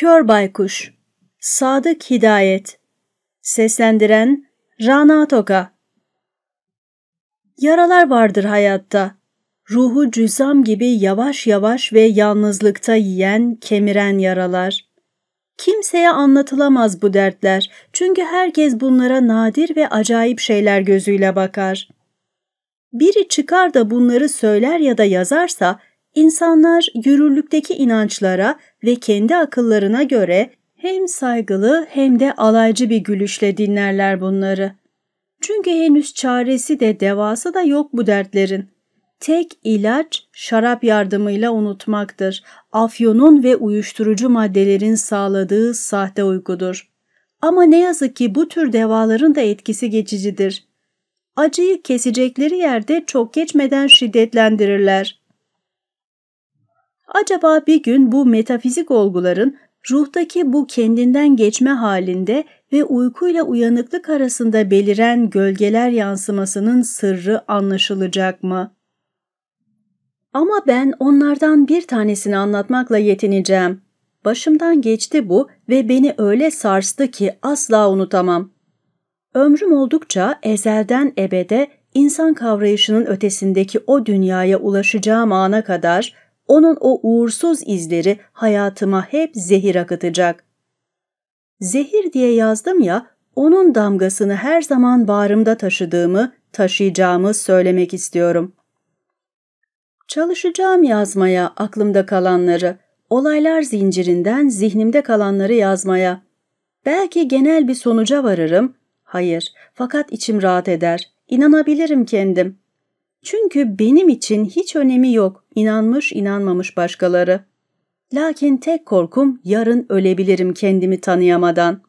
Kör Baykuş Sadık Hidayet Seslendiren Rana Toka Yaralar vardır hayatta. Ruhu cüzam gibi yavaş yavaş ve yalnızlıkta yiyen, kemiren yaralar. Kimseye anlatılamaz bu dertler çünkü herkes bunlara nadir ve acayip şeyler gözüyle bakar. Biri çıkar da bunları söyler ya da yazarsa İnsanlar yürürlükteki inançlara ve kendi akıllarına göre hem saygılı hem de alaycı bir gülüşle dinlerler bunları. Çünkü henüz çaresi de devası da yok bu dertlerin. Tek ilaç şarap yardımıyla unutmaktır. Afyonun ve uyuşturucu maddelerin sağladığı sahte uykudur. Ama ne yazık ki bu tür devaların da etkisi geçicidir. Acıyı kesecekleri yerde çok geçmeden şiddetlendirirler. Acaba bir gün bu metafizik olguların ruhtaki bu kendinden geçme halinde ve uykuyla uyanıklık arasında beliren gölgeler yansımasının sırrı anlaşılacak mı? Ama ben onlardan bir tanesini anlatmakla yetineceğim. Başımdan geçti bu ve beni öyle sarstı ki asla unutamam. Ömrüm oldukça ezelden ebede insan kavrayışının ötesindeki o dünyaya ulaşacağım ana kadar onun o uğursuz izleri hayatıma hep zehir akıtacak. Zehir diye yazdım ya, onun damgasını her zaman bağrımda taşıdığımı, taşıyacağımı söylemek istiyorum. Çalışacağım yazmaya aklımda kalanları, olaylar zincirinden zihnimde kalanları yazmaya. Belki genel bir sonuca varırım. Hayır, fakat içim rahat eder. İnanabilirim kendim. Çünkü benim için hiç önemi yok inanmış inanmamış başkaları. Lakin tek korkum yarın ölebilirim kendimi tanıyamadan.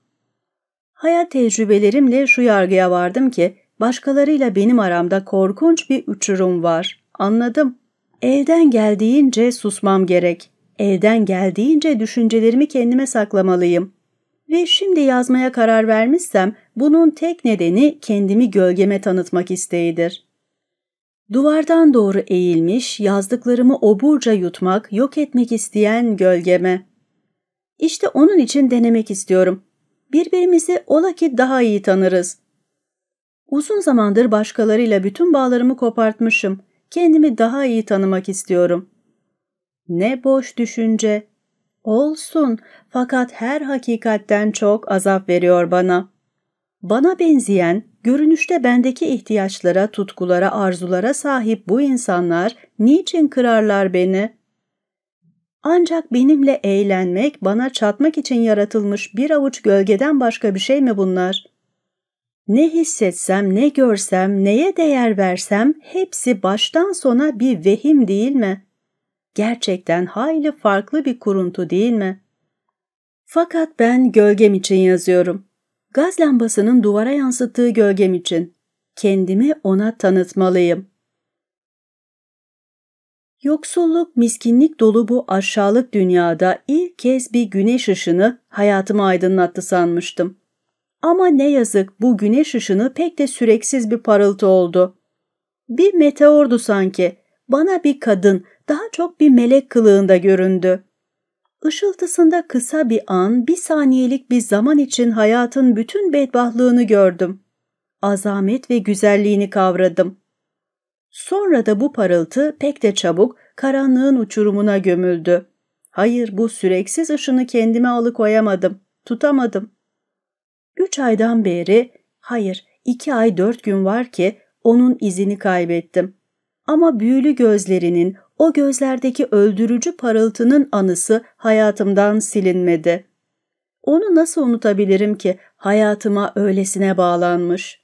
Hayat tecrübelerimle şu yargıya vardım ki başkalarıyla benim aramda korkunç bir uçurum var. Anladım. Elden geldiğince susmam gerek. Elden geldiğince düşüncelerimi kendime saklamalıyım. Ve şimdi yazmaya karar vermişsem bunun tek nedeni kendimi gölgeme tanıtmak isteğidir. Duvardan doğru eğilmiş, yazdıklarımı oburca yutmak, yok etmek isteyen gölgeme. İşte onun için denemek istiyorum. Birbirimizi ola ki daha iyi tanırız. Uzun zamandır başkalarıyla bütün bağlarımı kopartmışım. Kendimi daha iyi tanımak istiyorum. Ne boş düşünce. Olsun fakat her hakikatten çok azap veriyor bana. Bana benzeyen, Görünüşte bendeki ihtiyaçlara, tutkulara, arzulara sahip bu insanlar niçin kırarlar beni? Ancak benimle eğlenmek, bana çatmak için yaratılmış bir avuç gölgeden başka bir şey mi bunlar? Ne hissetsem, ne görsem, neye değer versem hepsi baştan sona bir vehim değil mi? Gerçekten hayli farklı bir kuruntu değil mi? Fakat ben gölgem için yazıyorum. Gaz lambasının duvara yansıttığı gölgem için. Kendimi ona tanıtmalıyım. Yoksulluk, miskinlik dolu bu aşağılık dünyada ilk kez bir güneş ışını hayatımı aydınlattı sanmıştım. Ama ne yazık bu güneş ışını pek de süreksiz bir parıltı oldu. Bir meteordu sanki. Bana bir kadın, daha çok bir melek kılığında göründü. Işıltısında kısa bir an, bir saniyelik bir zaman için hayatın bütün bedbahlığını gördüm. Azamet ve güzelliğini kavradım. Sonra da bu parıltı pek de çabuk karanlığın uçurumuna gömüldü. Hayır bu süreksiz ışını kendime alıkoyamadım, tutamadım. Üç aydan beri, hayır iki ay dört gün var ki onun izini kaybettim. Ama büyülü gözlerinin, o gözlerdeki öldürücü parıltının anısı hayatımdan silinmedi. Onu nasıl unutabilirim ki hayatıma öylesine bağlanmış?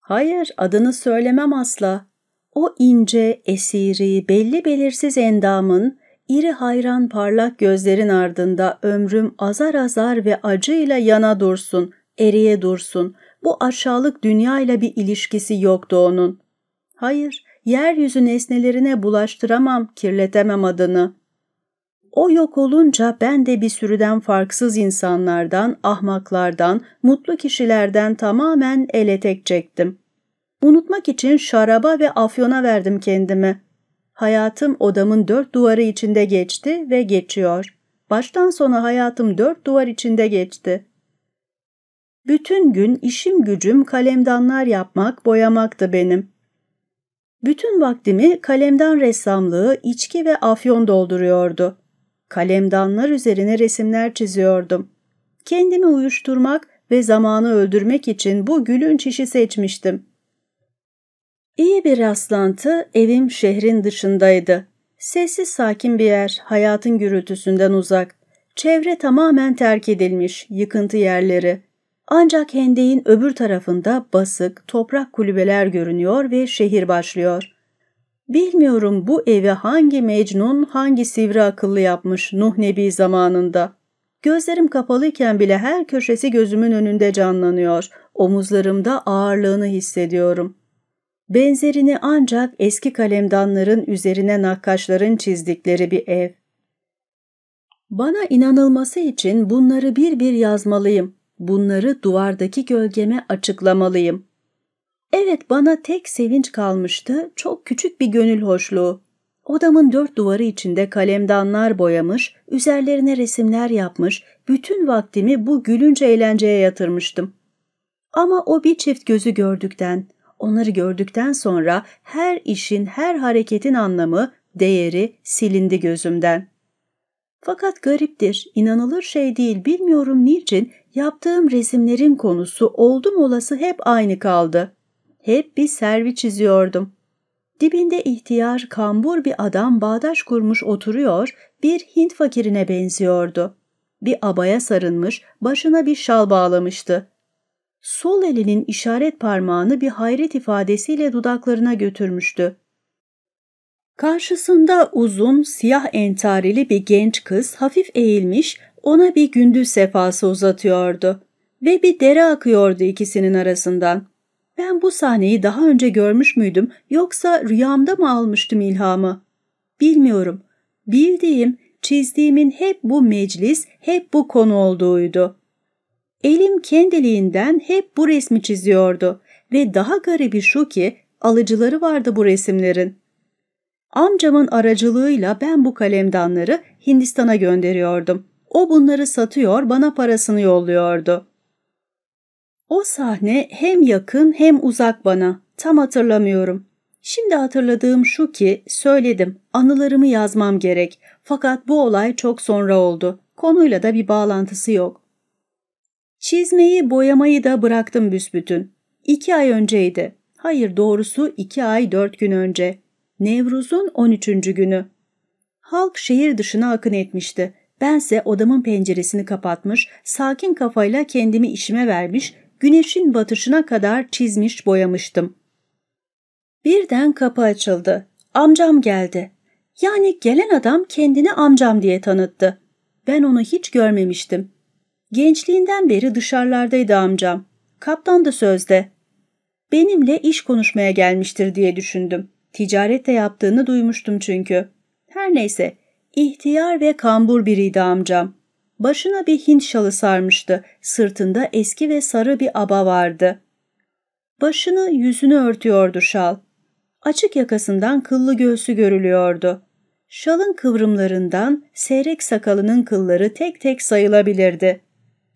Hayır, adını söylemem asla. O ince, esiri, belli belirsiz endamın, iri hayran parlak gözlerin ardında ömrüm azar azar ve acıyla yana dursun, eriye dursun. Bu aşağılık dünyayla bir ilişkisi yoktu onun. Hayır, yeryüzü nesnelerine bulaştıramam, kirletemem adını. O yok olunca ben de bir sürüden farksız insanlardan, ahmaklardan, mutlu kişilerden tamamen ele tek çektim. Unutmak için şaraba ve afyona verdim kendimi. Hayatım odamın dört duvarı içinde geçti ve geçiyor. Baştan sona hayatım dört duvar içinde geçti. Bütün gün işim gücüm kalemdanlar yapmak, boyamaktı benim. Bütün vaktimi kalemdan ressamlığı, içki ve afyon dolduruyordu. Kalemdanlar üzerine resimler çiziyordum. Kendimi uyuşturmak ve zamanı öldürmek için bu gülün çişi seçmiştim. İyi bir rastlantı evim şehrin dışındaydı. Sessiz sakin bir yer, hayatın gürültüsünden uzak. Çevre tamamen terk edilmiş, yıkıntı yerleri. Ancak hendeğin öbür tarafında basık, toprak kulübeler görünüyor ve şehir başlıyor. Bilmiyorum bu evi hangi Mecnun, hangi sivri akıllı yapmış Nuh Nebi zamanında. Gözlerim kapalıyken bile her köşesi gözümün önünde canlanıyor. Omuzlarımda ağırlığını hissediyorum. Benzerini ancak eski kalemdanların üzerine nakkaşların çizdikleri bir ev. Bana inanılması için bunları bir bir yazmalıyım bunları duvardaki gölgeme açıklamalıyım. Evet bana tek sevinç kalmıştı, çok küçük bir gönül hoşluğu. Odamın dört duvarı içinde kalemdanlar boyamış, üzerlerine resimler yapmış, bütün vaktimi bu gülünç eğlenceye yatırmıştım. Ama o bir çift gözü gördükten, onları gördükten sonra her işin, her hareketin anlamı, değeri silindi gözümden. Fakat gariptir, inanılır şey değil, bilmiyorum niçin Yaptığım resimlerin konusu oldum olası hep aynı kaldı. Hep bir servi çiziyordum. Dibinde ihtiyar, kambur bir adam bağdaş kurmuş oturuyor, bir Hint fakirine benziyordu. Bir abaya sarılmış, başına bir şal bağlamıştı. Sol elinin işaret parmağını bir hayret ifadesiyle dudaklarına götürmüştü. Karşısında uzun, siyah entareli bir genç kız hafif eğilmiş, ona bir gündüz sefası uzatıyordu ve bir dere akıyordu ikisinin arasından. Ben bu sahneyi daha önce görmüş müydüm yoksa rüyamda mı almıştım ilhamı? Bilmiyorum. Bildiğim, çizdiğimin hep bu meclis, hep bu konu olduğuydu. Elim kendiliğinden hep bu resmi çiziyordu ve daha garibi şu ki alıcıları vardı bu resimlerin. Amcamın aracılığıyla ben bu kalemdanları Hindistan'a gönderiyordum. O bunları satıyor, bana parasını yolluyordu. O sahne hem yakın hem uzak bana. Tam hatırlamıyorum. Şimdi hatırladığım şu ki söyledim, anılarımı yazmam gerek. Fakat bu olay çok sonra oldu. Konuyla da bir bağlantısı yok. Çizmeyi, boyamayı da bıraktım büsbütün. İki ay önceydi. Hayır doğrusu iki ay dört gün önce. Nevruz'un 13. günü. Halk şehir dışına akın etmişti. Bense odamın penceresini kapatmış, sakin kafayla kendimi işime vermiş, güneşin batışına kadar çizmiş boyamıştım. Birden kapı açıldı. Amcam geldi. Yani gelen adam kendini amcam diye tanıttı. Ben onu hiç görmemiştim. Gençliğinden beri dışarılardaydı amcam. Kaptan da sözde. Benimle iş konuşmaya gelmiştir diye düşündüm. Ticarette yaptığını duymuştum çünkü. Her neyse İhtiyar ve kambur biriydi amcam. Başına bir Hint şalı sarmıştı, sırtında eski ve sarı bir aba vardı. Başını yüzünü örtüyordu şal. Açık yakasından kıllı göğsü görülüyordu. Şalın kıvrımlarından seyrek sakalının kılları tek tek sayılabilirdi.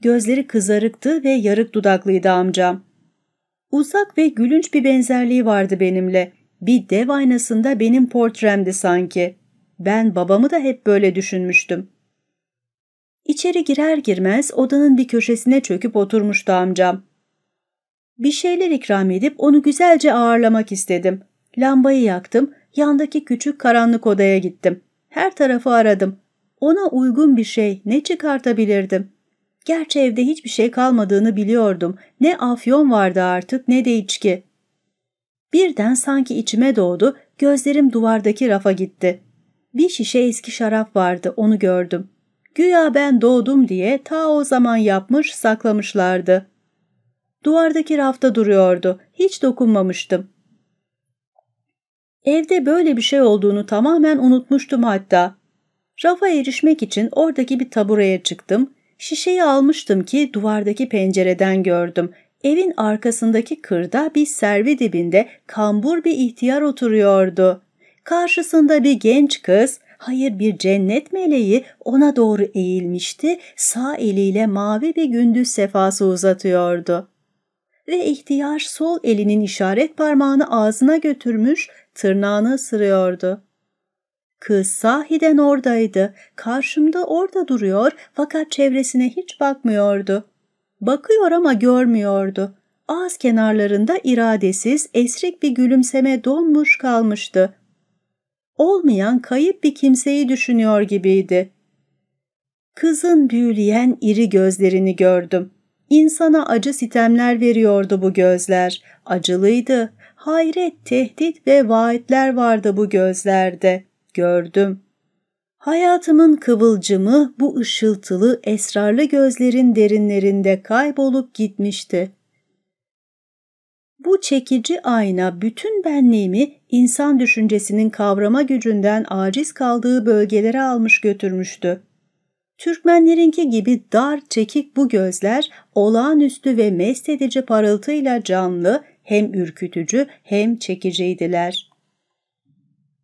Gözleri kızarıktı ve yarık dudaklıydı amcam. Uzak ve gülünç bir benzerliği vardı benimle. Bir dev aynasında benim portremdi sanki.'' Ben babamı da hep böyle düşünmüştüm. İçeri girer girmez odanın bir köşesine çöküp oturmuştu amcam. Bir şeyler ikram edip onu güzelce ağırlamak istedim. Lambayı yaktım, yandaki küçük karanlık odaya gittim. Her tarafı aradım. Ona uygun bir şey ne çıkartabilirdim? Gerçi evde hiçbir şey kalmadığını biliyordum. Ne afyon vardı artık ne de içki. Birden sanki içime doğdu, gözlerim duvardaki rafa gitti. Bir şişe eski şarap vardı, onu gördüm. Güya ben doğdum diye ta o zaman yapmış, saklamışlardı. Duvardaki rafta duruyordu, hiç dokunmamıştım. Evde böyle bir şey olduğunu tamamen unutmuştum hatta. Rafa erişmek için oradaki bir tabureye çıktım. Şişeyi almıştım ki duvardaki pencereden gördüm. Evin arkasındaki kırda bir servi dibinde kambur bir ihtiyar oturuyordu. Karşısında bir genç kız, hayır bir cennet meleği ona doğru eğilmişti, sağ eliyle mavi bir gündüz sefası uzatıyordu. Ve ihtiyar sol elinin işaret parmağını ağzına götürmüş, tırnağını ısırıyordu. Kız sahiden oradaydı, karşımda orada duruyor fakat çevresine hiç bakmıyordu. Bakıyor ama görmüyordu. Ağız kenarlarında iradesiz, esrik bir gülümseme donmuş kalmıştı olmayan kayıp bir kimseyi düşünüyor gibiydi. Kızın büyüleyen iri gözlerini gördüm. İnsana acı sitemler veriyordu bu gözler. Acılıydı. Hayret, tehdit ve vaatler vardı bu gözlerde. Gördüm. Hayatımın kıvılcımı bu ışıltılı, esrarlı gözlerin derinlerinde kaybolup gitmişti. Bu çekici ayna bütün benliğimi insan düşüncesinin kavrama gücünden aciz kaldığı bölgelere almış götürmüştü. Türkmenlerinki gibi dar, çekik bu gözler olağanüstü ve mest edici parıltıyla canlı, hem ürkütücü hem çekiciydiler.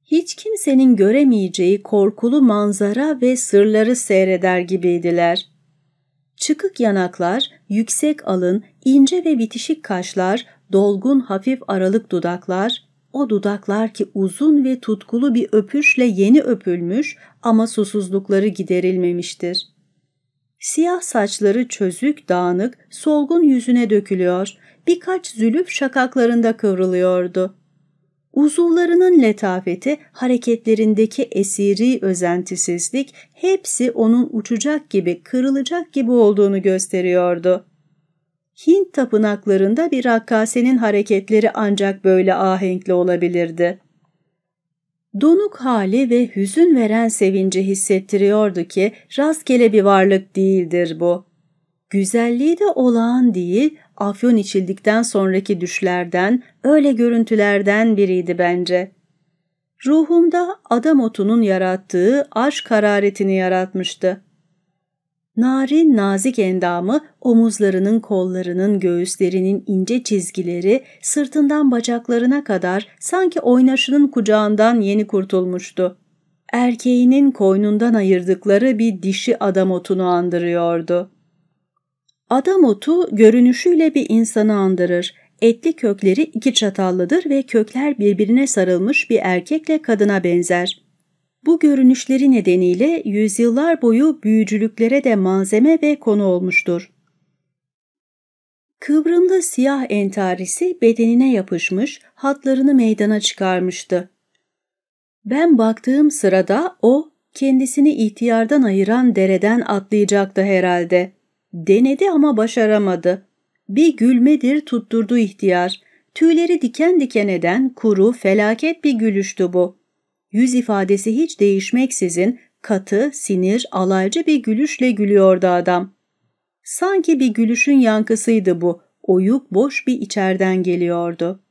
Hiç kimsenin göremeyeceği korkulu manzara ve sırları seyreder gibiydiler. Çıkık yanaklar, yüksek alın, ince ve bitişik kaşlar, dolgun hafif aralık dudaklar, o dudaklar ki uzun ve tutkulu bir öpüşle yeni öpülmüş ama susuzlukları giderilmemiştir. Siyah saçları çözük, dağınık, solgun yüzüne dökülüyor, birkaç zülüp şakaklarında kıvrılıyordu. Uzuvlarının letafeti, hareketlerindeki esiri özentisizlik hepsi onun uçacak gibi, kırılacak gibi olduğunu gösteriyordu. Hint tapınaklarında bir rakkasenin hareketleri ancak böyle ahenkli olabilirdi. Donuk hali ve hüzün veren sevinci hissettiriyordu ki rastgele bir varlık değildir bu. Güzelliği de olağan değil, afyon içildikten sonraki düşlerden, öyle görüntülerden biriydi bence. Ruhumda adam otunun yarattığı aşk hararetini yaratmıştı. Narin nazik endamı, omuzlarının, kollarının, göğüslerinin ince çizgileri sırtından bacaklarına kadar sanki oynaşının kucağından yeni kurtulmuştu. Erkeğinin koynundan ayırdıkları bir dişi adam otunu andırıyordu. Adam otu görünüşüyle bir insanı andırır. Etli kökleri iki çatallıdır ve kökler birbirine sarılmış bir erkekle kadına benzer. Bu görünüşleri nedeniyle yüzyıllar boyu büyücülüklere de malzeme ve konu olmuştur. Kıvrımlı siyah entarisi bedenine yapışmış, hatlarını meydana çıkarmıştı. Ben baktığım sırada o, kendisini ihtiyardan ayıran dereden atlayacaktı herhalde. Denedi ama başaramadı. Bir gülmedir tutturdu ihtiyar. Tüyleri diken diken eden kuru, felaket bir gülüştü bu. Yüz ifadesi hiç değişmeksizin katı, sinir, alaycı bir gülüşle gülüyordu adam. Sanki bir gülüşün yankısıydı bu, oyuk boş bir içerden geliyordu.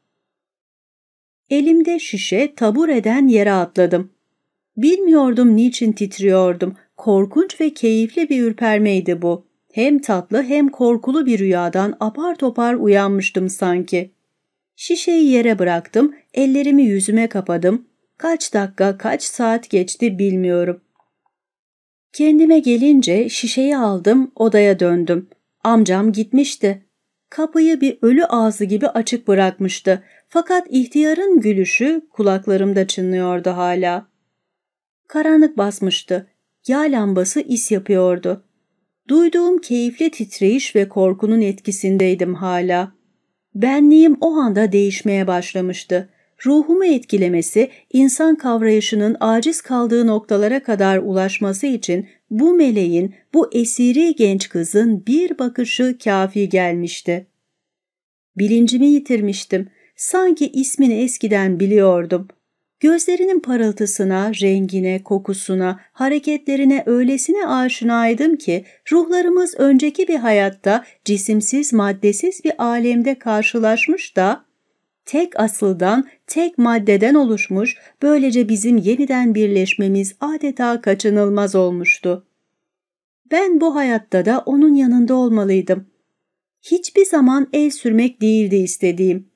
Elimde şişe tabur eden yere atladım. Bilmiyordum niçin titriyordum, korkunç ve keyifli bir ürpermeydi bu. Hem tatlı hem korkulu bir rüyadan apar topar uyanmıştım sanki. Şişeyi yere bıraktım, ellerimi yüzüme kapadım, Kaç dakika, kaç saat geçti bilmiyorum. Kendime gelince şişeyi aldım, odaya döndüm. Amcam gitmişti. Kapıyı bir ölü ağzı gibi açık bırakmıştı. Fakat ihtiyarın gülüşü kulaklarımda çınlıyordu hala. Karanlık basmıştı. Yağ lambası is yapıyordu. Duyduğum keyifli titreyiş ve korkunun etkisindeydim hala. Benliğim o anda değişmeye başlamıştı ruhumu etkilemesi, insan kavrayışının aciz kaldığı noktalara kadar ulaşması için bu meleğin, bu esiri genç kızın bir bakışı kafi gelmişti. Bilincimi yitirmiştim. Sanki ismini eskiden biliyordum. Gözlerinin parıltısına, rengine, kokusuna, hareketlerine öylesine aşinaydım ki ruhlarımız önceki bir hayatta cisimsiz, maddesiz bir alemde karşılaşmış da tek asıldan, tek maddeden oluşmuş, böylece bizim yeniden birleşmemiz adeta kaçınılmaz olmuştu. Ben bu hayatta da onun yanında olmalıydım. Hiçbir zaman el sürmek değildi istediğim.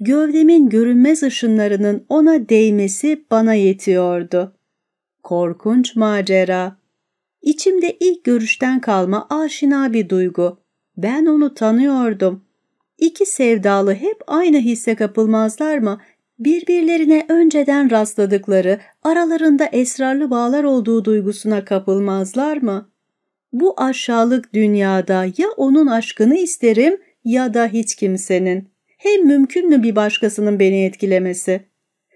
Gövdemin görünmez ışınlarının ona değmesi bana yetiyordu. Korkunç macera. İçimde ilk görüşten kalma aşina bir duygu. Ben onu tanıyordum. İki sevdalı hep aynı hisse kapılmazlar mı? Birbirlerine önceden rastladıkları, aralarında esrarlı bağlar olduğu duygusuna kapılmazlar mı? Bu aşağılık dünyada ya onun aşkını isterim ya da hiç kimsenin. Hem mümkün mü bir başkasının beni etkilemesi?''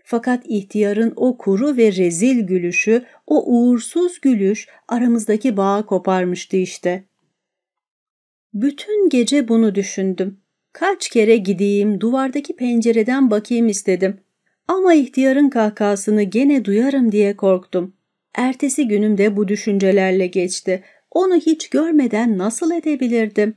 Fakat ihtiyarın o kuru ve rezil gülüşü, o uğursuz gülüş aramızdaki bağı koparmıştı işte. Bütün gece bunu düşündüm. Kaç kere gideyim duvardaki pencereden bakayım istedim. Ama ihtiyarın kahkahasını gene duyarım diye korktum. Ertesi günüm de bu düşüncelerle geçti. Onu hiç görmeden nasıl edebilirdim?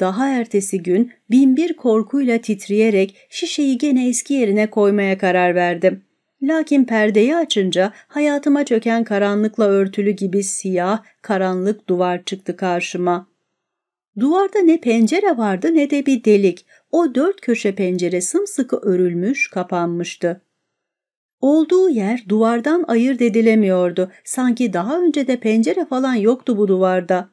Daha ertesi gün binbir korkuyla titreyerek şişeyi gene eski yerine koymaya karar verdim. Lakin perdeyi açınca hayatıma çöken karanlıkla örtülü gibi siyah, karanlık duvar çıktı karşıma. Duvarda ne pencere vardı ne de bir delik. O dört köşe pencere sımsıkı örülmüş, kapanmıştı. Olduğu yer duvardan ayırt edilemiyordu. Sanki daha önce de pencere falan yoktu bu duvarda.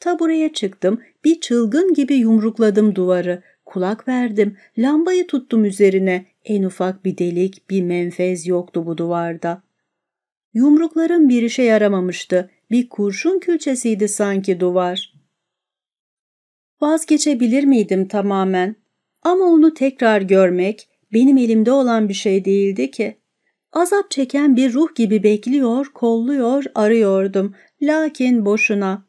Ta çıktım, bir çılgın gibi yumrukladım duvarı. Kulak verdim, lambayı tuttum üzerine. En ufak bir delik, bir menfez yoktu bu duvarda. Yumrukların bir işe yaramamıştı. Bir kurşun külçesiydi sanki duvar. Vazgeçebilir miydim tamamen? Ama onu tekrar görmek benim elimde olan bir şey değildi ki. Azap çeken bir ruh gibi bekliyor, kolluyor, arıyordum. Lakin boşuna.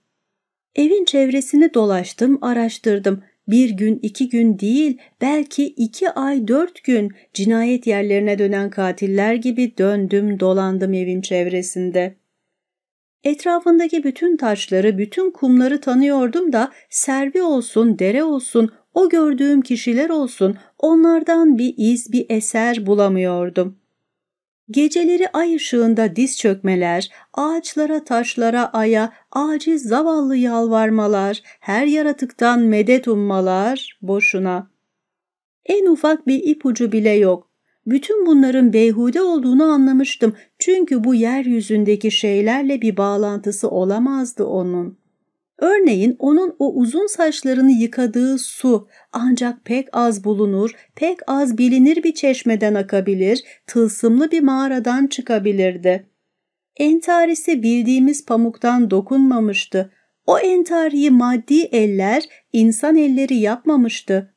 Evin çevresini dolaştım, araştırdım. Bir gün, iki gün değil, belki iki ay, dört gün cinayet yerlerine dönen katiller gibi döndüm, dolandım evin çevresinde. Etrafındaki bütün taşları, bütün kumları tanıyordum da servi olsun, dere olsun, o gördüğüm kişiler olsun onlardan bir iz, bir eser bulamıyordum. Geceleri ay ışığında diz çökmeler, ağaçlara, taşlara, aya, aciz zavallı yalvarmalar, her yaratıktan medet ummalar boşuna. En ufak bir ipucu bile yok. Bütün bunların beyhude olduğunu anlamıştım çünkü bu yeryüzündeki şeylerle bir bağlantısı olamazdı onun. Örneğin onun o uzun saçlarını yıkadığı su ancak pek az bulunur, pek az bilinir bir çeşmeden akabilir, tılsımlı bir mağaradan çıkabilirdi. Entarisi bildiğimiz pamuktan dokunmamıştı. O entariyi maddi eller, insan elleri yapmamıştı.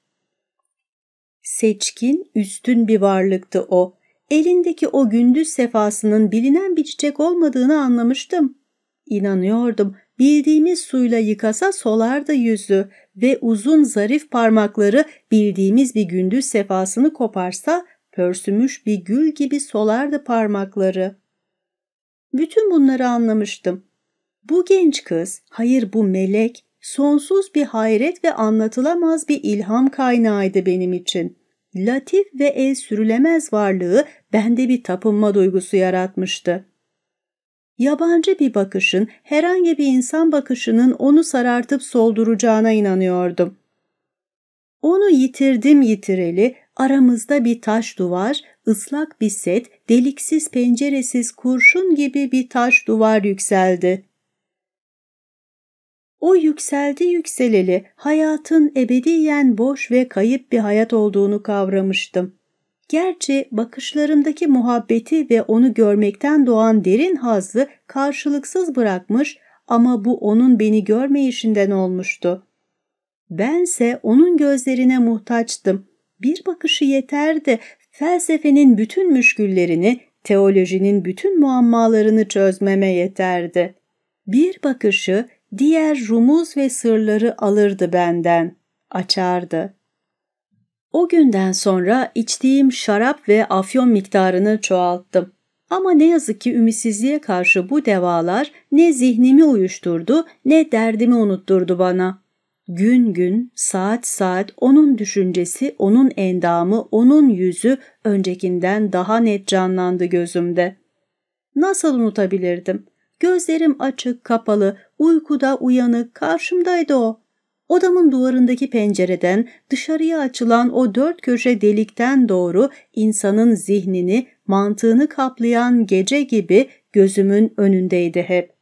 Seçkin, üstün bir varlıktı o. Elindeki o gündüz sefasının bilinen bir çiçek olmadığını anlamıştım. İnanıyordum. Bildiğimiz suyla yıkasa solardı yüzü ve uzun zarif parmakları bildiğimiz bir gündüz sefasını koparsa pörsümüş bir gül gibi solardı parmakları. Bütün bunları anlamıştım. Bu genç kız, hayır bu melek, sonsuz bir hayret ve anlatılamaz bir ilham kaynağıydı benim için. Latif ve el sürülemez varlığı bende bir tapınma duygusu yaratmıştı. Yabancı bir bakışın, herhangi bir insan bakışının onu sarartıp solduracağına inanıyordum. Onu yitirdim yitireli, aramızda bir taş duvar, ıslak bir set, deliksiz penceresiz kurşun gibi bir taş duvar yükseldi. O yükseldi yükseleli hayatın ebediyen boş ve kayıp bir hayat olduğunu kavramıştım. Gerçi bakışlarındaki muhabbeti ve onu görmekten doğan derin hazzı karşılıksız bırakmış ama bu onun beni görmeyişinden olmuştu. Bense onun gözlerine muhtaçtım. Bir bakışı yeterdi. Felsefenin bütün müşküllerini, teolojinin bütün muammalarını çözmeme yeterdi. Bir bakışı, diğer rumuz ve sırları alırdı benden, açardı. O günden sonra içtiğim şarap ve afyon miktarını çoğalttım. Ama ne yazık ki ümitsizliğe karşı bu devalar ne zihnimi uyuşturdu ne derdimi unutturdu bana. Gün gün, saat saat onun düşüncesi, onun endamı, onun yüzü öncekinden daha net canlandı gözümde. Nasıl unutabilirdim? Gözlerim açık, kapalı, uykuda uyanık, karşımdaydı o. Odamın duvarındaki pencereden dışarıya açılan o dört köşe delikten doğru insanın zihnini, mantığını kaplayan gece gibi gözümün önündeydi hep.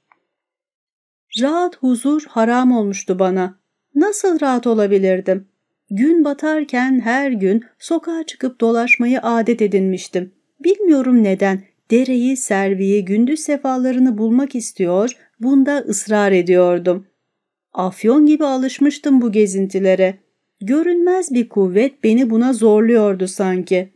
Rahat huzur haram olmuştu bana. Nasıl rahat olabilirdim? Gün batarken her gün sokağa çıkıp dolaşmayı adet edinmiştim. Bilmiyorum neden, dereyi, serviyi, gündüz sefalarını bulmak istiyor, bunda ısrar ediyordum. Afyon gibi alışmıştım bu gezintilere. Görünmez bir kuvvet beni buna zorluyordu sanki.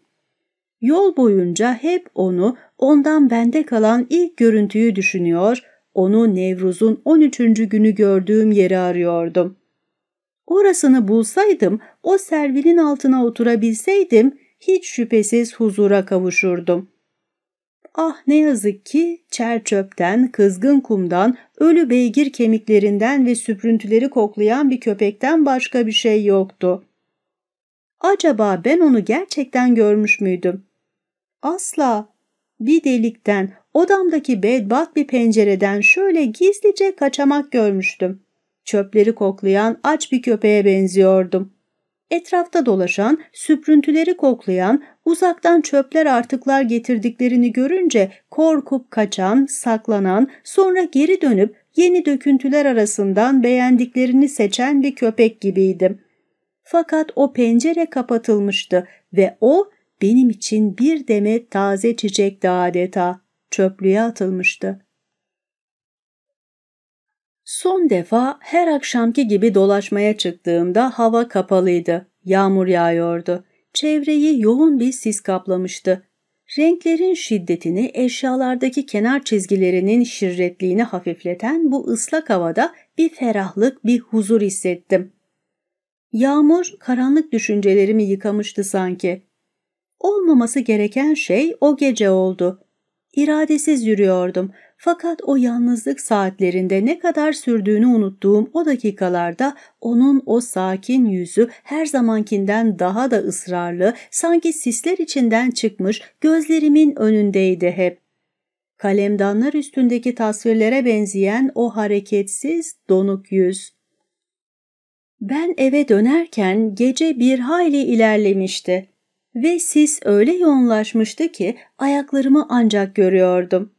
Yol boyunca hep onu, ondan bende kalan ilk görüntüyü düşünüyor, onu Nevruz'un 13. günü gördüğüm yeri arıyordum. Orasını bulsaydım, o servinin altına oturabilseydim, hiç şüphesiz huzura kavuşurdum.'' Ah ne yazık ki çer çöpten, kızgın kumdan, ölü beygir kemiklerinden ve süprüntüleri koklayan bir köpekten başka bir şey yoktu. Acaba ben onu gerçekten görmüş müydüm? Asla. Bir delikten, odamdaki bedbat bir pencereden şöyle gizlice kaçamak görmüştüm. Çöpleri koklayan aç bir köpeğe benziyordum. Etrafta dolaşan, süprüntüleri koklayan, Uzaktan çöpler artıklar getirdiklerini görünce korkup kaçan, saklanan, sonra geri dönüp yeni döküntüler arasından beğendiklerini seçen bir köpek gibiydim. Fakat o pencere kapatılmıştı ve o benim için bir demet taze çiçekti adeta, çöplüğe atılmıştı. Son defa her akşamki gibi dolaşmaya çıktığımda hava kapalıydı, yağmur yağıyordu. Çevreyi yoğun bir sis kaplamıştı. Renklerin şiddetini eşyalardaki kenar çizgilerinin şirretliğini hafifleten bu ıslak havada bir ferahlık, bir huzur hissettim. Yağmur karanlık düşüncelerimi yıkamıştı sanki. Olmaması gereken şey o gece oldu. İradesiz yürüyordum fakat o yalnızlık saatlerinde ne kadar sürdüğünü unuttuğum o dakikalarda onun o sakin yüzü her zamankinden daha da ısrarlı, sanki sisler içinden çıkmış gözlerimin önündeydi hep. Kalemdanlar üstündeki tasvirlere benzeyen o hareketsiz, donuk yüz. Ben eve dönerken gece bir hayli ilerlemişti ve sis öyle yoğunlaşmıştı ki ayaklarımı ancak görüyordum.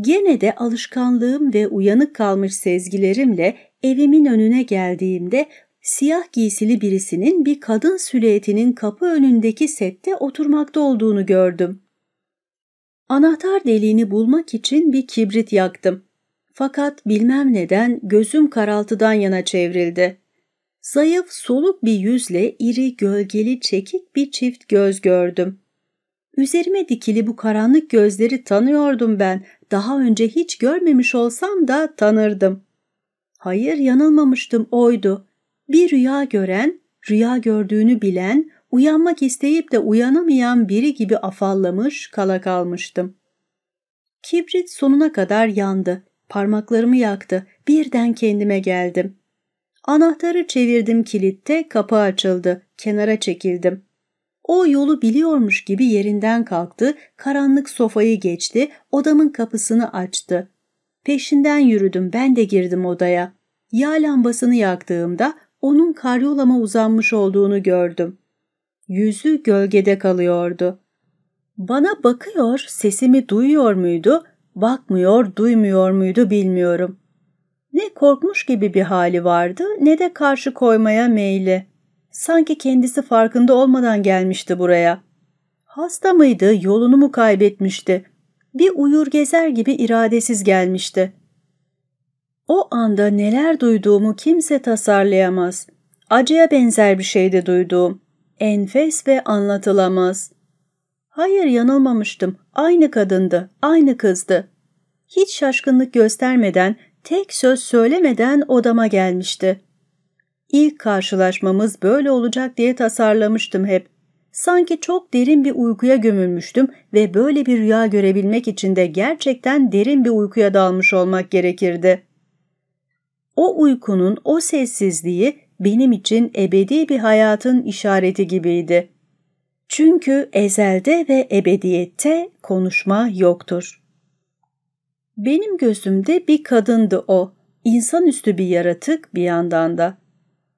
Gene de alışkanlığım ve uyanık kalmış sezgilerimle evimin önüne geldiğimde siyah giysili birisinin bir kadın süleyetinin kapı önündeki sette oturmakta olduğunu gördüm. Anahtar deliğini bulmak için bir kibrit yaktım. Fakat bilmem neden gözüm karaltıdan yana çevrildi. Zayıf soluk bir yüzle iri gölgeli çekik bir çift göz gördüm. Üzerime dikili bu karanlık gözleri tanıyordum ben. Daha önce hiç görmemiş olsam da tanırdım. Hayır yanılmamıştım oydu. Bir rüya gören, rüya gördüğünü bilen, uyanmak isteyip de uyanamayan biri gibi afallamış kala kalmıştım. Kibrit sonuna kadar yandı. Parmaklarımı yaktı. Birden kendime geldim. Anahtarı çevirdim kilitte, kapı açıldı. Kenara çekildim. O yolu biliyormuş gibi yerinden kalktı, karanlık sofayı geçti, odamın kapısını açtı. Peşinden yürüdüm, ben de girdim odaya. Yağ lambasını yaktığımda onun karyolama uzanmış olduğunu gördüm. Yüzü gölgede kalıyordu. Bana bakıyor, sesimi duyuyor muydu, bakmıyor, duymuyor muydu bilmiyorum. Ne korkmuş gibi bir hali vardı ne de karşı koymaya meyli. Sanki kendisi farkında olmadan gelmişti buraya. Hasta mıydı, yolunu mu kaybetmişti? Bir uyur gezer gibi iradesiz gelmişti. O anda neler duyduğumu kimse tasarlayamaz. Acıya benzer bir şey de duyduğum. Enfes ve anlatılamaz. Hayır yanılmamıştım. Aynı kadındı, aynı kızdı. Hiç şaşkınlık göstermeden, tek söz söylemeden odama gelmişti. İlk karşılaşmamız böyle olacak diye tasarlamıştım hep. Sanki çok derin bir uykuya gömülmüştüm ve böyle bir rüya görebilmek için de gerçekten derin bir uykuya dalmış olmak gerekirdi. O uykunun o sessizliği benim için ebedi bir hayatın işareti gibiydi. Çünkü ezelde ve ebediyette konuşma yoktur. Benim gözümde bir kadındı o, insanüstü bir yaratık bir yandan da.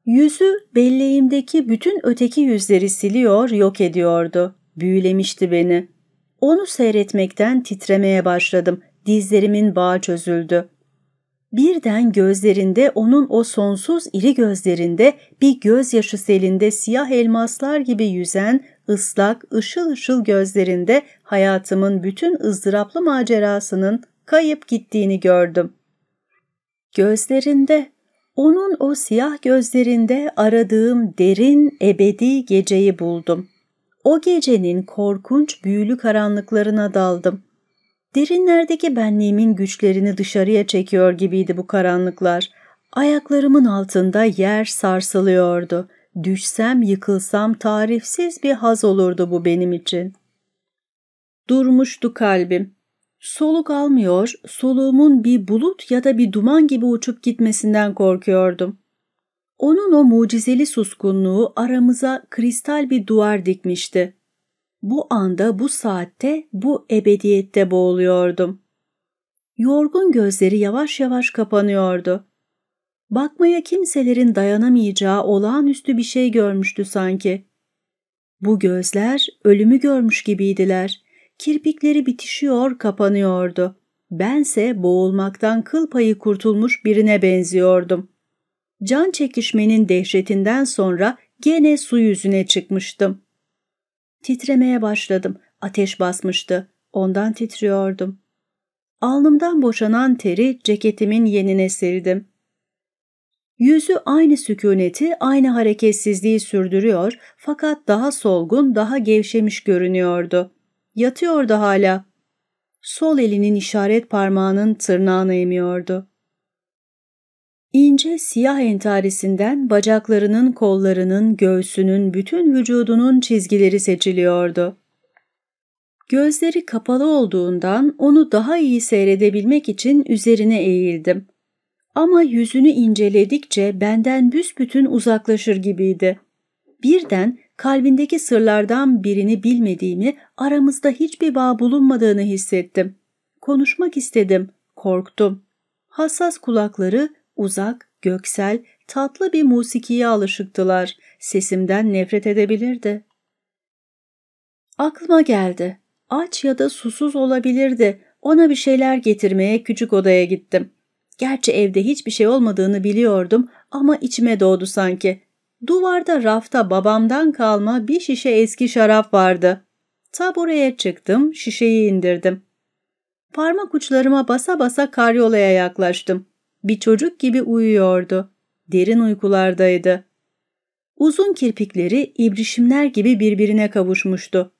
Yüzü belleğimdeki bütün öteki yüzleri siliyor, yok ediyordu. Büyülemişti beni. Onu seyretmekten titremeye başladım. Dizlerimin bağı çözüldü. Birden gözlerinde onun o sonsuz iri gözlerinde bir gözyaşı selinde siyah elmaslar gibi yüzen ıslak ışıl ışıl gözlerinde hayatımın bütün ızdıraplı macerasının kayıp gittiğini gördüm. Gözlerinde onun o siyah gözlerinde aradığım derin ebedi geceyi buldum. O gecenin korkunç büyülü karanlıklarına daldım. Derinlerdeki benliğimin güçlerini dışarıya çekiyor gibiydi bu karanlıklar. Ayaklarımın altında yer sarsılıyordu. Düşsem yıkılsam tarifsiz bir haz olurdu bu benim için. Durmuştu kalbim. Soluk almıyor, soluğumun bir bulut ya da bir duman gibi uçup gitmesinden korkuyordum. Onun o mucizeli suskunluğu aramıza kristal bir duvar dikmişti. Bu anda, bu saatte, bu ebediyette boğuluyordum. Yorgun gözleri yavaş yavaş kapanıyordu. Bakmaya kimselerin dayanamayacağı olağanüstü bir şey görmüştü sanki. Bu gözler ölümü görmüş gibiydiler. Kirpikleri bitişiyor, kapanıyordu. Bense boğulmaktan kıl payı kurtulmuş birine benziyordum. Can çekişmenin dehşetinden sonra gene su yüzüne çıkmıştım. Titremeye başladım. Ateş basmıştı. Ondan titriyordum. Alnımdan boşanan teri ceketimin yenine sildim. Yüzü aynı sükuneti, aynı hareketsizliği sürdürüyor fakat daha solgun, daha gevşemiş görünüyordu. Yatıyordu hala. Sol elinin işaret parmağının tırnağını emiyordu. İnce siyah entarisinden bacaklarının, kollarının, göğsünün, bütün vücudunun çizgileri seçiliyordu. Gözleri kapalı olduğundan onu daha iyi seyredebilmek için üzerine eğildim. Ama yüzünü inceledikçe benden büsbütün uzaklaşır gibiydi. Birden kalbindeki sırlardan birini bilmediğimi, aramızda hiçbir bağ bulunmadığını hissettim. Konuşmak istedim, korktum. Hassas kulakları uzak, göksel, tatlı bir musikiye alışıktılar. Sesimden nefret edebilirdi. Aklıma geldi. Aç ya da susuz olabilirdi. Ona bir şeyler getirmeye küçük odaya gittim. Gerçi evde hiçbir şey olmadığını biliyordum ama içime doğdu sanki. Duvarda rafta babamdan kalma bir şişe eski şarap vardı. Tabureye çıktım, şişeyi indirdim. Parmak uçlarıma basa basa karyolaya yaklaştım. Bir çocuk gibi uyuyordu. Derin uykulardaydı. Uzun kirpikleri ibrişimler gibi birbirine kavuşmuştu.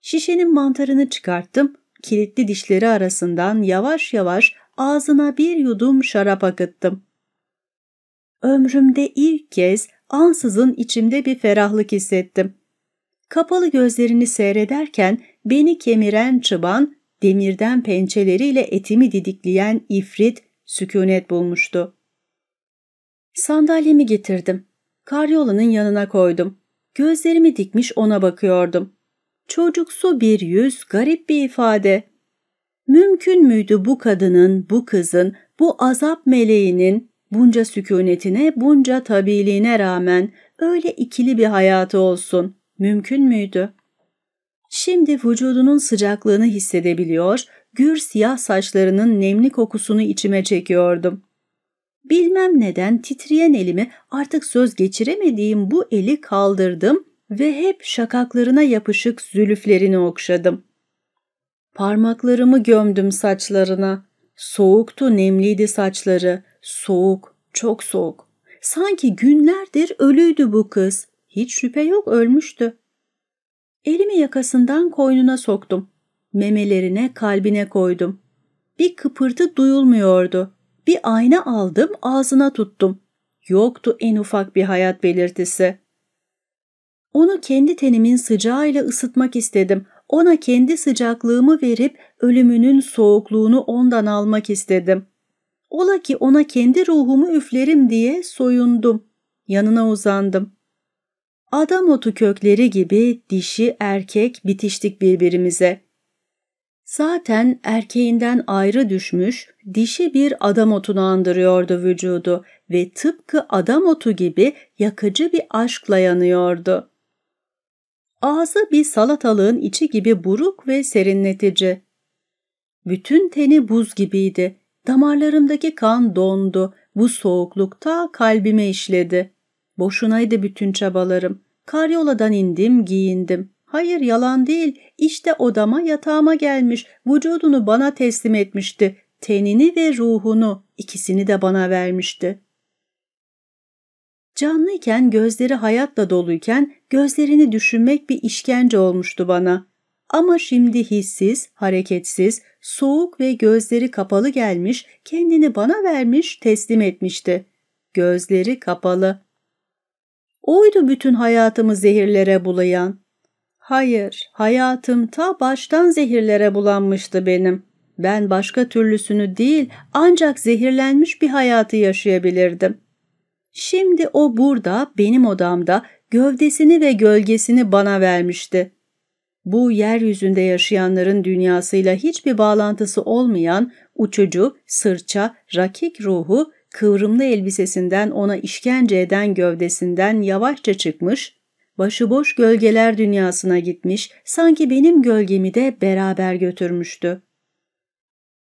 Şişenin mantarını çıkarttım, kilitli dişleri arasından yavaş yavaş ağzına bir yudum şarap akıttım. Ömrümde ilk kez ansızın içimde bir ferahlık hissettim. Kapalı gözlerini seyrederken beni kemiren çıban, demirden pençeleriyle etimi didikleyen ifrit sükunet bulmuştu. Sandalyemi getirdim. Karyolanın yanına koydum. Gözlerimi dikmiş ona bakıyordum. Çocuksu bir yüz, garip bir ifade. Mümkün müydü bu kadının, bu kızın, bu azap meleğinin, bunca sükunetine, bunca tabiliğine rağmen öyle ikili bir hayatı olsun mümkün müydü? Şimdi vücudunun sıcaklığını hissedebiliyor, gür siyah saçlarının nemli kokusunu içime çekiyordum. Bilmem neden titreyen elimi artık söz geçiremediğim bu eli kaldırdım ve hep şakaklarına yapışık zülüflerini okşadım. Parmaklarımı gömdüm saçlarına. Soğuktu, nemliydi saçları. Soğuk, çok soğuk. Sanki günlerdir ölüydü bu kız. Hiç şüphe yok ölmüştü. Elimi yakasından koynuna soktum. Memelerine, kalbine koydum. Bir kıpırtı duyulmuyordu. Bir ayna aldım, ağzına tuttum. Yoktu en ufak bir hayat belirtisi. Onu kendi tenimin sıcağıyla ısıtmak istedim. Ona kendi sıcaklığımı verip ölümünün soğukluğunu ondan almak istedim. Ola ki ona kendi ruhumu üflerim diye soyundum. Yanına uzandım. Adam otu kökleri gibi dişi erkek bitiştik birbirimize. Zaten erkeğinden ayrı düşmüş, dişi bir adam otunu andırıyordu vücudu ve tıpkı adam otu gibi yakıcı bir aşkla yanıyordu. Ağzı bir salatalığın içi gibi buruk ve serinletici. Bütün teni buz gibiydi Damarlarımdaki kan dondu. Bu soğuklukta kalbime işledi. Boşunaydı bütün çabalarım. Karyoladan indim, giyindim. Hayır yalan değil. İşte odama yatağıma gelmiş. Vücudunu bana teslim etmişti. Tenini ve ruhunu ikisini de bana vermişti. Canlıyken gözleri hayatla doluyken gözlerini düşünmek bir işkence olmuştu bana. Ama şimdi hissiz, hareketsiz, soğuk ve gözleri kapalı gelmiş, kendini bana vermiş, teslim etmişti. Gözleri kapalı. Oydu bütün hayatımı zehirlere bulayan. Hayır, hayatım ta baştan zehirlere bulanmıştı benim. Ben başka türlüsünü değil, ancak zehirlenmiş bir hayatı yaşayabilirdim. Şimdi o burada, benim odamda, gövdesini ve gölgesini bana vermişti bu yeryüzünde yaşayanların dünyasıyla hiçbir bağlantısı olmayan uçucu, sırça, rakik ruhu kıvrımlı elbisesinden ona işkence eden gövdesinden yavaşça çıkmış, başıboş gölgeler dünyasına gitmiş, sanki benim gölgemi de beraber götürmüştü.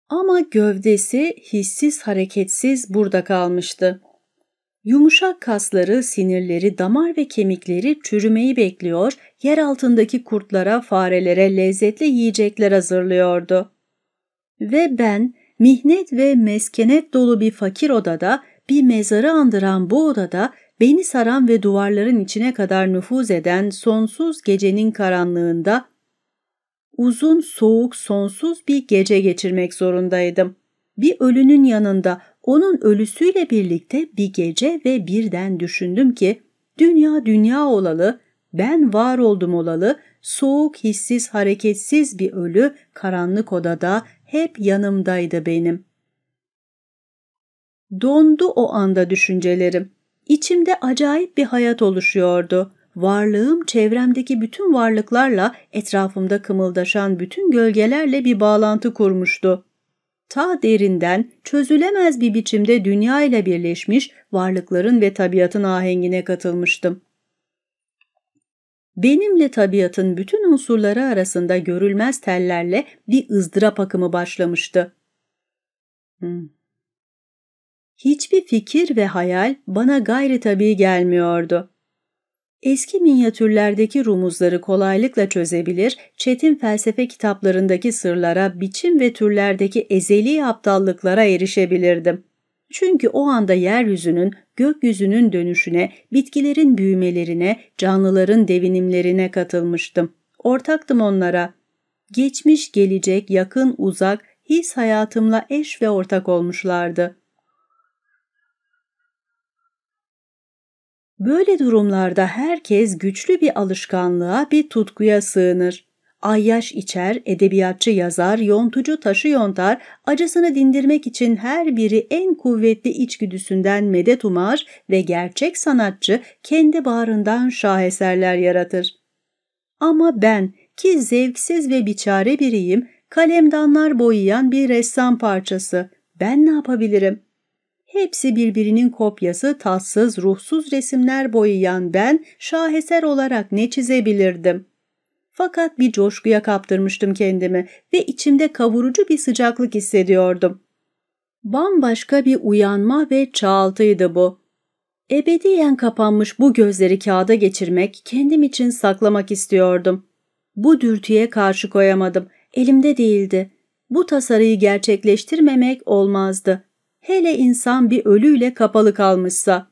Ama gövdesi hissiz hareketsiz burada kalmıştı. Yumuşak kasları, sinirleri, damar ve kemikleri çürümeyi bekliyor, yer altındaki kurtlara, farelere lezzetli yiyecekler hazırlıyordu. Ve ben, mihnet ve meskenet dolu bir fakir odada, bir mezarı andıran bu odada, beni saran ve duvarların içine kadar nüfuz eden sonsuz gecenin karanlığında, uzun, soğuk, sonsuz bir gece geçirmek zorundaydım. Bir ölünün yanında, onun ölüsüyle birlikte bir gece ve birden düşündüm ki dünya dünya olalı, ben var oldum olalı, soğuk, hissiz, hareketsiz bir ölü karanlık odada hep yanımdaydı benim. Dondu o anda düşüncelerim. İçimde acayip bir hayat oluşuyordu. Varlığım çevremdeki bütün varlıklarla, etrafımda kımıldaşan bütün gölgelerle bir bağlantı kurmuştu ta derinden çözülemez bir biçimde dünya ile birleşmiş varlıkların ve tabiatın ahengine katılmıştım. Benimle tabiatın bütün unsurları arasında görülmez tellerle bir ızdırap akımı başlamıştı. Hmm. Hiçbir fikir ve hayal bana gayri tabii gelmiyordu. Eski minyatürlerdeki rumuzları kolaylıkla çözebilir, çetin felsefe kitaplarındaki sırlara, biçim ve türlerdeki ezeli aptallıklara erişebilirdim. Çünkü o anda yeryüzünün, gökyüzünün dönüşüne, bitkilerin büyümelerine, canlıların devinimlerine katılmıştım. Ortaktım onlara. Geçmiş, gelecek, yakın, uzak, his hayatımla eş ve ortak olmuşlardı.'' Böyle durumlarda herkes güçlü bir alışkanlığa, bir tutkuya sığınır. Ayyaş içer, edebiyatçı yazar, yontucu taşı yontar, acısını dindirmek için her biri en kuvvetli içgüdüsünden medet umar ve gerçek sanatçı kendi bağrından şaheserler yaratır. Ama ben ki zevksiz ve biçare biriyim, kalemdanlar boyayan bir ressam parçası. Ben ne yapabilirim? Hepsi birbirinin kopyası, tatsız, ruhsuz resimler boyayan ben şaheser olarak ne çizebilirdim? Fakat bir coşkuya kaptırmıştım kendimi ve içimde kavurucu bir sıcaklık hissediyordum. Bambaşka bir uyanma ve çağaltıydı bu. Ebediyen kapanmış bu gözleri kağıda geçirmek, kendim için saklamak istiyordum. Bu dürtüye karşı koyamadım, elimde değildi. Bu tasarıyı gerçekleştirmemek olmazdı hele insan bir ölüyle kapalı kalmışsa.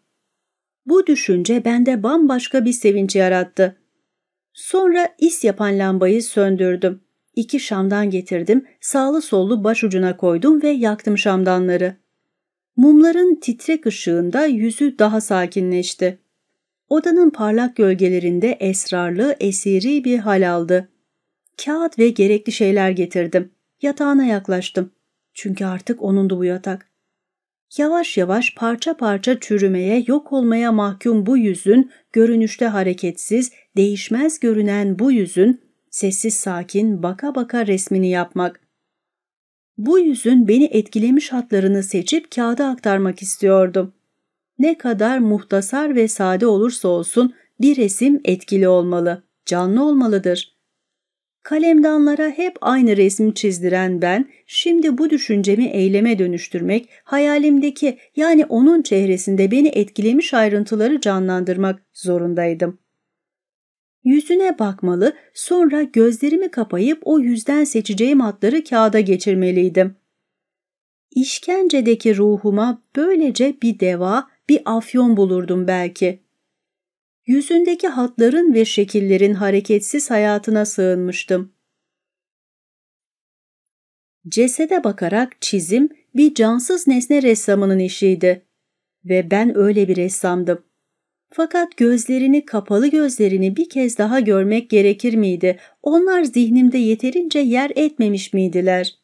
Bu düşünce bende bambaşka bir sevinç yarattı. Sonra is yapan lambayı söndürdüm. İki şamdan getirdim, sağlı sollu başucuna koydum ve yaktım şamdanları. Mumların titrek ışığında yüzü daha sakinleşti. Odanın parlak gölgelerinde esrarlı, esiri bir hal aldı. Kağıt ve gerekli şeyler getirdim. Yatağına yaklaştım. Çünkü artık onundu bu yatak. Yavaş yavaş parça parça çürümeye, yok olmaya mahkum bu yüzün, görünüşte hareketsiz, değişmez görünen bu yüzün, sessiz sakin baka baka resmini yapmak. Bu yüzün beni etkilemiş hatlarını seçip kağıda aktarmak istiyordum. Ne kadar muhtasar ve sade olursa olsun bir resim etkili olmalı, canlı olmalıdır. Kalemdanlara hep aynı resmi çizdiren ben, şimdi bu düşüncemi eyleme dönüştürmek, hayalimdeki yani onun çehresinde beni etkilemiş ayrıntıları canlandırmak zorundaydım. Yüzüne bakmalı, sonra gözlerimi kapayıp o yüzden seçeceğim hatları kağıda geçirmeliydim. İşkencedeki ruhuma böylece bir deva, bir afyon bulurdum belki. Yüzündeki hatların ve şekillerin hareketsiz hayatına sığınmıştım. Cesede bakarak çizim bir cansız nesne ressamının işiydi ve ben öyle bir ressamdım. Fakat gözlerini, kapalı gözlerini bir kez daha görmek gerekir miydi? Onlar zihnimde yeterince yer etmemiş miydiler?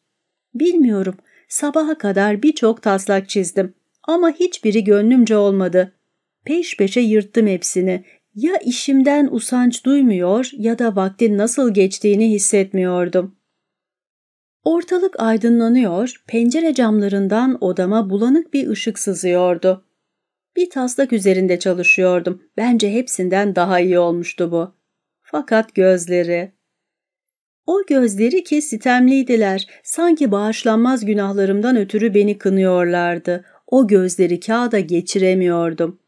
Bilmiyorum. Sabaha kadar birçok taslak çizdim ama hiçbiri gönlümce olmadı. Peş peşe yırttım hepsini. Ya işimden usanç duymuyor ya da vaktin nasıl geçtiğini hissetmiyordum. Ortalık aydınlanıyor, pencere camlarından odama bulanık bir ışık sızıyordu. Bir taslak üzerinde çalışıyordum. Bence hepsinden daha iyi olmuştu bu. Fakat gözleri... O gözleri ki sitemliydiler. Sanki bağışlanmaz günahlarımdan ötürü beni kınıyorlardı. O gözleri kağıda geçiremiyordum.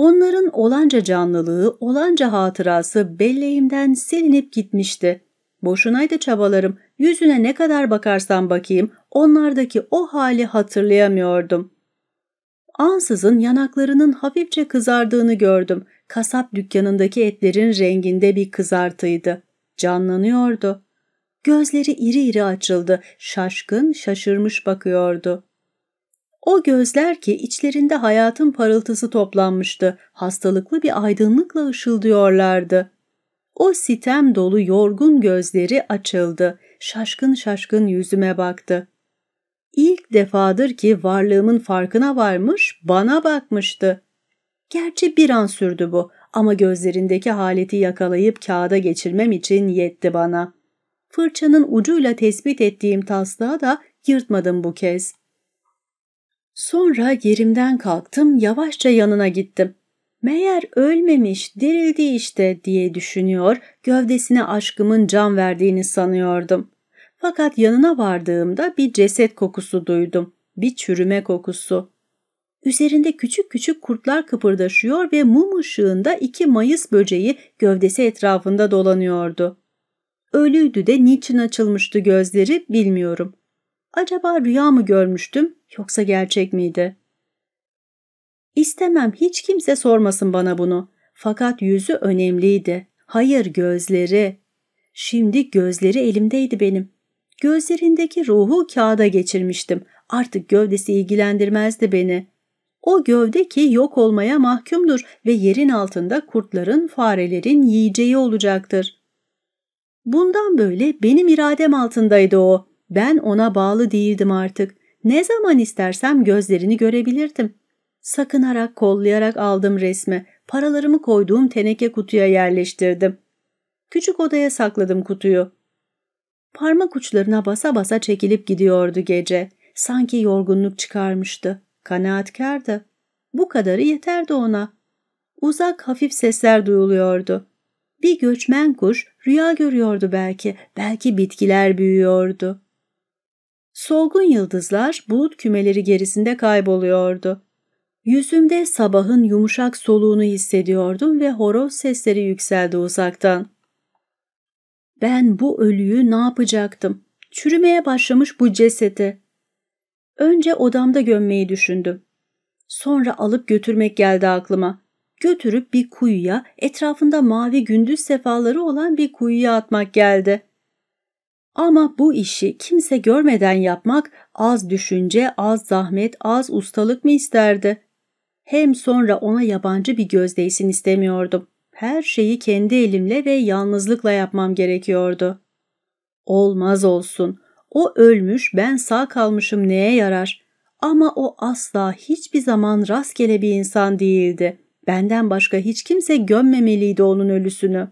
Onların olanca canlılığı, olanca hatırası belleğimden silinip gitmişti. Boşunaydı çabalarım, yüzüne ne kadar bakarsam bakayım, onlardaki o hali hatırlayamıyordum. Ansızın yanaklarının hafifçe kızardığını gördüm. Kasap dükkanındaki etlerin renginde bir kızartıydı. Canlanıyordu. Gözleri iri iri açıldı, şaşkın, şaşırmış bakıyordu. O gözler ki içlerinde hayatın parıltısı toplanmıştı, hastalıklı bir aydınlıkla ışıldıyorlardı. O sitem dolu yorgun gözleri açıldı, şaşkın şaşkın yüzüme baktı. İlk defadır ki varlığımın farkına varmış, bana bakmıştı. Gerçi bir an sürdü bu ama gözlerindeki haleti yakalayıp kağıda geçirmem için yetti bana. Fırçanın ucuyla tespit ettiğim taslağı da yırtmadım bu kez. Sonra yerimden kalktım, yavaşça yanına gittim. Meğer ölmemiş, dirildi işte diye düşünüyor, gövdesine aşkımın can verdiğini sanıyordum. Fakat yanına vardığımda bir ceset kokusu duydum, bir çürüme kokusu. Üzerinde küçük küçük kurtlar kıpırdaşıyor ve mum ışığında iki mayıs böceği gövdesi etrafında dolanıyordu. Ölüydü de niçin açılmıştı gözleri bilmiyorum. Acaba rüya mı görmüştüm yoksa gerçek miydi? İstemem hiç kimse sormasın bana bunu. Fakat yüzü önemliydi. Hayır gözleri. Şimdi gözleri elimdeydi benim. Gözlerindeki ruhu kağıda geçirmiştim. Artık gövdesi ilgilendirmezdi beni. O gövde ki yok olmaya mahkumdur ve yerin altında kurtların, farelerin yiyeceği olacaktır. Bundan böyle benim iradem altındaydı o. Ben ona bağlı değildim artık. Ne zaman istersem gözlerini görebilirdim. Sakınarak, kollayarak aldım resmi. Paralarımı koyduğum teneke kutuya yerleştirdim. Küçük odaya sakladım kutuyu. Parmak uçlarına basa basa çekilip gidiyordu gece. Sanki yorgunluk çıkarmıştı. Kanaatkardı. Bu kadarı yeterdi ona. Uzak hafif sesler duyuluyordu. Bir göçmen kuş rüya görüyordu belki, belki bitkiler büyüyordu. Solgun yıldızlar bulut kümeleri gerisinde kayboluyordu. Yüzümde sabahın yumuşak soluğunu hissediyordum ve horoz sesleri yükseldi uzaktan. Ben bu ölüyü ne yapacaktım? Çürümeye başlamış bu cesedi. Önce odamda gömmeyi düşündüm. Sonra alıp götürmek geldi aklıma. Götürüp bir kuyuya, etrafında mavi gündüz sefaları olan bir kuyuya atmak geldi. Ama bu işi kimse görmeden yapmak az düşünce, az zahmet, az ustalık mı isterdi? Hem sonra ona yabancı bir göz değsin istemiyordum. Her şeyi kendi elimle ve yalnızlıkla yapmam gerekiyordu. Olmaz olsun. O ölmüş, ben sağ kalmışım neye yarar? Ama o asla hiçbir zaman rastgele bir insan değildi. Benden başka hiç kimse gömmemeliydi onun ölüsünü.''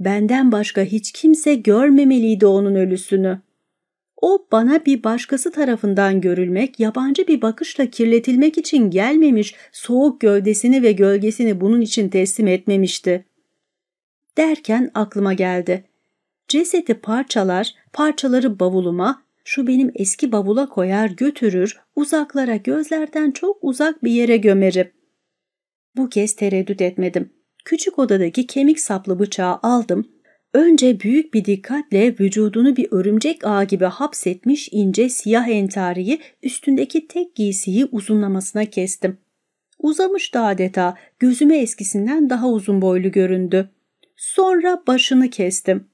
Benden başka hiç kimse görmemeliydi onun ölüsünü. O bana bir başkası tarafından görülmek, yabancı bir bakışla kirletilmek için gelmemiş, soğuk gövdesini ve gölgesini bunun için teslim etmemişti. Derken aklıma geldi. Cesedi parçalar, parçaları bavuluma, şu benim eski bavula koyar götürür, uzaklara gözlerden çok uzak bir yere gömerim. Bu kez tereddüt etmedim. Küçük odadaki kemik saplı bıçağı aldım. Önce büyük bir dikkatle vücudunu bir örümcek ağı gibi hapsetmiş ince siyah entariyi üstündeki tek giysiyi uzunlamasına kestim. Uzamıştı adeta, gözüme eskisinden daha uzun boylu göründü. Sonra başını kestim.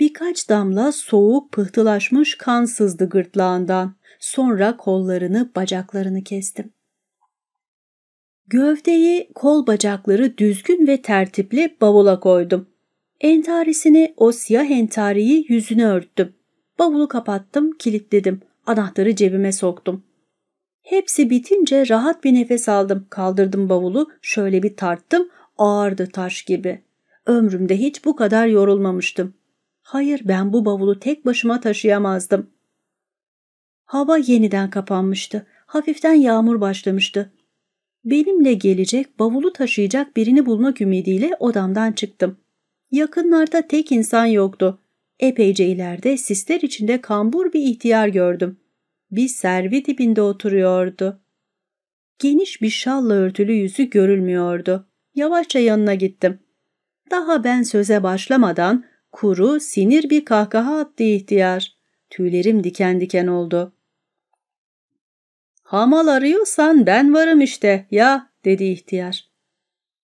Birkaç damla soğuk pıhtılaşmış kan sızdı gırtlağından. Sonra kollarını, bacaklarını kestim. Gövdeyi, kol bacakları düzgün ve tertipli bavula koydum. Entarisini, o siyah entariyi yüzüne örttüm. Bavulu kapattım, kilitledim. Anahtarı cebime soktum. Hepsi bitince rahat bir nefes aldım. Kaldırdım bavulu, şöyle bir tarttım. Ağırdı taş gibi. Ömrümde hiç bu kadar yorulmamıştım. Hayır, ben bu bavulu tek başıma taşıyamazdım. Hava yeniden kapanmıştı. Hafiften yağmur başlamıştı. Benimle gelecek, bavulu taşıyacak birini bulmak ümidiyle odamdan çıktım. Yakınlarda tek insan yoktu. Epeyce ileride sisler içinde kambur bir ihtiyar gördüm. Bir servi dibinde oturuyordu. Geniş bir şalla örtülü yüzü görülmüyordu. Yavaşça yanına gittim. Daha ben söze başlamadan kuru, sinir bir kahkaha attı ihtiyar. Tüylerim diken diken oldu. Hamal arıyorsan ben varım işte ya dedi ihtiyar.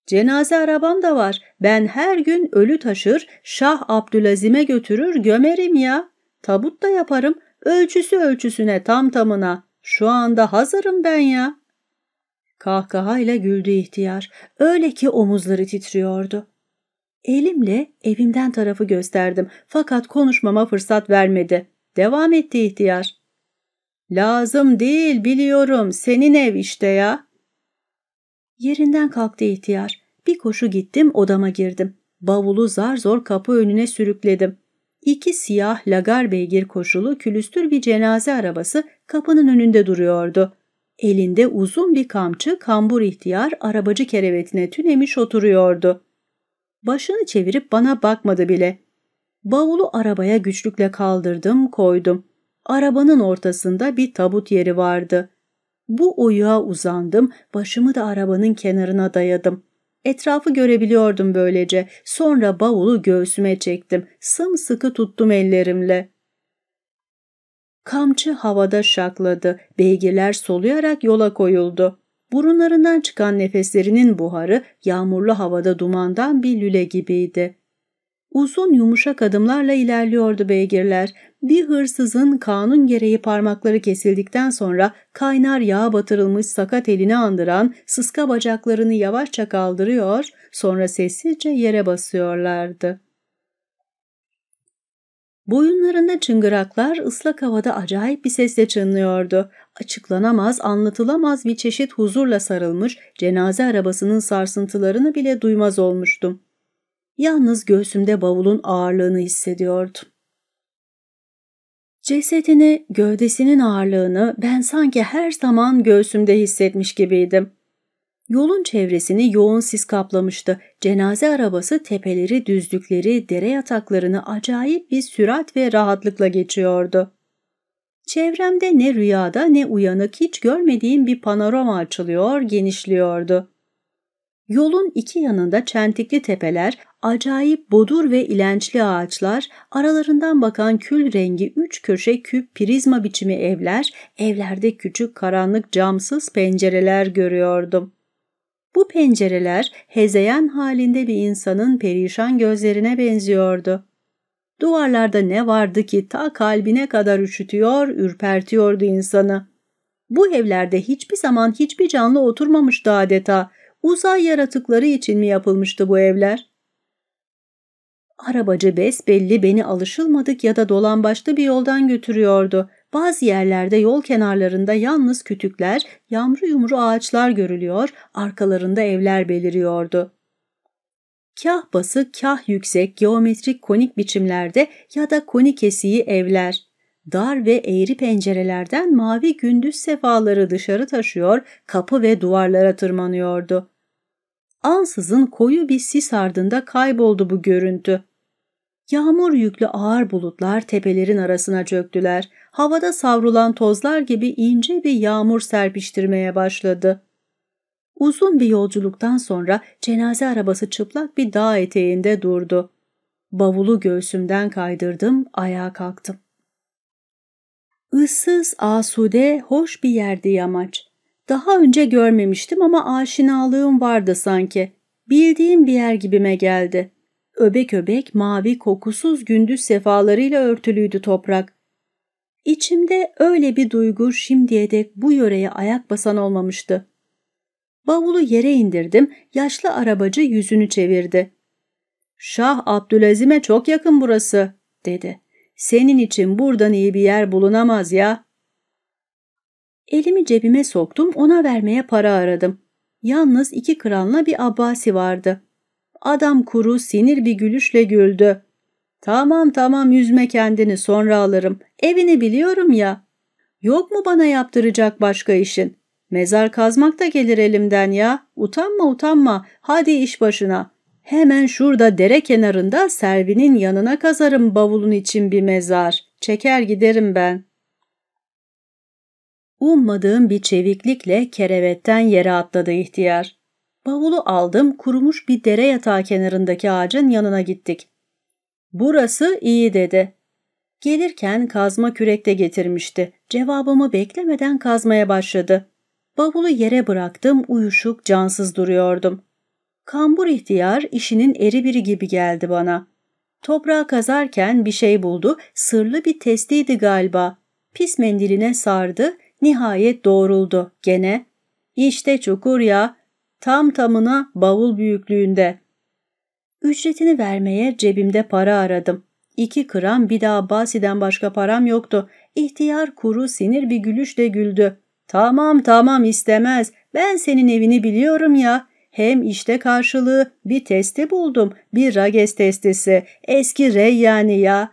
Cenaze arabam da var. Ben her gün ölü taşır, Şah Abdülazim'e götürür gömerim ya. Tabut da yaparım. Ölçüsü ölçüsüne tam tamına. Şu anda hazırım ben ya. Kahkahayla güldü ihtiyar. Öyle ki omuzları titriyordu. Elimle evimden tarafı gösterdim fakat konuşmama fırsat vermedi. Devam etti ihtiyar. Lazım değil biliyorum senin ev işte ya. Yerinden kalktı ihtiyar. Bir koşu gittim odama girdim. Bavulu zar zor kapı önüne sürükledim. İki siyah lagar beygir koşulu külüstür bir cenaze arabası kapının önünde duruyordu. Elinde uzun bir kamçı kambur ihtiyar arabacı kerevetine tünemiş oturuyordu. Başını çevirip bana bakmadı bile. Bavulu arabaya güçlükle kaldırdım, koydum. Arabanın ortasında bir tabut yeri vardı. Bu oyuğa uzandım, başımı da arabanın kenarına dayadım. Etrafı görebiliyordum böylece. Sonra bavulu göğsüme çektim. Sımsıkı tuttum ellerimle. Kamçı havada şakladı. Beygirler soluyarak yola koyuldu. Burunlarından çıkan nefeslerinin buharı yağmurlu havada dumandan bir lüle gibiydi. Uzun yumuşak adımlarla ilerliyordu beygirler. Bir hırsızın kanun gereği parmakları kesildikten sonra kaynar yağ batırılmış sakat elini andıran sıska bacaklarını yavaşça kaldırıyor, sonra sessizce yere basıyorlardı. Boyunlarında çıngıraklar ıslak havada acayip bir sesle çınlıyordu. Açıklanamaz, anlatılamaz bir çeşit huzurla sarılmış cenaze arabasının sarsıntılarını bile duymaz olmuştum. Yalnız göğsümde bavulun ağırlığını hissediyordum. Cesetini, gövdesinin ağırlığını ben sanki her zaman göğsümde hissetmiş gibiydim. Yolun çevresini yoğun sis kaplamıştı. Cenaze arabası tepeleri, düzlükleri, dere yataklarını acayip bir sürat ve rahatlıkla geçiyordu. Çevremde ne rüyada ne uyanık hiç görmediğim bir panorama açılıyor, genişliyordu. Yolun iki yanında çentikli tepeler, acayip bodur ve ilençli ağaçlar, aralarından bakan kül rengi üç köşe küp prizma biçimi evler, evlerde küçük karanlık camsız pencereler görüyordum. Bu pencereler hezeyan halinde bir insanın perişan gözlerine benziyordu. Duvarlarda ne vardı ki ta kalbine kadar üşütüyor, ürpertiyordu insanı. Bu evlerde hiçbir zaman hiçbir canlı oturmamıştı adeta.'' Uzay yaratıkları için mi yapılmıştı bu evler? Arabacı bes belli beni alışılmadık ya da dolambaçlı bir yoldan götürüyordu. Bazı yerlerde yol kenarlarında yalnız kütükler, yamru yumru ağaçlar görülüyor, arkalarında evler beliriyordu. Kah bası, kah yüksek, geometrik konik biçimlerde ya da konik kesiği evler. Dar ve eğri pencerelerden mavi gündüz sefaları dışarı taşıyor, kapı ve duvarlara tırmanıyordu. Ansızın koyu bir sis ardında kayboldu bu görüntü. Yağmur yüklü ağır bulutlar tepelerin arasına çöktüler. Havada savrulan tozlar gibi ince bir yağmur serpiştirmeye başladı. Uzun bir yolculuktan sonra cenaze arabası çıplak bir dağ eteğinde durdu. Bavulu göğsümden kaydırdım, ayağa kalktım. Issız, asude, hoş bir yerdi yamaç. Daha önce görmemiştim ama aşinalığım vardı sanki. Bildiğim bir yer gibime geldi. Öbek öbek mavi kokusuz gündüz sefalarıyla örtülüydü toprak. İçimde öyle bir duygu şimdiye dek bu yöreye ayak basan olmamıştı. Bavulu yere indirdim, yaşlı arabacı yüzünü çevirdi. ''Şah Abdülazim'e çok yakın burası.'' dedi. ''Senin için buradan iyi bir yer bulunamaz ya.'' Elimi cebime soktum ona vermeye para aradım. Yalnız iki kranla bir abbasi vardı. Adam kuru sinir bir gülüşle güldü. Tamam tamam yüzme kendini sonra alırım. Evini biliyorum ya. Yok mu bana yaptıracak başka işin? Mezar kazmak da gelir elimden ya. Utanma utanma. Hadi iş başına. Hemen şurada dere kenarında Servi'nin yanına kazarım bavulun için bir mezar. Çeker giderim ben.'' Ummadığım bir çeviklikle kerevetten yere atladı ihtiyar. Bavulu aldım, kurumuş bir dere yatağı kenarındaki ağacın yanına gittik. Burası iyi dedi. Gelirken kazma kürek de getirmişti. Cevabımı beklemeden kazmaya başladı. Bavulu yere bıraktım, uyuşuk, cansız duruyordum. Kambur ihtiyar işinin eri biri gibi geldi bana. Toprağı kazarken bir şey buldu, sırlı bir testiydi galiba. Pis mendiline sardı, Nihayet doğruldu gene. işte çukur ya, tam tamına bavul büyüklüğünde. Ücretini vermeye cebimde para aradım. İki kram bir daha Basi'den başka param yoktu. İhtiyar kuru sinir bir gülüşle güldü. Tamam tamam istemez. Ben senin evini biliyorum ya. Hem işte karşılığı bir testi buldum. Bir rages testisi. Eski rey yani ya.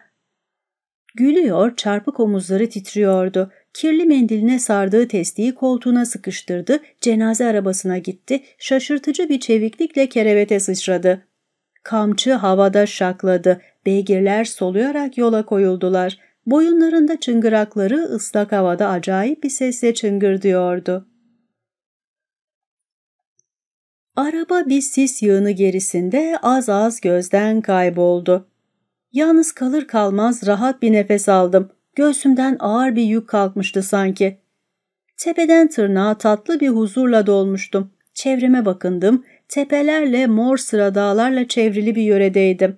Gülüyor çarpık omuzları titriyordu kirli mendiline sardığı testiyi koltuğuna sıkıştırdı, cenaze arabasına gitti, şaşırtıcı bir çeviklikle kerevete sıçradı. Kamçı havada şakladı, beygirler soluyarak yola koyuldular. Boyunlarında çıngırakları ıslak havada acayip bir sesle çıngırdıyordu. Araba bir sis yığını gerisinde az az gözden kayboldu. Yalnız kalır kalmaz rahat bir nefes aldım. Göğsümden ağır bir yük kalkmıştı sanki. Tepeden tırnağa tatlı bir huzurla dolmuştum. Çevreme bakındım. Tepelerle, mor sıra dağlarla çevrili bir yöredeydim.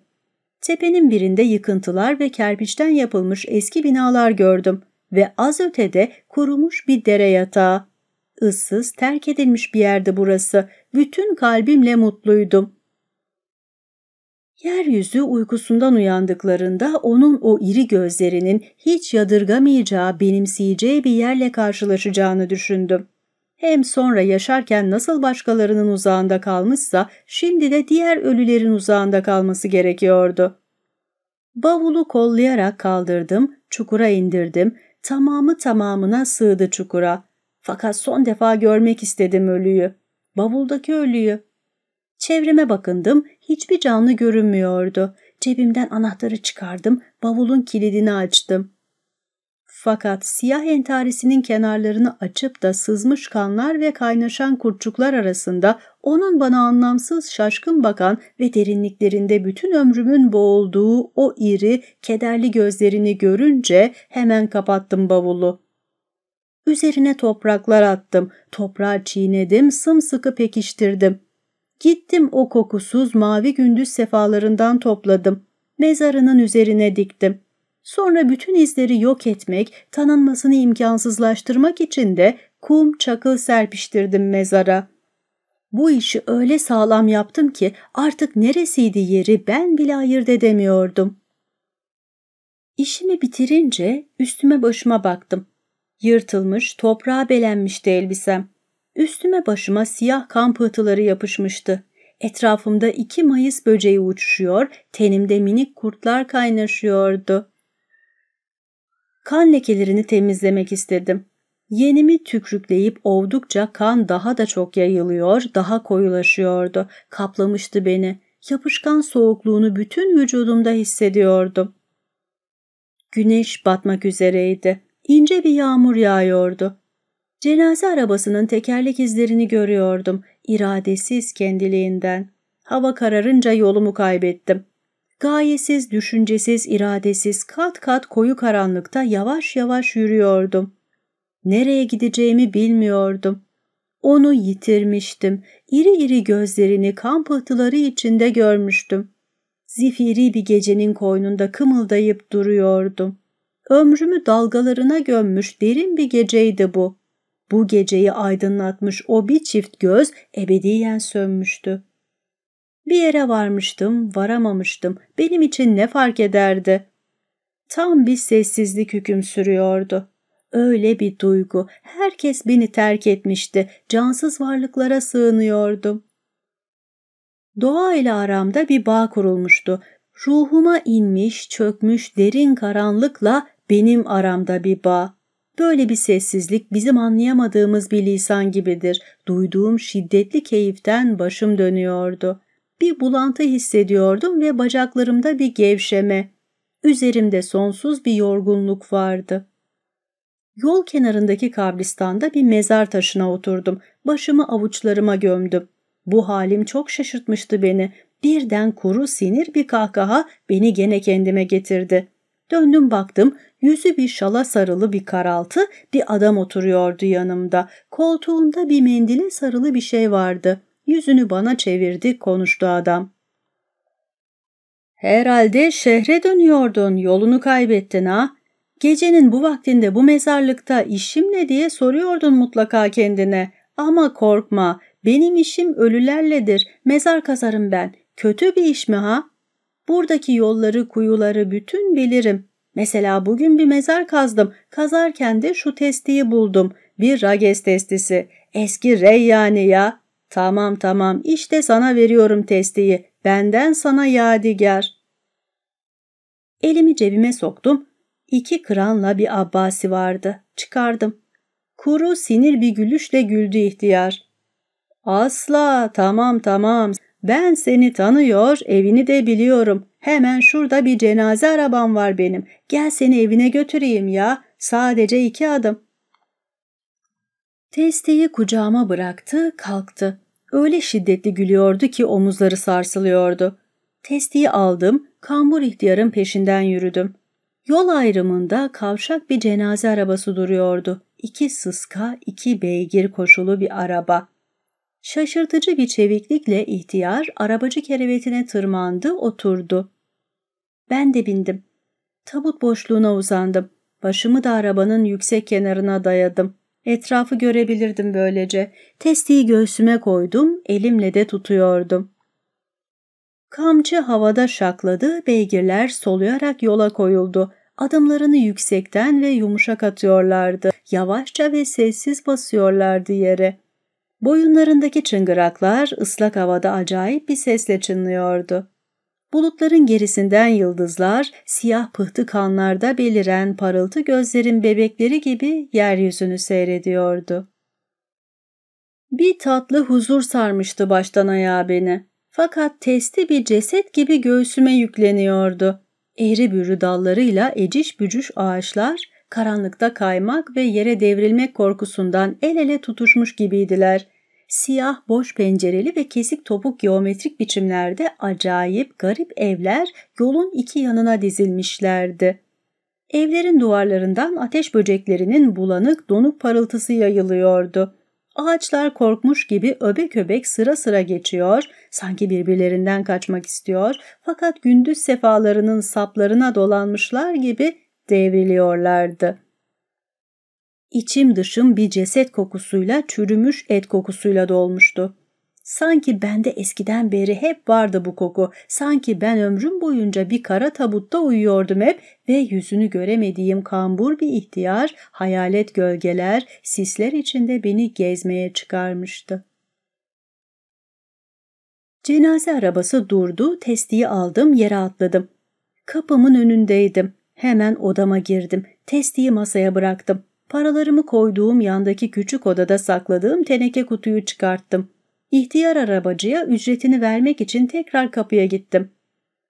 Tepenin birinde yıkıntılar ve kerpiçten yapılmış eski binalar gördüm ve az ötede kurumuş bir dere yatağı. Issız, terk edilmiş bir yerde burası. Bütün kalbimle mutluydum. Yeryüzü uykusundan uyandıklarında onun o iri gözlerinin hiç yadırgamayacağı, benimseyeceği bir yerle karşılaşacağını düşündüm. Hem sonra yaşarken nasıl başkalarının uzağında kalmışsa şimdi de diğer ölülerin uzağında kalması gerekiyordu. Bavulu kollayarak kaldırdım, çukura indirdim. Tamamı tamamına sığdı çukura. Fakat son defa görmek istedim ölüyü. Bavuldaki ölüyü. Çevreme bakındım, hiçbir canlı görünmüyordu. Cebimden anahtarı çıkardım, bavulun kilidini açtım. Fakat siyah entarisinin kenarlarını açıp da sızmış kanlar ve kaynaşan kurtçuklar arasında onun bana anlamsız şaşkın bakan ve derinliklerinde bütün ömrümün boğulduğu o iri, kederli gözlerini görünce hemen kapattım bavulu. Üzerine topraklar attım, toprağı çiğnedim, sımsıkı pekiştirdim.'' Gittim o kokusuz mavi gündüz sefalarından topladım. Mezarının üzerine diktim. Sonra bütün izleri yok etmek, tanınmasını imkansızlaştırmak için de kum çakıl serpiştirdim mezara. Bu işi öyle sağlam yaptım ki artık neresiydi yeri ben bile ayırt edemiyordum. İşimi bitirince üstüme başıma baktım. Yırtılmış, toprağa belenmişti elbisem. Üstüme başıma siyah kan pıhtıları yapışmıştı. Etrafımda iki mayıs böceği uçuşuyor, tenimde minik kurtlar kaynaşıyordu. Kan lekelerini temizlemek istedim. Yenimi tükrükleyip ovdukça kan daha da çok yayılıyor, daha koyulaşıyordu. Kaplamıştı beni. Yapışkan soğukluğunu bütün vücudumda hissediyordum. Güneş batmak üzereydi. İnce bir yağmur yağıyordu. Cenaze arabasının tekerlek izlerini görüyordum, iradesiz kendiliğinden. Hava kararınca yolumu kaybettim. Gayesiz, düşüncesiz, iradesiz, kat kat koyu karanlıkta yavaş yavaş yürüyordum. Nereye gideceğimi bilmiyordum. Onu yitirmiştim. İri iri gözlerini kan pıhtıları içinde görmüştüm. Zifiri bir gecenin koynunda kımıldayıp duruyordum. Ömrümü dalgalarına gömmüş derin bir geceydi bu. Bu geceyi aydınlatmış o bir çift göz ebediyen sönmüştü. Bir yere varmıştım, varamamıştım. Benim için ne fark ederdi? Tam bir sessizlik hüküm sürüyordu. Öyle bir duygu. Herkes beni terk etmişti. Cansız varlıklara sığınıyordum. Doğa ile aramda bir bağ kurulmuştu. Ruhuma inmiş, çökmüş derin karanlıkla benim aramda bir bağ. Böyle bir sessizlik bizim anlayamadığımız bir lisan gibidir. Duyduğum şiddetli keyiften başım dönüyordu. Bir bulantı hissediyordum ve bacaklarımda bir gevşeme. Üzerimde sonsuz bir yorgunluk vardı. Yol kenarındaki kabristanda bir mezar taşına oturdum. Başımı avuçlarıma gömdüm. Bu halim çok şaşırtmıştı beni. Birden kuru sinir bir kahkaha beni gene kendime getirdi. Döndüm baktım, yüzü bir şala sarılı bir karaltı bir adam oturuyordu yanımda. Koltuğunda bir mendile sarılı bir şey vardı. Yüzünü bana çevirdi, konuştu adam. Herhalde şehre dönüyordun, yolunu kaybettin ha. Gecenin bu vaktinde bu mezarlıkta işim ne diye soruyordun mutlaka kendine. Ama korkma, benim işim ölülerledir, mezar kazarım ben. Kötü bir iş mi ha? Buradaki yolları, kuyuları bütün bilirim. Mesela bugün bir mezar kazdım. Kazarken de şu testiyi buldum. Bir rages testisi. Eski reyhani ya. Tamam tamam işte sana veriyorum testiyi. Benden sana yadigar. Elimi cebime soktum. İki kranla bir abbasi vardı. Çıkardım. Kuru sinir bir gülüşle güldü ihtiyar. Asla tamam tamam ben seni tanıyor, evini de biliyorum. Hemen şurada bir cenaze arabam var benim. Gel seni evine götüreyim ya. Sadece iki adım. Testeyi kucağıma bıraktı, kalktı. Öyle şiddetli gülüyordu ki omuzları sarsılıyordu. Testiyi aldım, kambur ihtiyarın peşinden yürüdüm. Yol ayrımında kavşak bir cenaze arabası duruyordu. İki sıska, iki beygir koşulu bir araba. Şaşırtıcı bir çeviklikle ihtiyar arabacı kerevetine tırmandı, oturdu. Ben de bindim. Tabut boşluğuna uzandım. Başımı da arabanın yüksek kenarına dayadım. Etrafı görebilirdim böylece. Testiyi göğsüme koydum, elimle de tutuyordum. Kamçı havada şakladı, beygirler soluyarak yola koyuldu. Adımlarını yüksekten ve yumuşak atıyorlardı. Yavaşça ve sessiz basıyorlardı yere. Boyunlarındaki çıngıraklar ıslak havada acayip bir sesle çınlıyordu. Bulutların gerisinden yıldızlar, siyah pıhtı kanlarda beliren parıltı gözlerin bebekleri gibi yeryüzünü seyrediyordu. Bir tatlı huzur sarmıştı baştan ayağa beni. Fakat testi bir ceset gibi göğsüme yükleniyordu. Eğri bürü dallarıyla eciş bücüş ağaçlar, karanlıkta kaymak ve yere devrilmek korkusundan el ele tutuşmuş gibiydiler. Siyah boş pencereli ve kesik topuk geometrik biçimlerde acayip garip evler yolun iki yanına dizilmişlerdi. Evlerin duvarlarından ateş böceklerinin bulanık donuk parıltısı yayılıyordu. Ağaçlar korkmuş gibi öbek öbek sıra sıra geçiyor, sanki birbirlerinden kaçmak istiyor fakat gündüz sefalarının saplarına dolanmışlar gibi devriliyorlardı. İçim dışım bir ceset kokusuyla çürümüş et kokusuyla dolmuştu. Sanki bende eskiden beri hep vardı bu koku. Sanki ben ömrüm boyunca bir kara tabutta uyuyordum hep ve yüzünü göremediğim kambur bir ihtiyar, hayalet gölgeler, sisler içinde beni gezmeye çıkarmıştı. Cenaze arabası durdu, testiyi aldım, yere atladım. Kapımın önündeydim. Hemen odama girdim. Testiyi masaya bıraktım. Paralarımı koyduğum yandaki küçük odada sakladığım teneke kutuyu çıkarttım. İhtiyar arabacıya ücretini vermek için tekrar kapıya gittim.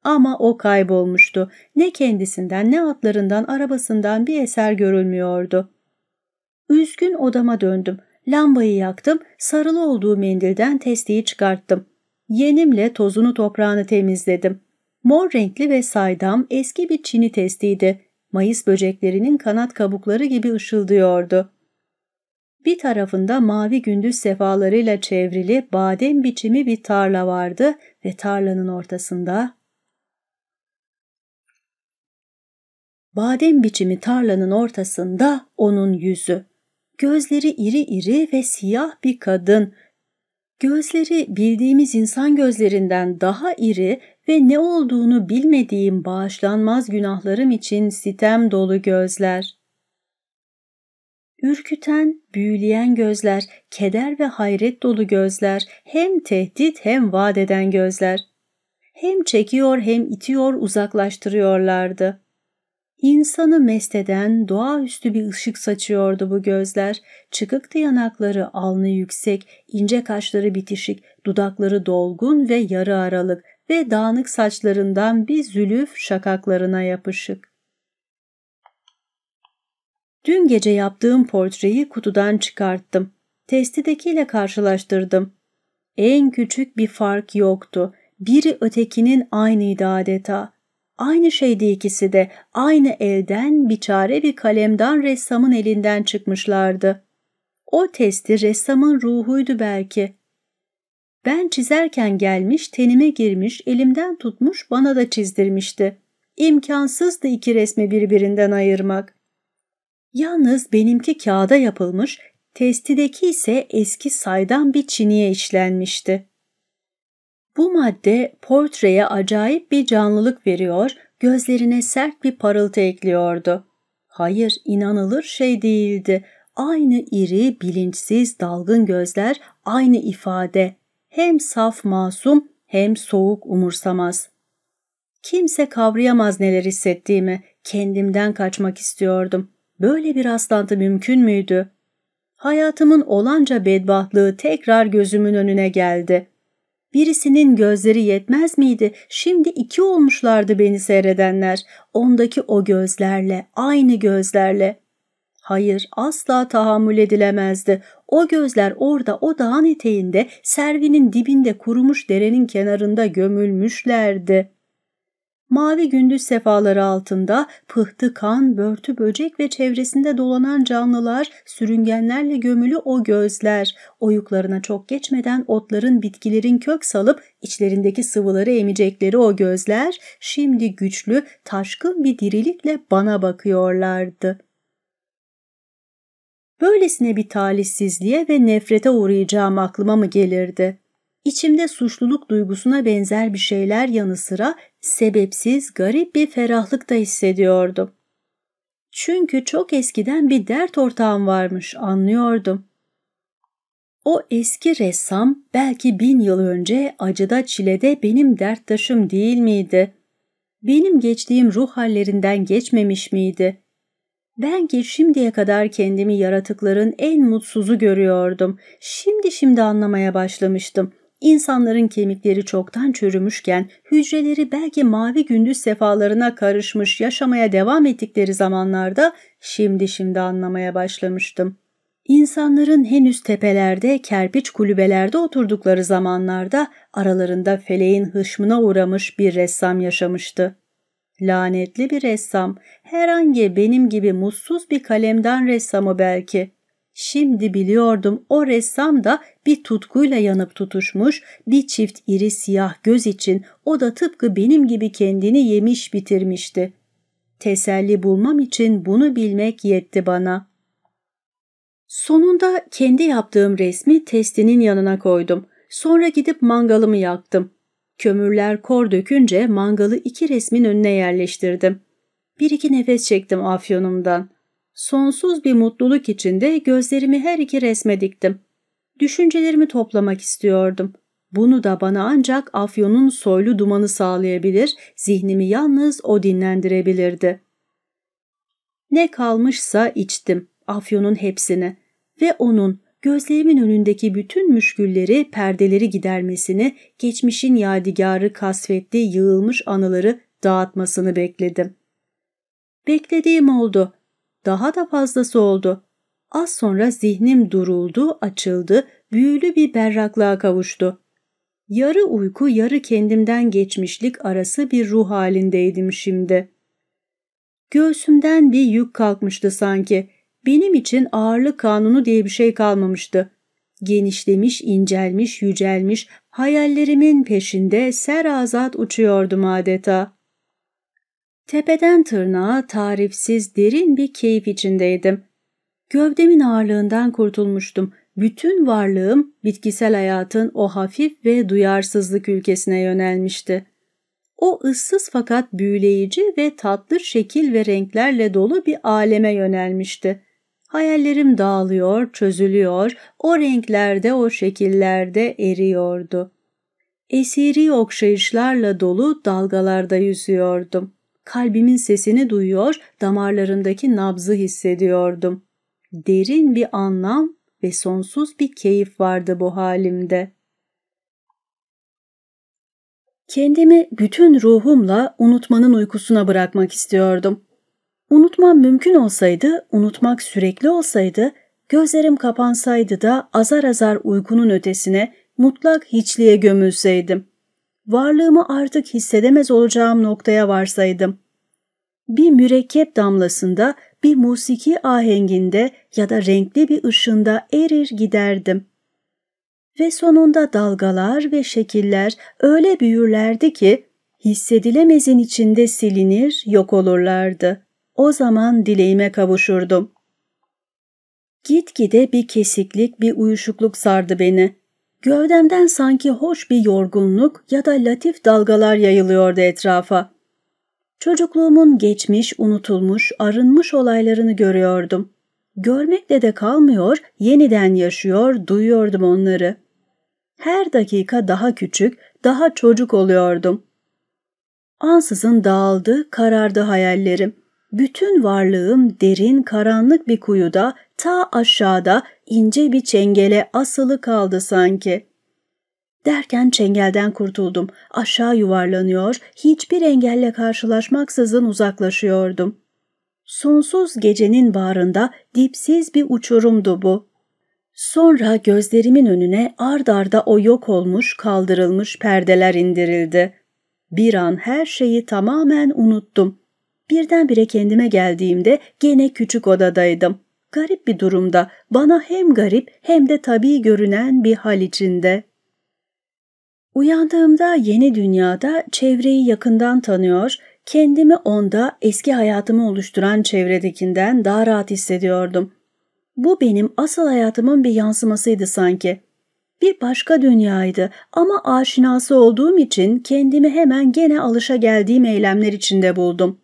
Ama o kaybolmuştu. Ne kendisinden ne atlarından arabasından bir eser görülmüyordu. Üzgün odama döndüm. Lambayı yaktım, sarılı olduğu mendilden testiyi çıkarttım. Yenimle tozunu toprağını temizledim. Mor renkli ve saydam eski bir çini testiydi. Mayıs böceklerinin kanat kabukları gibi ışıldıyordu. Bir tarafında mavi gündüz sefalarıyla çevrili badem biçimi bir tarla vardı ve tarlanın ortasında Badem biçimi tarlanın ortasında onun yüzü. Gözleri iri iri ve siyah bir kadın Gözleri bildiğimiz insan gözlerinden daha iri ve ne olduğunu bilmediğim bağışlanmaz günahlarım için sitem dolu gözler. Ürküten, büyüleyen gözler, keder ve hayret dolu gözler, hem tehdit hem vaat eden gözler. Hem çekiyor hem itiyor uzaklaştırıyorlardı. İnsanı mesteden doğaüstü bir ışık saçıyordu bu gözler. Çıkıktı yanakları, alnı yüksek, ince kaşları bitişik, dudakları dolgun ve yarı aralık ve dağınık saçlarından bir zülüf şakaklarına yapışık. Dün gece yaptığım portreyi kutudan çıkarttım. Testidekiyle karşılaştırdım. En küçük bir fark yoktu. Biri ötekinin aynıydı adeta. Aynı şeydi ikisi de, aynı elden biçare bir kalemdan ressamın elinden çıkmışlardı. O testi ressamın ruhuydu belki. Ben çizerken gelmiş, tenime girmiş, elimden tutmuş, bana da çizdirmişti. İmkansızdı iki resmi birbirinden ayırmak. Yalnız benimki kağıda yapılmış, testideki ise eski saydam bir çiniye işlenmişti. Bu madde portreye acayip bir canlılık veriyor, gözlerine sert bir parıltı ekliyordu. Hayır, inanılır şey değildi. Aynı iri, bilinçsiz, dalgın gözler, aynı ifade. Hem saf masum hem soğuk umursamaz. Kimse kavrayamaz neler hissettiğimi. Kendimden kaçmak istiyordum. Böyle bir rastlantı mümkün müydü? Hayatımın olanca bedbahtlığı tekrar gözümün önüne geldi. Birisinin gözleri yetmez miydi? Şimdi iki olmuşlardı beni seyredenler. Ondaki o gözlerle, aynı gözlerle. Hayır, asla tahammül edilemezdi. O gözler orada, o dağın eteğinde, servinin dibinde kurumuş derenin kenarında gömülmüşlerdi.'' Mavi gündüz sefaları altında pıhtı kan, börtü böcek ve çevresinde dolanan canlılar, sürüngenlerle gömülü o gözler. Oyuklarına çok geçmeden otların, bitkilerin kök salıp içlerindeki sıvıları emecekleri o gözler şimdi güçlü, taşkın bir dirilikle bana bakıyorlardı. Böylesine bir talihsizliğe ve nefrete uğrayacağım aklıma mı gelirdi? İçimde suçluluk duygusuna benzer bir şeyler yanı sıra sebepsiz garip bir ferahlık da hissediyordum. Çünkü çok eskiden bir dert ortağım varmış anlıyordum. O eski ressam belki bin yıl önce acıda çilede benim derttaşım değil miydi? Benim geçtiğim ruh hallerinden geçmemiş miydi? Ben ki şimdiye kadar kendimi yaratıkların en mutsuzu görüyordum. Şimdi şimdi anlamaya başlamıştım. İnsanların kemikleri çoktan çürümüşken hücreleri belki mavi gündüz sefalarına karışmış yaşamaya devam ettikleri zamanlarda şimdi şimdi anlamaya başlamıştım. İnsanların henüz tepelerde, kerpiç kulübelerde oturdukları zamanlarda aralarında feleğin hışmına uğramış bir ressam yaşamıştı. Lanetli bir ressam, herhangi benim gibi mutsuz bir kalemden ressamı belki.'' Şimdi biliyordum o ressam da bir tutkuyla yanıp tutuşmuş, bir çift iri siyah göz için o da tıpkı benim gibi kendini yemiş bitirmişti. Teselli bulmam için bunu bilmek yetti bana. Sonunda kendi yaptığım resmi testinin yanına koydum. Sonra gidip mangalımı yaktım. Kömürler kor dökünce mangalı iki resmin önüne yerleştirdim. Bir iki nefes çektim afyonumdan.'' Sonsuz bir mutluluk içinde gözlerimi her iki resme diktim. Düşüncelerimi toplamak istiyordum. Bunu da bana ancak afyonun soylu dumanı sağlayabilir, zihnimi yalnız o dinlendirebilirdi. Ne kalmışsa içtim, afyonun hepsini ve onun gözlerimin önündeki bütün müşkülleri, perdeleri gidermesini, geçmişin yadigarı kasvetli yığılmış anıları dağıtmasını bekledim. Beklediğim oldu daha da fazlası oldu. Az sonra zihnim duruldu, açıldı, büyülü bir berraklığa kavuştu. Yarı uyku, yarı kendimden geçmişlik arası bir ruh halindeydim şimdi. Göğsümden bir yük kalkmıştı sanki. Benim için ağırlık kanunu diye bir şey kalmamıştı. Genişlemiş, incelmiş, yücelmiş, hayallerimin peşinde ser azat uçuyordum adeta. Tepeden tırnağa tarifsiz derin bir keyif içindeydim. Gövdemin ağırlığından kurtulmuştum. Bütün varlığım bitkisel hayatın o hafif ve duyarsızlık ülkesine yönelmişti. O ıssız fakat büyüleyici ve tatlı şekil ve renklerle dolu bir aleme yönelmişti. Hayallerim dağılıyor, çözülüyor, o renklerde, o şekillerde eriyordu. Esiri okşayışlarla dolu dalgalarda yüzüyordum kalbimin sesini duyuyor, damarlarımdaki nabzı hissediyordum. Derin bir anlam ve sonsuz bir keyif vardı bu halimde. Kendimi bütün ruhumla unutmanın uykusuna bırakmak istiyordum. Unutmam mümkün olsaydı, unutmak sürekli olsaydı, gözlerim kapansaydı da azar azar uykunun ötesine mutlak hiçliğe gömülseydim varlığımı artık hissedemez olacağım noktaya varsaydım. Bir mürekkep damlasında, bir musiki ahenginde ya da renkli bir ışında erir giderdim. Ve sonunda dalgalar ve şekiller öyle büyürlerdi ki hissedilemezin içinde silinir, yok olurlardı. O zaman dileğime kavuşurdum. Gitgide bir kesiklik, bir uyuşukluk sardı beni. Gövdemden sanki hoş bir yorgunluk ya da latif dalgalar yayılıyordu etrafa. Çocukluğumun geçmiş, unutulmuş, arınmış olaylarını görüyordum. Görmekle de kalmıyor, yeniden yaşıyor, duyuyordum onları. Her dakika daha küçük, daha çocuk oluyordum. Ansızın dağıldı, karardı hayallerim. Bütün varlığım derin, karanlık bir kuyuda ta aşağıda ince bir çengele asılı kaldı sanki. Derken çengelden kurtuldum. Aşağı yuvarlanıyor, hiçbir engelle karşılaşmaksızın uzaklaşıyordum. Sonsuz gecenin bağrında dipsiz bir uçurumdu bu. Sonra gözlerimin önüne ard arda o yok olmuş, kaldırılmış perdeler indirildi. Bir an her şeyi tamamen unuttum. Birdenbire kendime geldiğimde gene küçük odadaydım. Garip bir durumda, bana hem garip hem de tabii görünen bir hal içinde. Uyandığımda yeni dünyada çevreyi yakından tanıyor, kendimi onda eski hayatımı oluşturan çevredekinden daha rahat hissediyordum. Bu benim asıl hayatımın bir yansımasıydı sanki. Bir başka dünyaydı ama aşinası olduğum için kendimi hemen gene alışa geldiğim eylemler içinde buldum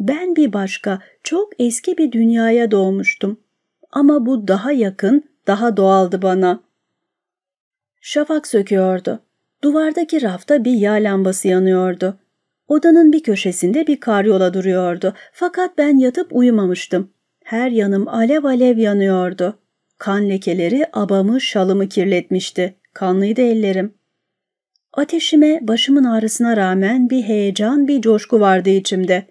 ben bir başka, çok eski bir dünyaya doğmuştum. Ama bu daha yakın, daha doğaldı bana. Şafak söküyordu. Duvardaki rafta bir yağ lambası yanıyordu. Odanın bir köşesinde bir karyola duruyordu. Fakat ben yatıp uyumamıştım. Her yanım alev alev yanıyordu. Kan lekeleri abamı şalımı kirletmişti. Kanlıydı ellerim. Ateşime başımın ağrısına rağmen bir heyecan, bir coşku vardı içimde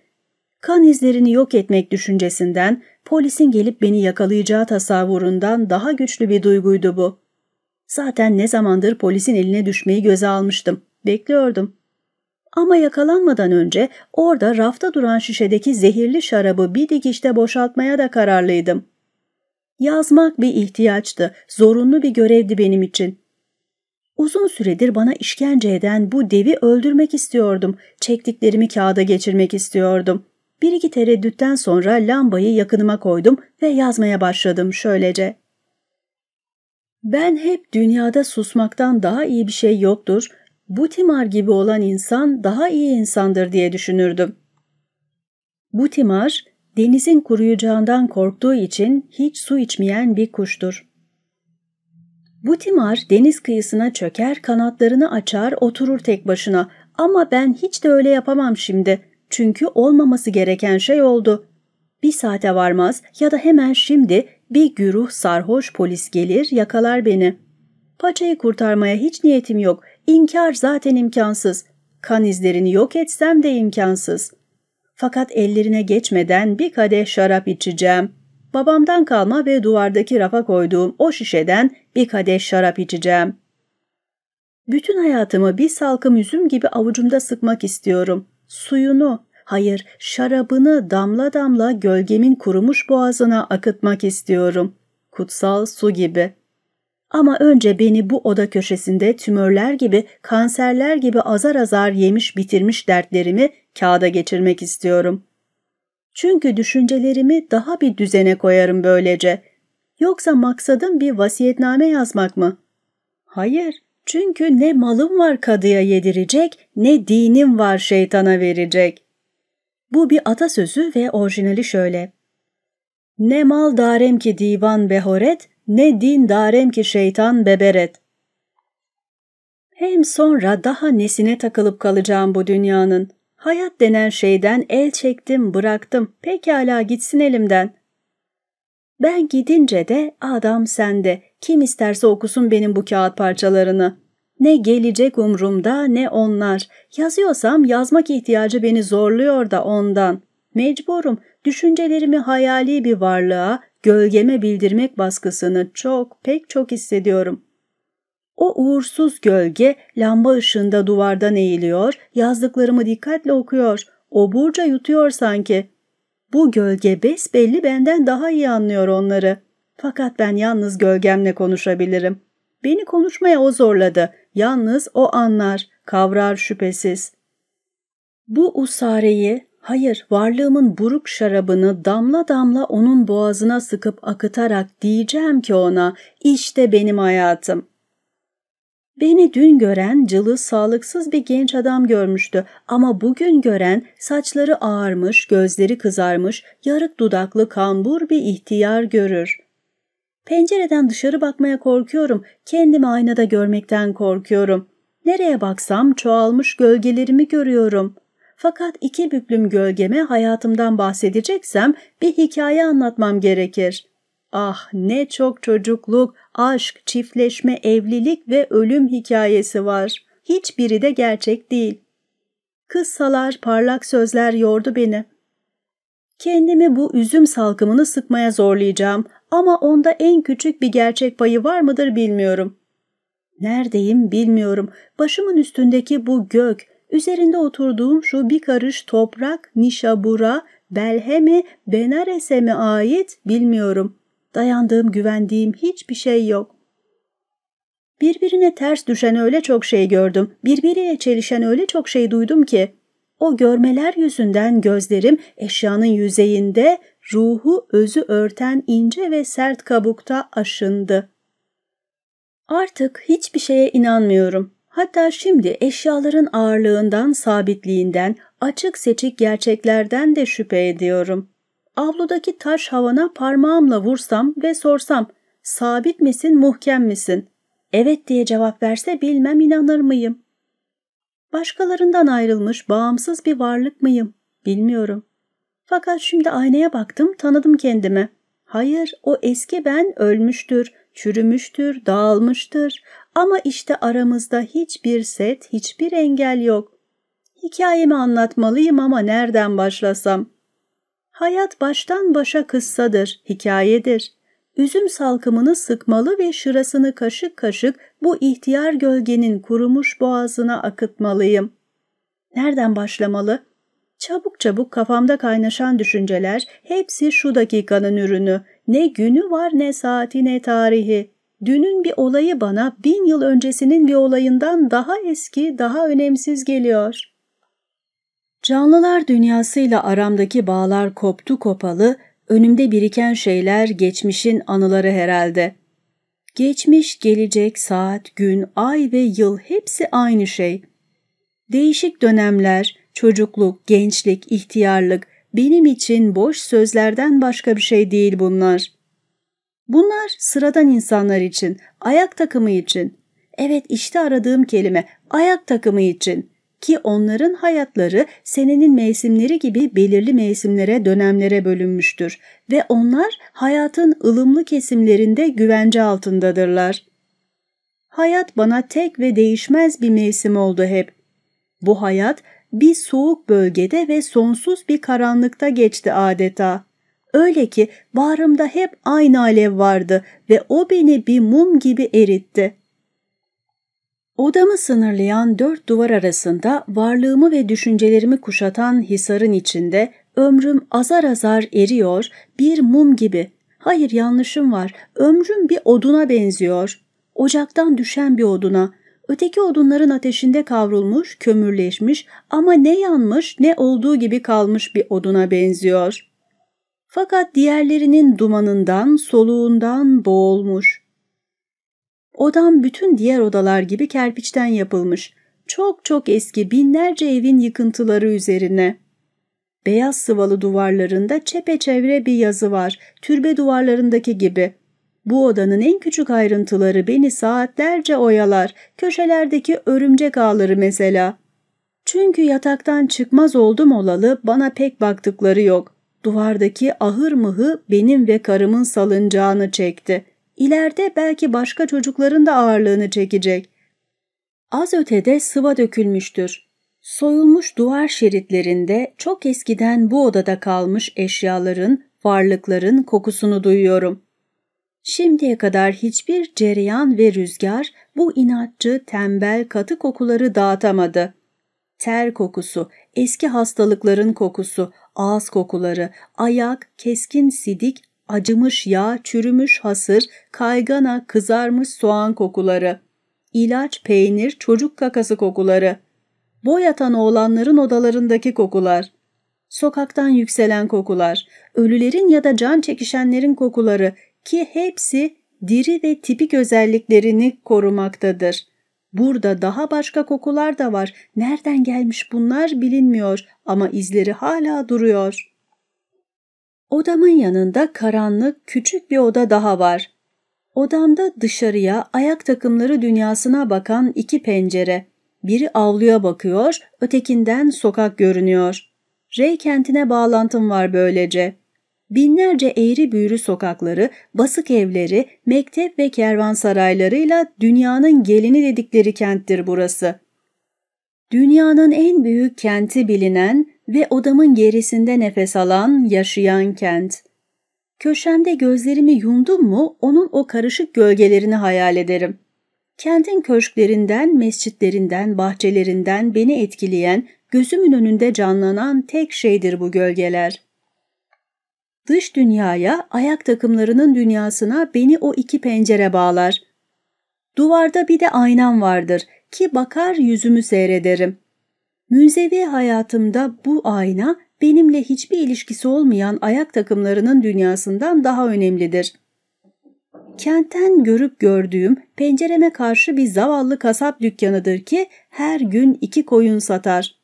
kan izlerini yok etmek düşüncesinden, polisin gelip beni yakalayacağı tasavvurundan daha güçlü bir duyguydu bu. Zaten ne zamandır polisin eline düşmeyi göze almıştım. Bekliyordum. Ama yakalanmadan önce orada rafta duran şişedeki zehirli şarabı bir dikişte boşaltmaya da kararlıydım. Yazmak bir ihtiyaçtı, zorunlu bir görevdi benim için. Uzun süredir bana işkence eden bu devi öldürmek istiyordum, çektiklerimi kağıda geçirmek istiyordum. Bir iki tereddütten sonra lambayı yakınıma koydum ve yazmaya başladım şöylece. Ben hep dünyada susmaktan daha iyi bir şey yoktur, bu timar gibi olan insan daha iyi insandır diye düşünürdüm. Bu timar, denizin kuruyacağından korktuğu için hiç su içmeyen bir kuştur. Bu timar deniz kıyısına çöker, kanatlarını açar, oturur tek başına. Ama ben hiç de öyle yapamam şimdi. Çünkü olmaması gereken şey oldu. Bir saate varmaz ya da hemen şimdi bir güruh sarhoş polis gelir yakalar beni. Paçayı kurtarmaya hiç niyetim yok. İnkar zaten imkansız. Kan izlerini yok etsem de imkansız. Fakat ellerine geçmeden bir kadeh şarap içeceğim. Babamdan kalma ve duvardaki rafa koyduğum o şişeden bir kadeh şarap içeceğim. Bütün hayatımı bir salkım üzüm gibi avucumda sıkmak istiyorum suyunu, hayır şarabını damla damla gölgemin kurumuş boğazına akıtmak istiyorum. Kutsal su gibi. Ama önce beni bu oda köşesinde tümörler gibi, kanserler gibi azar azar yemiş bitirmiş dertlerimi kağıda geçirmek istiyorum. Çünkü düşüncelerimi daha bir düzene koyarım böylece. Yoksa maksadım bir vasiyetname yazmak mı? Hayır, çünkü ne malım var kadıya yedirecek ne dinim var şeytana verecek. Bu bir atasözü ve orijinali şöyle. Ne mal darem ki divan behoret, ne din darem ki şeytan beberet. Hem sonra daha nesine takılıp kalacağım bu dünyanın. Hayat denen şeyden el çektim, bıraktım. Pekala gitsin elimden. Ben gidince de adam sende. Kim isterse okusun benim bu kağıt parçalarını. Ne gelecek umrumda ne onlar. Yazıyorsam yazmak ihtiyacı beni zorluyor da ondan. Mecburum düşüncelerimi hayali bir varlığa, gölgeme bildirmek baskısını çok, pek çok hissediyorum. O uğursuz gölge lamba ışığında duvardan eğiliyor, yazdıklarımı dikkatle okuyor. O burca yutuyor sanki. Bu gölge besbelli benden daha iyi anlıyor onları.'' Fakat ben yalnız gölgemle konuşabilirim. Beni konuşmaya o zorladı. Yalnız o anlar, kavrar şüphesiz. Bu usareyi, hayır varlığımın buruk şarabını damla damla onun boğazına sıkıp akıtarak diyeceğim ki ona, işte benim hayatım. Beni dün gören cılı sağlıksız bir genç adam görmüştü ama bugün gören saçları ağarmış, gözleri kızarmış, yarık dudaklı kambur bir ihtiyar görür. Pencereden dışarı bakmaya korkuyorum, kendimi aynada görmekten korkuyorum. Nereye baksam çoğalmış gölgelerimi görüyorum. Fakat iki büklüm gölgeme hayatımdan bahsedeceksem bir hikaye anlatmam gerekir. Ah ne çok çocukluk, aşk, çiftleşme, evlilik ve ölüm hikayesi var. Hiçbiri de gerçek değil. Kıssalar, parlak sözler yordu beni. Kendimi bu üzüm salkımını sıkmaya zorlayacağım ama onda en küçük bir gerçek payı var mıdır bilmiyorum. Neredeyim bilmiyorum. Başımın üstündeki bu gök, üzerinde oturduğum şu bir karış toprak, Nişabura, Belhemi, Benares'e mi ait bilmiyorum. Dayandığım, güvendiğim hiçbir şey yok. Birbirine ters düşen öyle çok şey gördüm, birbiriyle çelişen öyle çok şey duydum ki. O görmeler yüzünden gözlerim eşyanın yüzeyinde ruhu özü örten ince ve sert kabukta aşındı. Artık hiçbir şeye inanmıyorum. Hatta şimdi eşyaların ağırlığından, sabitliğinden, açık seçik gerçeklerden de şüphe ediyorum. Avludaki taş havana parmağımla vursam ve sorsam, sabit misin, muhkem misin? Evet diye cevap verse bilmem inanır mıyım? Başkalarından ayrılmış, bağımsız bir varlık mıyım? Bilmiyorum. Fakat şimdi aynaya baktım, tanıdım kendimi. Hayır, o eski ben ölmüştür, çürümüştür, dağılmıştır. Ama işte aramızda hiçbir set, hiçbir engel yok. Hikayemi anlatmalıyım ama nereden başlasam? Hayat baştan başa kıssadır, hikayedir. Üzüm salkımını sıkmalı ve şırasını kaşık kaşık bu ihtiyar gölgenin kurumuş boğazına akıtmalıyım. Nereden başlamalı? Çabuk çabuk kafamda kaynaşan düşünceler hepsi şu dakikanın ürünü. Ne günü var ne saati ne tarihi. Dünün bir olayı bana bin yıl öncesinin bir olayından daha eski, daha önemsiz geliyor. Canlılar dünyasıyla aramdaki bağlar koptu kopalı, önümde biriken şeyler geçmişin anıları herhalde. Geçmiş, gelecek, saat, gün, ay ve yıl hepsi aynı şey. Değişik dönemler, Çocukluk, gençlik, ihtiyarlık benim için boş sözlerden başka bir şey değil bunlar. Bunlar sıradan insanlar için, ayak takımı için. Evet işte aradığım kelime, ayak takımı için. Ki onların hayatları senenin mevsimleri gibi belirli mevsimlere, dönemlere bölünmüştür. Ve onlar hayatın ılımlı kesimlerinde güvence altındadırlar. Hayat bana tek ve değişmez bir mevsim oldu hep. Bu hayat bir soğuk bölgede ve sonsuz bir karanlıkta geçti adeta. Öyle ki bağrımda hep aynı alev vardı ve o beni bir mum gibi eritti. Odamı sınırlayan dört duvar arasında varlığımı ve düşüncelerimi kuşatan hisarın içinde ömrüm azar azar eriyor, bir mum gibi. Hayır yanlışım var, ömrüm bir oduna benziyor. Ocaktan düşen bir oduna.'' öteki odunların ateşinde kavrulmuş, kömürleşmiş ama ne yanmış ne olduğu gibi kalmış bir oduna benziyor. Fakat diğerlerinin dumanından, soluğundan boğulmuş. Odam bütün diğer odalar gibi kerpiçten yapılmış. Çok çok eski binlerce evin yıkıntıları üzerine. Beyaz sıvalı duvarlarında çepeçevre bir yazı var, türbe duvarlarındaki gibi. Bu odanın en küçük ayrıntıları beni saatlerce oyalar, köşelerdeki örümcek ağları mesela. Çünkü yataktan çıkmaz oldum olalı bana pek baktıkları yok. Duvardaki ahır mıhı benim ve karımın salıncağını çekti. İleride belki başka çocukların da ağırlığını çekecek. Az ötede sıva dökülmüştür. Soyulmuş duvar şeritlerinde çok eskiden bu odada kalmış eşyaların, varlıkların kokusunu duyuyorum.'' Şimdiye kadar hiçbir cereyan ve rüzgar bu inatçı, tembel, katı kokuları dağıtamadı. Ter kokusu, eski hastalıkların kokusu, ağız kokuları, ayak, keskin sidik, acımış yağ, çürümüş hasır, kaygana, kızarmış soğan kokuları, ilaç, peynir, çocuk kakası kokuları, boy atan oğlanların odalarındaki kokular, sokaktan yükselen kokular, ölülerin ya da can çekişenlerin kokuları, ki hepsi diri ve tipik özelliklerini korumaktadır. Burada daha başka kokular da var. Nereden gelmiş bunlar bilinmiyor ama izleri hala duruyor. Odamın yanında karanlık küçük bir oda daha var. Odamda dışarıya ayak takımları dünyasına bakan iki pencere. Biri avluya bakıyor, ötekinden sokak görünüyor. Rey kentine bağlantım var böylece binlerce eğri büğrü sokakları, basık evleri, mektep ve kervansaraylarıyla dünyanın gelini dedikleri kenttir burası. Dünyanın en büyük kenti bilinen ve odamın gerisinde nefes alan, yaşayan kent. Köşemde gözlerimi yumdum mu onun o karışık gölgelerini hayal ederim. Kentin köşklerinden, mescitlerinden, bahçelerinden beni etkileyen, gözümün önünde canlanan tek şeydir bu gölgeler.'' Dış dünyaya, ayak takımlarının dünyasına beni o iki pencere bağlar. Duvarda bir de aynam vardır ki bakar yüzümü seyrederim. Münzevi hayatımda bu ayna benimle hiçbir ilişkisi olmayan ayak takımlarının dünyasından daha önemlidir. Kentten görüp gördüğüm pencereme karşı bir zavallı kasap dükkanıdır ki her gün iki koyun satar.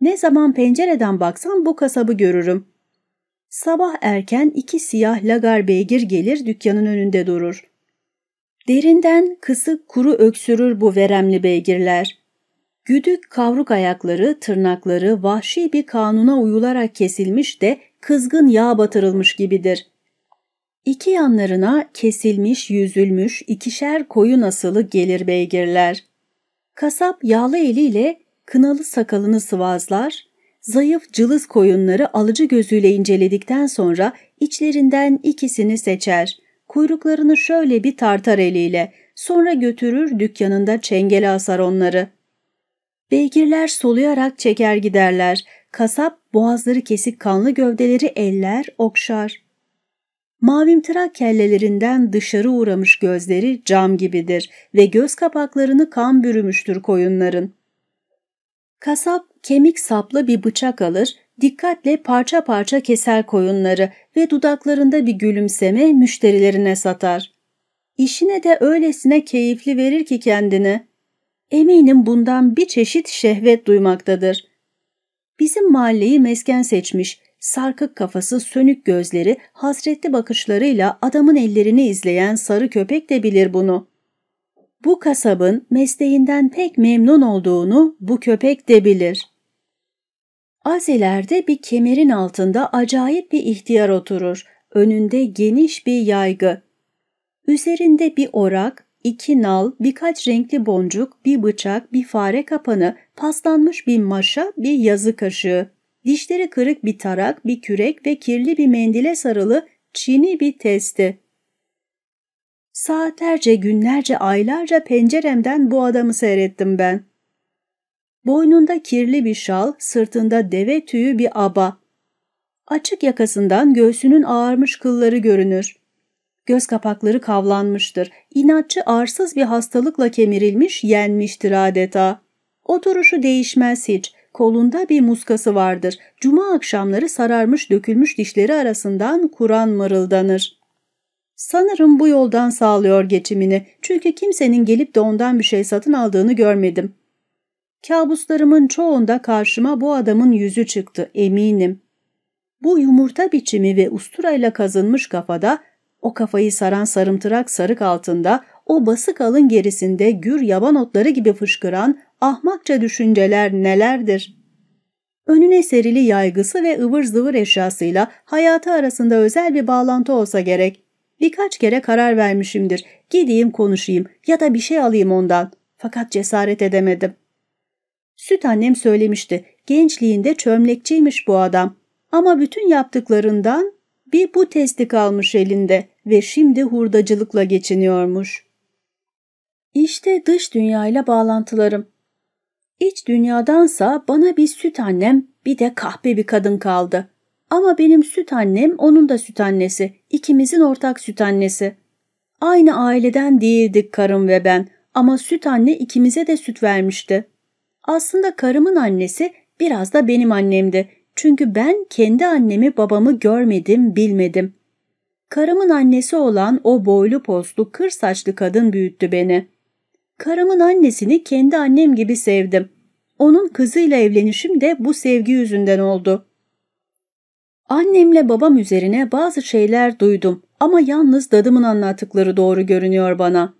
Ne zaman pencereden baksam bu kasabı görürüm. Sabah erken iki siyah lagar beygir gelir dükkanın önünde durur. Derinden kısık kuru öksürür bu veremli beygirler. Güdük kavruk ayakları, tırnakları vahşi bir kanuna uyularak kesilmiş de kızgın yağ batırılmış gibidir. İki yanlarına kesilmiş, yüzülmüş ikişer koyun asılı gelir beygirler. Kasap yağlı eliyle kınalı sakalını sıvazlar, Zayıf cılız koyunları alıcı gözüyle inceledikten sonra içlerinden ikisini seçer. Kuyruklarını şöyle bir tartar eliyle, sonra götürür dükkanında çengele asar onları. Beygirler soluyarak çeker giderler. Kasap boğazları kesik kanlı gövdeleri eller okşar. Mavimtırak kellelerinden dışarı uğramış gözleri cam gibidir ve göz kapaklarını kan bürümüştür koyunların. Kasap kemik saplı bir bıçak alır, dikkatle parça parça keser koyunları ve dudaklarında bir gülümseme müşterilerine satar. İşine de öylesine keyifli verir ki kendini. Eminim bundan bir çeşit şehvet duymaktadır. Bizim mahalleyi mesken seçmiş, sarkık kafası, sönük gözleri, hasretli bakışlarıyla adamın ellerini izleyen sarı köpek de bilir bunu. Bu kasabın mesleğinden pek memnun olduğunu bu köpek de bilir. Az ileride bir kemerin altında acayip bir ihtiyar oturur. Önünde geniş bir yaygı. Üzerinde bir orak, iki nal, birkaç renkli boncuk, bir bıçak, bir fare kapanı, paslanmış bir maşa, bir yazı kaşığı. Dişleri kırık bir tarak, bir kürek ve kirli bir mendile sarılı çini bir testi. Saatlerce, günlerce, aylarca penceremden bu adamı seyrettim ben. Boynunda kirli bir şal, sırtında deve tüyü bir aba. Açık yakasından göğsünün ağarmış kılları görünür. Göz kapakları kavlanmıştır. İnatçı arsız bir hastalıkla kemirilmiş, yenmiştir adeta. Oturuşu değişmez hiç. Kolunda bir muskası vardır. Cuma akşamları sararmış dökülmüş dişleri arasından Kur'an mırıldanır. Sanırım bu yoldan sağlıyor geçimini. Çünkü kimsenin gelip de ondan bir şey satın aldığını görmedim. Kabuslarımın çoğunda karşıma bu adamın yüzü çıktı eminim. Bu yumurta biçimi ve usturayla kazınmış kafada, o kafayı saran sarımtırak sarık altında, o basık alın gerisinde gür yaban otları gibi fışkıran ahmakça düşünceler nelerdir? Önüne serili yaygısı ve ıvır zıvır eşyasıyla hayatı arasında özel bir bağlantı olsa gerek. Birkaç kere karar vermişimdir. Gideyim konuşayım ya da bir şey alayım ondan. Fakat cesaret edemedim. Süt annem söylemişti. Gençliğinde çömlekçiymiş bu adam. Ama bütün yaptıklarından bir bu testi kalmış elinde ve şimdi hurdacılıkla geçiniyormuş. İşte dış dünyayla bağlantılarım. İç dünyadansa bana bir süt annem bir de kahpe bir kadın kaldı. Ama benim süt annem onun da süt annesi, ikimizin ortak süt annesi. Aynı aileden değildik karım ve ben ama süt anne ikimize de süt vermişti. Aslında karımın annesi biraz da benim annemdi. Çünkü ben kendi annemi babamı görmedim, bilmedim. Karımın annesi olan o boylu postlu kır saçlı kadın büyüttü beni. Karımın annesini kendi annem gibi sevdim. Onun kızıyla evlenişim de bu sevgi yüzünden oldu. Annemle babam üzerine bazı şeyler duydum ama yalnız dadımın anlattıkları doğru görünüyor bana.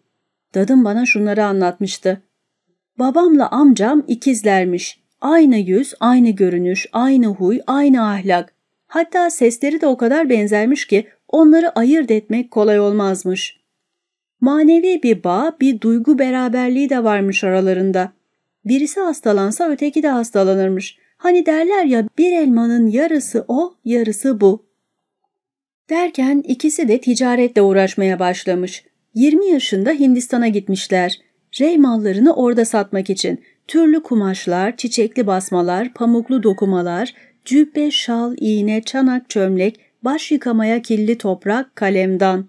Dadım bana şunları anlatmıştı. Babamla amcam ikizlermiş. Aynı yüz, aynı görünüş, aynı huy, aynı ahlak. Hatta sesleri de o kadar benzermiş ki onları ayırt etmek kolay olmazmış. Manevi bir bağ, bir duygu beraberliği de varmış aralarında. Birisi hastalansa öteki de hastalanırmış. Hani derler ya bir elmanın yarısı o, yarısı bu. Derken ikisi de ticaretle uğraşmaya başlamış. 20 yaşında Hindistan'a gitmişler. Rey mallarını orada satmak için türlü kumaşlar, çiçekli basmalar, pamuklu dokumalar, cübbe, şal, iğne, çanak, çömlek, baş yıkamaya killi toprak, kalemdan.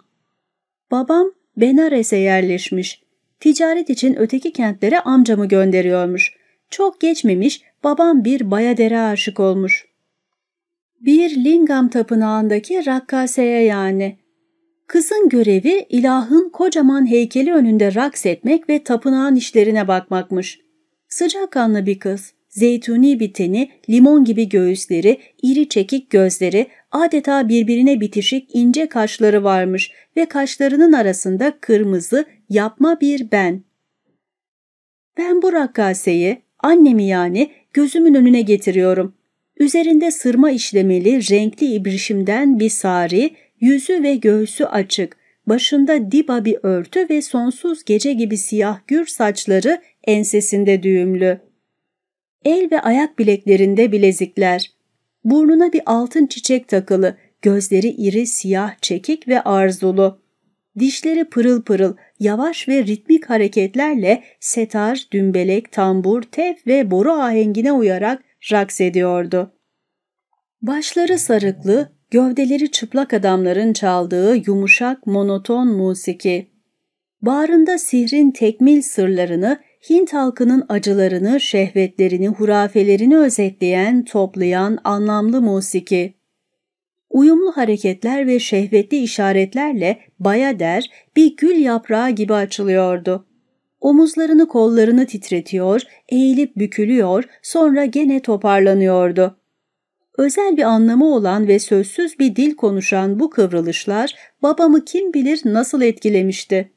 Babam Benares'e yerleşmiş. Ticaret için öteki kentlere amcamı gönderiyormuş. Çok geçmemiş babam bir bayadere aşık olmuş. Bir Lingam tapınağındaki rakkaseye yani. Kızın görevi ilahın kocaman heykeli önünde raks etmek ve tapınağın işlerine bakmakmış. Sıcakkanlı bir kız, zeytuni bir teni, limon gibi göğüsleri, iri çekik gözleri, adeta birbirine bitişik ince kaşları varmış ve kaşlarının arasında kırmızı, yapma bir ben. Ben bu rakkaseyi, annemi yani, gözümün önüne getiriyorum. Üzerinde sırma işlemeli, renkli ibrişimden bir sari, Yüzü ve göğsü açık, başında diba bir örtü ve sonsuz gece gibi siyah gür saçları ensesinde düğümlü. El ve ayak bileklerinde bilezikler. Burnuna bir altın çiçek takılı, gözleri iri siyah çekik ve arzulu. Dişleri pırıl pırıl, yavaş ve ritmik hareketlerle setar, dümbelek, tambur, tef ve boru ahengine uyarak raks ediyordu. Başları sarıklı, gövdeleri çıplak adamların çaldığı yumuşak monoton musiki. Bağrında sihrin tekmil sırlarını, Hint halkının acılarını, şehvetlerini, hurafelerini özetleyen, toplayan anlamlı musiki. Uyumlu hareketler ve şehvetli işaretlerle bayader bir gül yaprağı gibi açılıyordu. Omuzlarını kollarını titretiyor, eğilip bükülüyor, sonra gene toparlanıyordu. Özel bir anlamı olan ve sözsüz bir dil konuşan bu kıvrılışlar babamı kim bilir nasıl etkilemişti.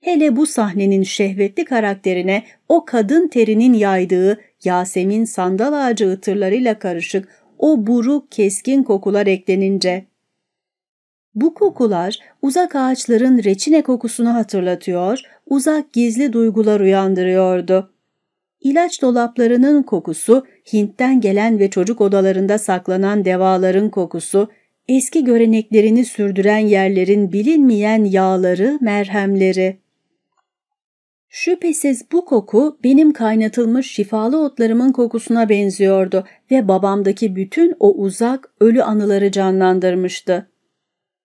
Hele bu sahnenin şehvetli karakterine o kadın terinin yaydığı Yasemin sandal ağacı ıtırlarıyla karışık o buruk keskin kokular eklenince. Bu kokular uzak ağaçların reçine kokusunu hatırlatıyor, uzak gizli duygular uyandırıyordu. İlaç dolaplarının kokusu, Hint'ten gelen ve çocuk odalarında saklanan devaların kokusu, eski göreneklerini sürdüren yerlerin bilinmeyen yağları, merhemleri. Şüphesiz bu koku benim kaynatılmış şifalı otlarımın kokusuna benziyordu ve babamdaki bütün o uzak, ölü anıları canlandırmıştı.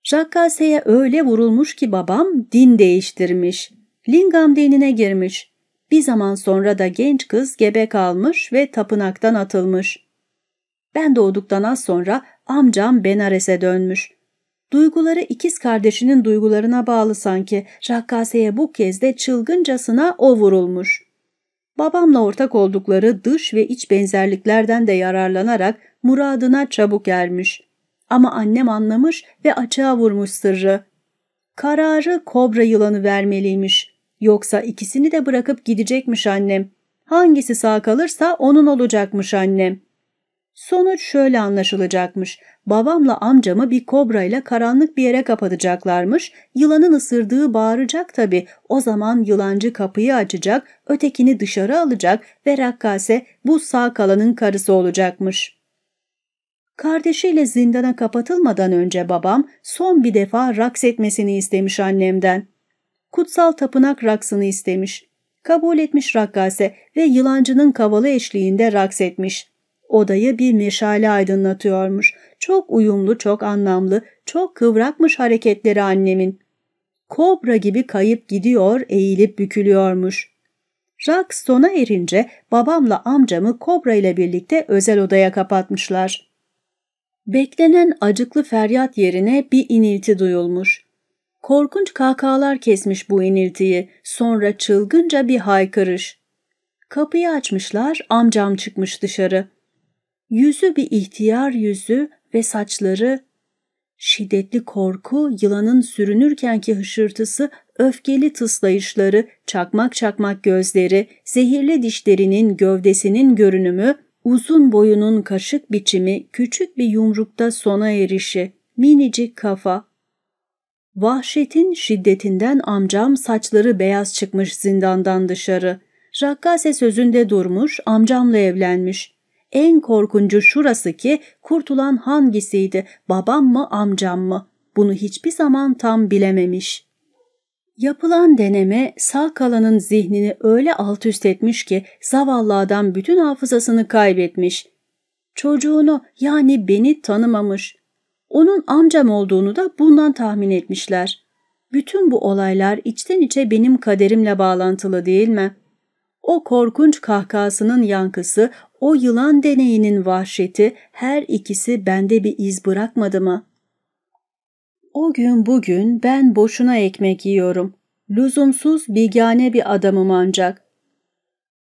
Jakkase'ye öyle vurulmuş ki babam din değiştirmiş. Lingam dinine girmiş. Bir zaman sonra da genç kız gebe kalmış ve tapınaktan atılmış. Ben doğduktan az sonra amcam Benares'e dönmüş. Duyguları ikiz kardeşinin duygularına bağlı sanki. Rakkaseye bu kez de çılgıncasına o vurulmuş. Babamla ortak oldukları dış ve iç benzerliklerden de yararlanarak muradına çabuk ermiş. Ama annem anlamış ve açığa vurmuş sırrı. Kararı kobra yılanı vermeliymiş. Yoksa ikisini de bırakıp gidecekmiş annem. Hangisi sağ kalırsa onun olacakmış annem. Sonuç şöyle anlaşılacakmış. Babamla amcamı bir kobrayla karanlık bir yere kapatacaklarmış. Yılanın ısırdığı bağıracak tabii. O zaman yılancı kapıyı açacak, ötekini dışarı alacak ve rakkase bu sağ kalanın karısı olacakmış.'' Kardeşiyle zindana kapatılmadan önce babam son bir defa raks etmesini istemiş annemden kutsal tapınak raksını istemiş. Kabul etmiş rakkase ve yılancının kavalı eşliğinde raks etmiş. Odayı bir meşale aydınlatıyormuş. Çok uyumlu, çok anlamlı, çok kıvrakmış hareketleri annemin. Kobra gibi kayıp gidiyor, eğilip bükülüyormuş. Raks sona erince babamla amcamı Kobra ile birlikte özel odaya kapatmışlar. Beklenen acıklı feryat yerine bir inilti duyulmuş. Korkunç kahkahalar kesmiş bu iniltiyi, sonra çılgınca bir haykırış. Kapıyı açmışlar, amcam çıkmış dışarı. Yüzü bir ihtiyar yüzü ve saçları Şiddetli korku, yılanın sürünürkenki hışırtısı, öfkeli tıslayışları, çakmak çakmak gözleri, zehirli dişlerinin gövdesinin görünümü, uzun boyunun kaşık biçimi, küçük bir yumrukta sona erişi, minicik kafa, Vahşetin şiddetinden amcam saçları beyaz çıkmış zindandan dışarı. Rakkase sözünde durmuş, amcamla evlenmiş. En korkuncu şurası ki kurtulan hangisiydi, babam mı amcam mı? Bunu hiçbir zaman tam bilememiş. Yapılan deneme sağ kalanın zihnini öyle alt üst etmiş ki zavallı adam bütün hafızasını kaybetmiş. Çocuğunu yani beni tanımamış. Onun amcam olduğunu da bundan tahmin etmişler. Bütün bu olaylar içten içe benim kaderimle bağlantılı değil mi? O korkunç kahkahasının yankısı, o yılan deneyinin vahşeti her ikisi bende bir iz bırakmadı mı? O gün bugün ben boşuna ekmek yiyorum. Lüzumsuz bigane bir adamım ancak.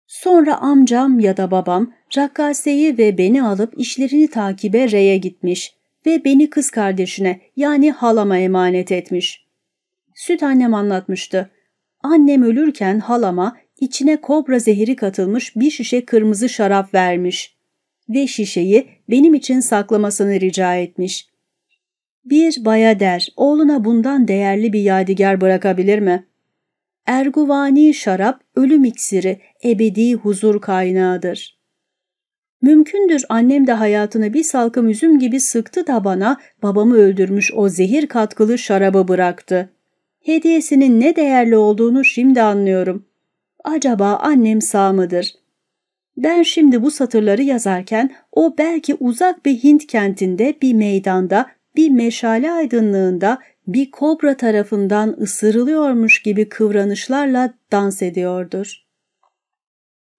Sonra amcam ya da babam Rakkase'yi ve beni alıp işlerini takibe Rey'e gitmiş ve beni kız kardeşine yani halama emanet etmiş. Süt annem anlatmıştı. Annem ölürken halama içine kobra zehiri katılmış bir şişe kırmızı şarap vermiş ve şişeyi benim için saklamasını rica etmiş. Bir baya der, oğluna bundan değerli bir yadigar bırakabilir mi? Erguvani şarap ölüm iksiri, ebedi huzur kaynağıdır.'' Mümkündür annem de hayatını bir salkım üzüm gibi sıktı da bana babamı öldürmüş o zehir katkılı şarabı bıraktı. Hediyesinin ne değerli olduğunu şimdi anlıyorum. Acaba annem sağ mıdır? Ben şimdi bu satırları yazarken o belki uzak bir Hint kentinde bir meydanda, bir meşale aydınlığında bir kobra tarafından ısırılıyormuş gibi kıvranışlarla dans ediyordur.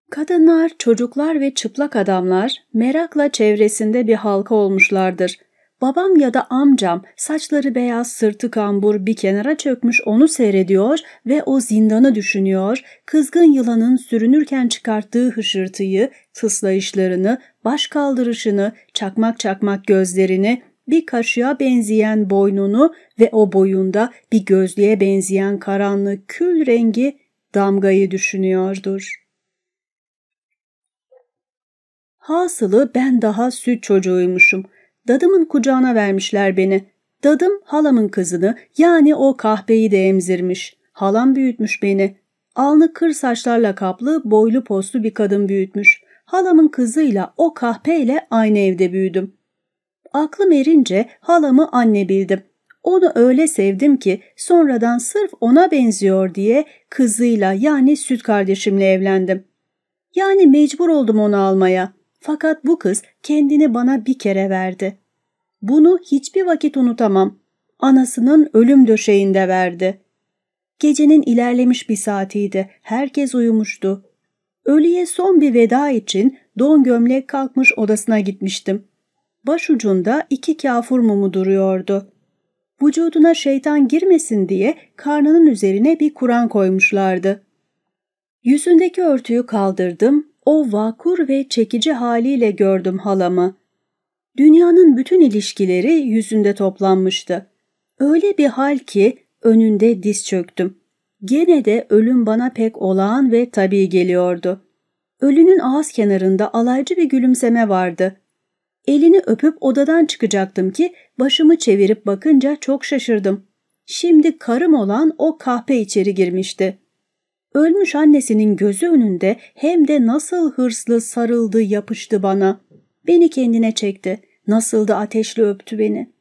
Kadınlar, çocuklar ve çıplak adamlar merakla çevresinde bir halka olmuşlardır. Babam ya da amcam saçları beyaz, sırtı kambur bir kenara çökmüş onu seyrediyor ve o zindanı düşünüyor, kızgın yılanın sürünürken çıkarttığı hışırtıyı, tıslayışlarını, baş kaldırışını, çakmak çakmak gözlerini, bir kaşığa benzeyen boynunu ve o boyunda bir gözlüğe benzeyen karanlık kül rengi damgayı düşünüyordur. Hasılı ben daha süt çocuğuymuşum. Dadımın kucağına vermişler beni. Dadım halamın kızını yani o kahveyi de emzirmiş. Halam büyütmüş beni. Alnı kır saçlarla kaplı boylu poslu bir kadın büyütmüş. Halamın kızıyla o kahpeyle aynı evde büyüdüm. Aklım erince halamı anne bildim. Onu öyle sevdim ki sonradan sırf ona benziyor diye kızıyla yani süt kardeşimle evlendim. Yani mecbur oldum onu almaya. Fakat bu kız kendini bana bir kere verdi. Bunu hiçbir vakit unutamam. Anasının ölüm döşeğinde verdi. Gecenin ilerlemiş bir saatiydi. Herkes uyumuştu. Ölüye son bir veda için don gömlek kalkmış odasına gitmiştim. Başucunda iki kafur mumu duruyordu. Vücuduna şeytan girmesin diye karnının üzerine bir Kur'an koymuşlardı. Yüzündeki örtüyü kaldırdım o vakur ve çekici haliyle gördüm halamı. Dünyanın bütün ilişkileri yüzünde toplanmıştı. Öyle bir hal ki önünde diz çöktüm. Gene de ölüm bana pek olağan ve tabii geliyordu. Ölünün ağız kenarında alaycı bir gülümseme vardı. Elini öpüp odadan çıkacaktım ki başımı çevirip bakınca çok şaşırdım. Şimdi karım olan o kahpe içeri girmişti.'' Ölmüş annesinin gözü önünde hem de nasıl hırslı sarıldı yapıştı bana. Beni kendine çekti. Nasıl da ateşli öptü beni.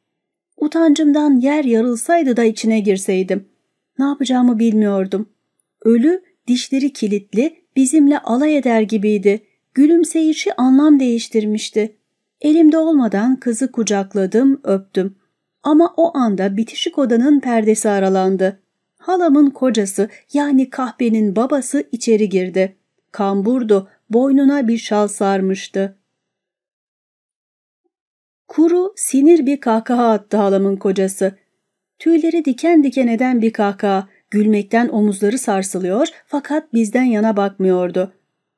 Utancımdan yer yarılsaydı da içine girseydim. Ne yapacağımı bilmiyordum. Ölü, dişleri kilitli, bizimle alay eder gibiydi. Gülümseyişi anlam değiştirmişti. Elimde olmadan kızı kucakladım, öptüm. Ama o anda bitişik odanın perdesi aralandı halamın kocası yani kahvenin babası içeri girdi. Kamburdu, boynuna bir şal sarmıştı. Kuru, sinir bir kahkaha attı halamın kocası. Tüyleri diken diken eden bir kahkaha, gülmekten omuzları sarsılıyor fakat bizden yana bakmıyordu.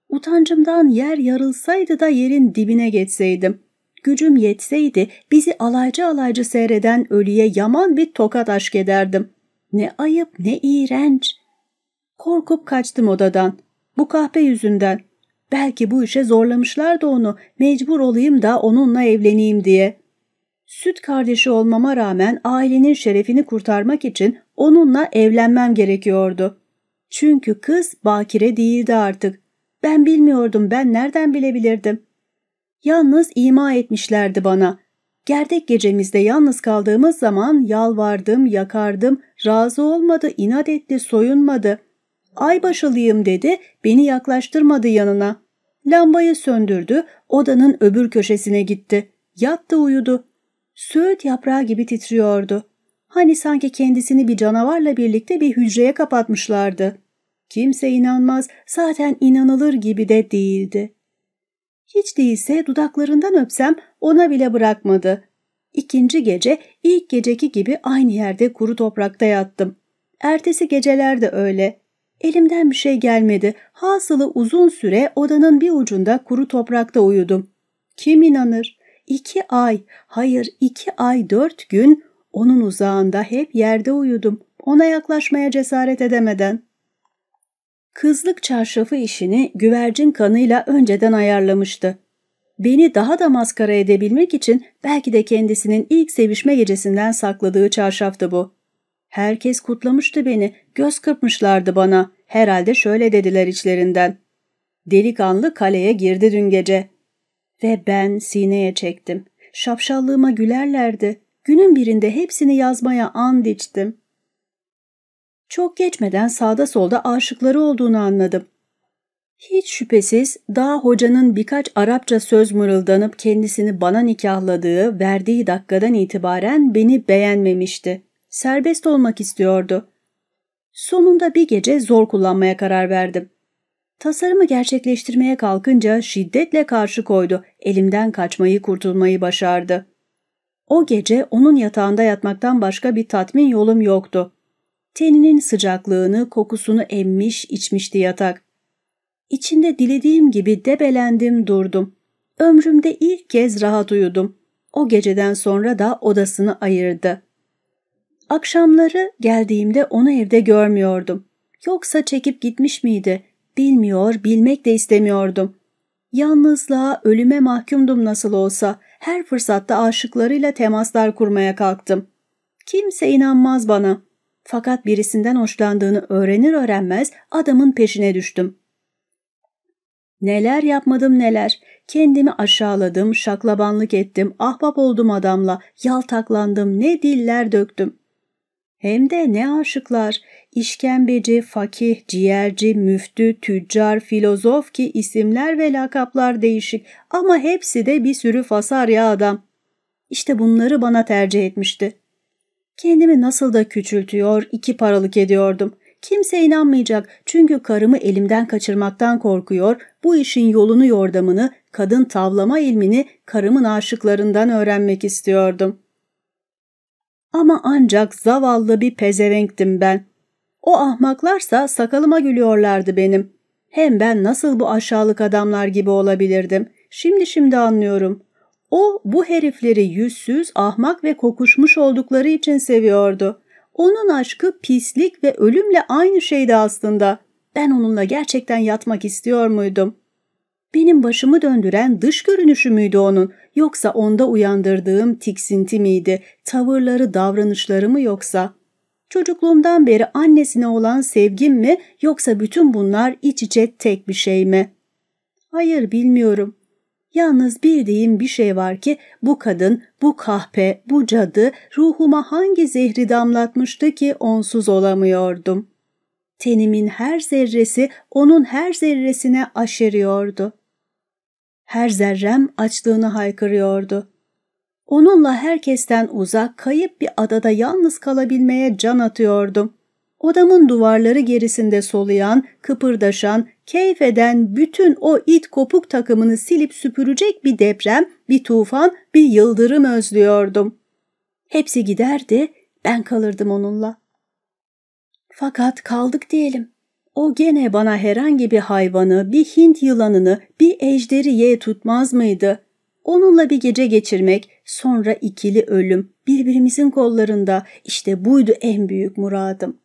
Utancımdan yer yarılsaydı da yerin dibine geçseydim. Gücüm yetseydi bizi alaycı alaycı seyreden ölüye yaman bir tokat aşk ederdim.'' Ne ayıp ne iğrenç. Korkup kaçtım odadan. Bu kahpe yüzünden. Belki bu işe zorlamışlar da onu. Mecbur olayım da onunla evleneyim diye. Süt kardeşi olmama rağmen ailenin şerefini kurtarmak için onunla evlenmem gerekiyordu. Çünkü kız bakire değildi artık. Ben bilmiyordum ben nereden bilebilirdim. Yalnız ima etmişlerdi bana. Gerdek gecemizde yalnız kaldığımız zaman yalvardım, yakardım, razı olmadı, inat etti, soyunmadı. Aybaşılıyım dedi, beni yaklaştırmadı yanına. Lambayı söndürdü, odanın öbür köşesine gitti. Yattı uyudu. Söğüt yaprağı gibi titriyordu. Hani sanki kendisini bir canavarla birlikte bir hücreye kapatmışlardı. Kimse inanmaz, zaten inanılır gibi de değildi. Hiç değilse dudaklarından öpsem ona bile bırakmadı. İkinci gece ilk geceki gibi aynı yerde kuru toprakta yattım. Ertesi geceler de öyle. Elimden bir şey gelmedi. Hasılı uzun süre odanın bir ucunda kuru toprakta uyudum. Kim inanır? İki ay, hayır iki ay dört gün onun uzağında hep yerde uyudum. Ona yaklaşmaya cesaret edemeden.'' Kızlık çarşafı işini güvercin kanıyla önceden ayarlamıştı. Beni daha da maskara edebilmek için belki de kendisinin ilk sevişme gecesinden sakladığı çarşaftı bu. Herkes kutlamıştı beni, göz kırpmışlardı bana. Herhalde şöyle dediler içlerinden. Delikanlı kaleye girdi dün gece. Ve ben sineye çektim. Şapşallığıma gülerlerdi. Günün birinde hepsini yazmaya and içtim. Çok geçmeden sağda solda aşıkları olduğunu anladım. Hiç şüphesiz daha hocanın birkaç Arapça söz mırıldanıp kendisini bana nikahladığı verdiği dakikadan itibaren beni beğenmemişti. Serbest olmak istiyordu. Sonunda bir gece zor kullanmaya karar verdim. Tasarımı gerçekleştirmeye kalkınca şiddetle karşı koydu. Elimden kaçmayı kurtulmayı başardı. O gece onun yatağında yatmaktan başka bir tatmin yolum yoktu. Teninin sıcaklığını, kokusunu emmiş, içmişti yatak. İçinde dilediğim gibi debelendim durdum. Ömrümde ilk kez rahat uyudum. O geceden sonra da odasını ayırdı. Akşamları geldiğimde onu evde görmüyordum. Yoksa çekip gitmiş miydi? Bilmiyor, bilmek de istemiyordum. Yalnızlığa, ölüme mahkumdum nasıl olsa. Her fırsatta aşıklarıyla temaslar kurmaya kalktım. Kimse inanmaz bana. Fakat birisinden hoşlandığını öğrenir öğrenmez adamın peşine düştüm. Neler yapmadım neler. Kendimi aşağıladım, şaklabanlık ettim, ahbap oldum adamla, yaltaklandım, ne diller döktüm. Hem de ne aşıklar, işkembeci, fakih, ciğerci, müftü, tüccar, filozof ki isimler ve lakaplar değişik ama hepsi de bir sürü fasar ya adam. İşte bunları bana tercih etmişti. Kendimi nasıl da küçültüyor, iki paralık ediyordum. Kimse inanmayacak çünkü karımı elimden kaçırmaktan korkuyor, bu işin yolunu yordamını, kadın tavlama ilmini karımın aşıklarından öğrenmek istiyordum. Ama ancak zavallı bir pezevenktim ben. O ahmaklarsa sakalıma gülüyorlardı benim. Hem ben nasıl bu aşağılık adamlar gibi olabilirdim. Şimdi şimdi anlıyorum. O bu herifleri yüzsüz, ahmak ve kokuşmuş oldukları için seviyordu. Onun aşkı pislik ve ölümle aynı şeydi aslında. Ben onunla gerçekten yatmak istiyor muydum? Benim başımı döndüren dış görünüşü müydü onun, yoksa onda uyandırdığım tiksinti miydi, tavırları, davranışları mı yoksa? Çocukluğumdan beri annesine olan sevgim mi, yoksa bütün bunlar iç içe tek bir şey mi? Hayır, bilmiyorum. Yalnız bildiğim bir şey var ki bu kadın, bu kahpe, bu cadı ruhuma hangi zehri damlatmıştı ki onsuz olamıyordum. Tenimin her zerresi onun her zerresine aşırıyordu. Her zerrem açlığını haykırıyordu. Onunla herkesten uzak, kayıp bir adada yalnız kalabilmeye can atıyordum.'' Odamın duvarları gerisinde soluyan, kıpırdaşan, keyfeden bütün o it kopuk takımını silip süpürecek bir deprem, bir tufan, bir yıldırım özlüyordum. Hepsi giderdi, ben kalırdım onunla. Fakat kaldık diyelim. O gene bana herhangi bir hayvanı, bir Hint yılanını, bir ejderiye tutmaz mıydı? Onunla bir gece geçirmek, sonra ikili ölüm, birbirimizin kollarında, işte buydu en büyük muradım.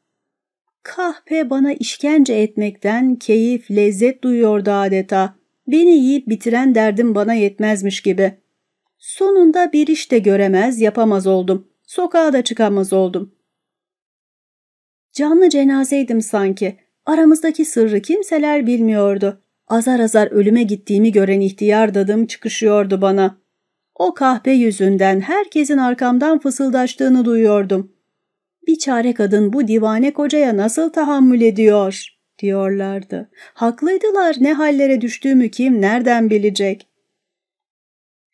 Kahpe bana işkence etmekten keyif, lezzet duyuyordu adeta. Beni yiyip bitiren derdim bana yetmezmiş gibi. Sonunda bir iş de göremez, yapamaz oldum. Sokağa da çıkamaz oldum. Canlı cenazeydim sanki. Aramızdaki sırrı kimseler bilmiyordu. Azar azar ölüme gittiğimi gören ihtiyar dadım çıkışıyordu bana. O kahpe yüzünden herkesin arkamdan fısıldaştığını duyuyordum. Bir çare kadın bu divane kocaya nasıl tahammül ediyor diyorlardı. Haklıydılar ne hallere düştüğümü kim nereden bilecek?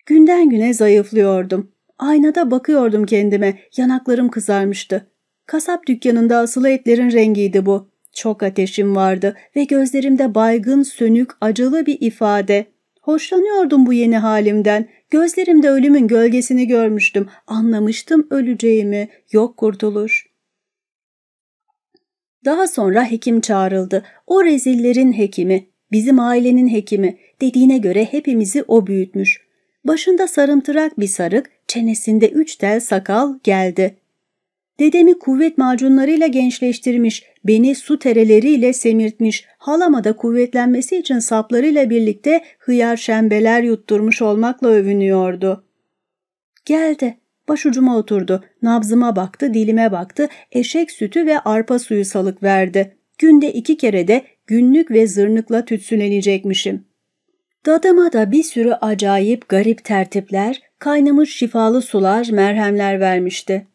Günden güne zayıflıyordum. Aynada bakıyordum kendime, yanaklarım kızarmıştı. Kasap dükkanında asılı etlerin rengiydi bu. Çok ateşim vardı ve gözlerimde baygın, sönük, acılı bir ifade. Hoşlanıyordum bu yeni halimden. Gözlerimde ölümün gölgesini görmüştüm. Anlamıştım öleceğimi. Yok kurtulur. Daha sonra hekim çağrıldı. O rezillerin hekimi, bizim ailenin hekimi. Dediğine göre hepimizi o büyütmüş. Başında sarımtırak bir sarık, çenesinde üç tel sakal geldi. Dedemi kuvvet macunlarıyla gençleştirmiş, beni su tereleriyle semirtmiş, halama da kuvvetlenmesi için saplarıyla birlikte hıyar şembeler yutturmuş olmakla övünüyordu. Geldi, başucuma oturdu, nabzıma baktı, dilime baktı, eşek sütü ve arpa suyu salık verdi. Günde iki kere de günlük ve zırnıkla tütsülenecekmişim. Dadıma da bir sürü acayip garip tertipler, kaynamış şifalı sular, merhemler vermişti.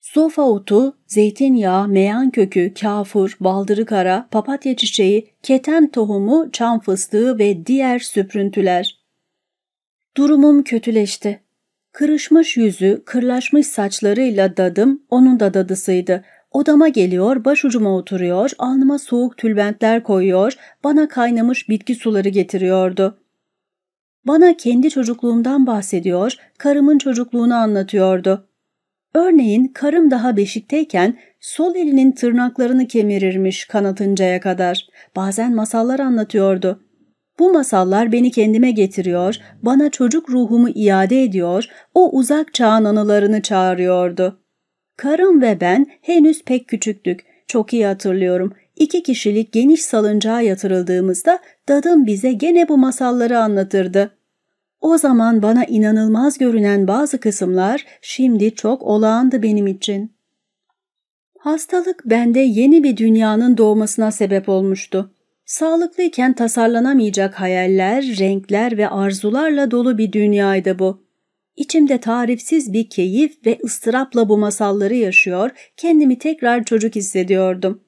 Sofa otu, zeytinyağı, meyan kökü, kafur, baldırı kara, papatya çiçeği, keten tohumu, çam fıstığı ve diğer süprüntüler. Durumum kötüleşti. Kırışmış yüzü, kırlaşmış saçlarıyla dadım, onun da dadısıydı. Odama geliyor, başucuma oturuyor, alnıma soğuk tülbentler koyuyor, bana kaynamış bitki suları getiriyordu. Bana kendi çocukluğumdan bahsediyor, karımın çocukluğunu anlatıyordu. Örneğin karım daha beşikteyken sol elinin tırnaklarını kemirirmiş kanatıncaya kadar. Bazen masallar anlatıyordu. Bu masallar beni kendime getiriyor, bana çocuk ruhumu iade ediyor, o uzak çağın anılarını çağırıyordu. Karım ve ben henüz pek küçüktük. Çok iyi hatırlıyorum. İki kişilik geniş salıncağa yatırıldığımızda dadım bize gene bu masalları anlatırdı. O zaman bana inanılmaz görünen bazı kısımlar şimdi çok olağandı benim için. Hastalık bende yeni bir dünyanın doğmasına sebep olmuştu. Sağlıklıyken tasarlanamayacak hayaller, renkler ve arzularla dolu bir dünyaydı bu. İçimde tarifsiz bir keyif ve ıstırapla bu masalları yaşıyor, kendimi tekrar çocuk hissediyordum.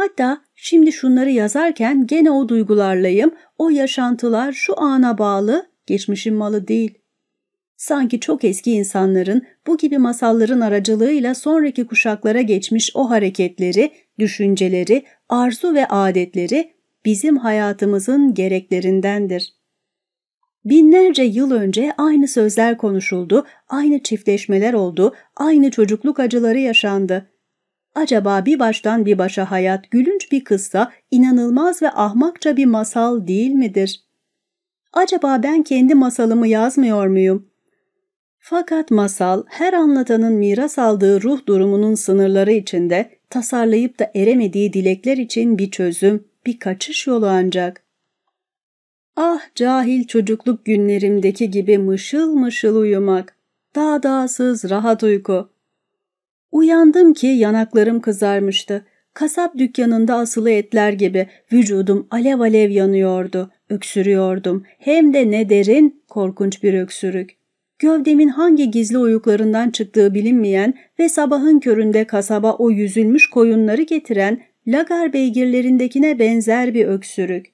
Hatta şimdi şunları yazarken gene o duygularlayım, o yaşantılar şu ana bağlı, geçmişin malı değil. Sanki çok eski insanların bu gibi masalların aracılığıyla sonraki kuşaklara geçmiş o hareketleri, düşünceleri, arzu ve adetleri bizim hayatımızın gereklerindendir. Binlerce yıl önce aynı sözler konuşuldu, aynı çiftleşmeler oldu, aynı çocukluk acıları yaşandı. Acaba bir baştan bir başa hayat gülünç bir kıssa, inanılmaz ve ahmakça bir masal değil midir? Acaba ben kendi masalımı yazmıyor muyum? Fakat masal her anlatanın miras aldığı ruh durumunun sınırları içinde tasarlayıp da eremediği dilekler için bir çözüm, bir kaçış yolu ancak. Ah cahil çocukluk günlerimdeki gibi mışıl mışıl uyumak, dağdağsız rahat uyku. Uyandım ki yanaklarım kızarmıştı. Kasap dükkanında asılı etler gibi vücudum alev alev yanıyordu. Öksürüyordum. Hem de ne derin, korkunç bir öksürük. Gövdemin hangi gizli oyuklarından çıktığı bilinmeyen ve sabahın köründe kasaba o yüzülmüş koyunları getiren lagar beygirlerindekine benzer bir öksürük.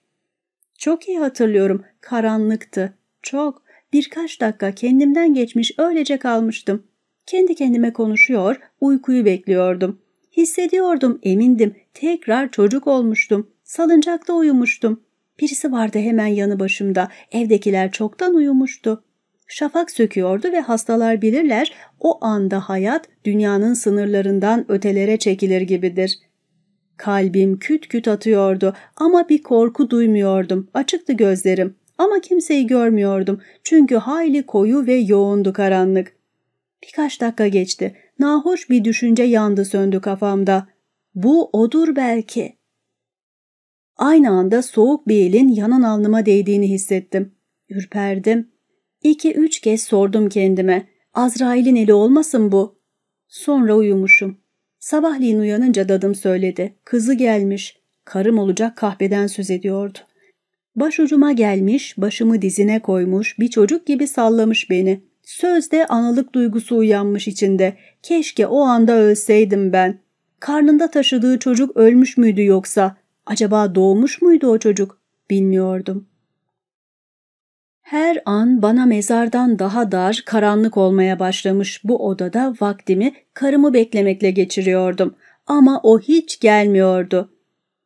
Çok iyi hatırlıyorum. Karanlıktı. Çok. Birkaç dakika kendimden geçmiş öylece kalmıştım. Kendi kendime konuşuyor, uykuyu bekliyordum. Hissediyordum, emindim. Tekrar çocuk olmuştum. Salıncakta uyumuştum. Birisi vardı hemen yanı başımda. Evdekiler çoktan uyumuştu. Şafak söküyordu ve hastalar bilirler o anda hayat dünyanın sınırlarından ötelere çekilir gibidir. Kalbim küt küt atıyordu ama bir korku duymuyordum. Açıktı gözlerim ama kimseyi görmüyordum çünkü hayli koyu ve yoğundu karanlık. Birkaç dakika geçti. Nahoş bir düşünce yandı söndü kafamda. Bu odur belki. Aynı anda soğuk bir elin yanan alnıma değdiğini hissettim. Ürperdim. İki üç kez sordum kendime. Azrail'in eli olmasın bu. Sonra uyumuşum. Sabahleyin uyanınca dadım söyledi. Kızı gelmiş. Karım olacak kahveden söz ediyordu. Başucuma gelmiş, başımı dizine koymuş, bir çocuk gibi sallamış beni. Sözde analık duygusu uyanmış içinde. Keşke o anda ölseydim ben. Karnında taşıdığı çocuk ölmüş müydü yoksa? Acaba doğmuş muydu o çocuk? Bilmiyordum. Her an bana mezardan daha dar, karanlık olmaya başlamış bu odada vaktimi karımı beklemekle geçiriyordum. Ama o hiç gelmiyordu.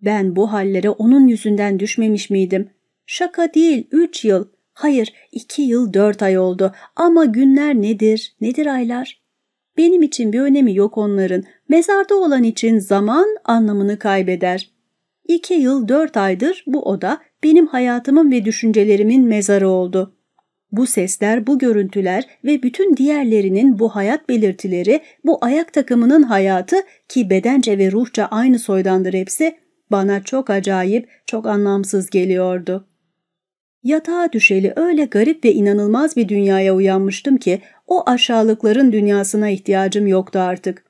Ben bu hallere onun yüzünden düşmemiş miydim? Şaka değil, üç yıl. Hayır, iki yıl dört ay oldu ama günler nedir, nedir aylar? Benim için bir önemi yok onların. Mezarda olan için zaman anlamını kaybeder. İki yıl dört aydır bu oda benim hayatımın ve düşüncelerimin mezarı oldu. Bu sesler, bu görüntüler ve bütün diğerlerinin bu hayat belirtileri, bu ayak takımının hayatı ki bedence ve ruhça aynı soydandır hepsi, bana çok acayip, çok anlamsız geliyordu.'' Yatağa düşeli öyle garip ve inanılmaz bir dünyaya uyanmıştım ki o aşağılıkların dünyasına ihtiyacım yoktu artık.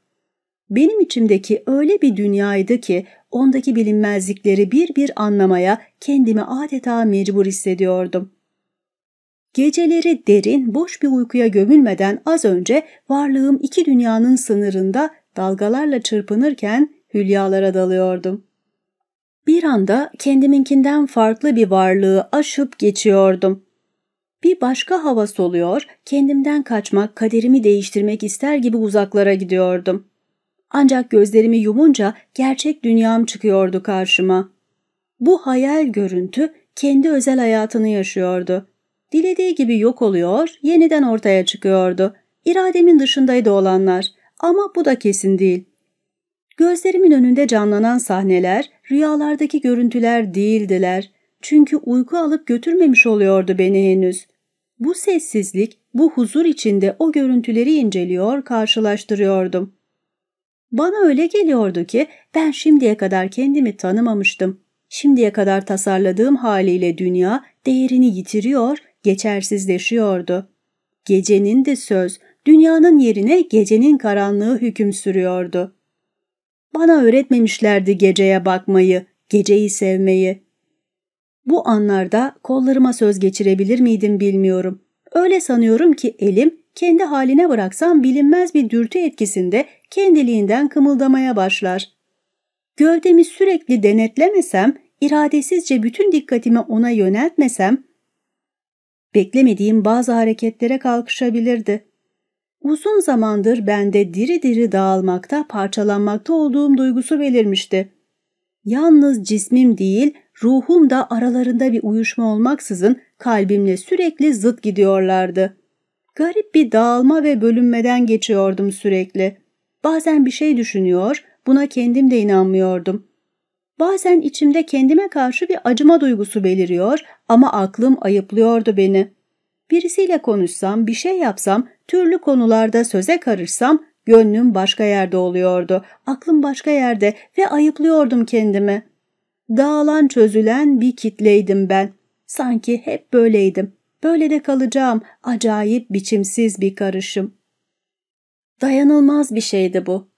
Benim içimdeki öyle bir dünyaydı ki ondaki bilinmezlikleri bir bir anlamaya kendimi adeta mecbur hissediyordum. Geceleri derin, boş bir uykuya gömülmeden az önce varlığım iki dünyanın sınırında dalgalarla çırpınırken hülyalara dalıyordum. Bir anda kendiminkinden farklı bir varlığı aşıp geçiyordum. Bir başka hava soluyor, kendimden kaçmak, kaderimi değiştirmek ister gibi uzaklara gidiyordum. Ancak gözlerimi yumunca gerçek dünyam çıkıyordu karşıma. Bu hayal görüntü kendi özel hayatını yaşıyordu. Dilediği gibi yok oluyor, yeniden ortaya çıkıyordu. İrademin dışındaydı olanlar ama bu da kesin değil. Gözlerimin önünde canlanan sahneler rüyalardaki görüntüler değildiler. Çünkü uyku alıp götürmemiş oluyordu beni henüz. Bu sessizlik, bu huzur içinde o görüntüleri inceliyor, karşılaştırıyordum. Bana öyle geliyordu ki ben şimdiye kadar kendimi tanımamıştım. Şimdiye kadar tasarladığım haliyle dünya değerini yitiriyor, geçersizleşiyordu. Gecenin de söz, dünyanın yerine gecenin karanlığı hüküm sürüyordu.'' Bana öğretmemişlerdi geceye bakmayı, geceyi sevmeyi. Bu anlarda kollarıma söz geçirebilir miydim bilmiyorum. Öyle sanıyorum ki elim kendi haline bıraksam bilinmez bir dürtü etkisinde kendiliğinden kımıldamaya başlar. Gövdemi sürekli denetlemesem, iradesizce bütün dikkatimi ona yöneltmesem, beklemediğim bazı hareketlere kalkışabilirdi. Uzun zamandır bende diri diri dağılmakta, parçalanmakta olduğum duygusu belirmişti. Yalnız cismim değil, ruhum da aralarında bir uyuşma olmaksızın kalbimle sürekli zıt gidiyorlardı. Garip bir dağılma ve bölünmeden geçiyordum sürekli. Bazen bir şey düşünüyor, buna kendim de inanmıyordum. Bazen içimde kendime karşı bir acıma duygusu beliriyor ama aklım ayıplıyordu beni. Birisiyle konuşsam, bir şey yapsam Türlü konularda söze karışsam gönlüm başka yerde oluyordu, aklım başka yerde ve ayıplıyordum kendimi. Dağılan çözülen bir kitleydim ben. Sanki hep böyleydim. Böyle de kalacağım acayip biçimsiz bir karışım. Dayanılmaz bir şeydi bu.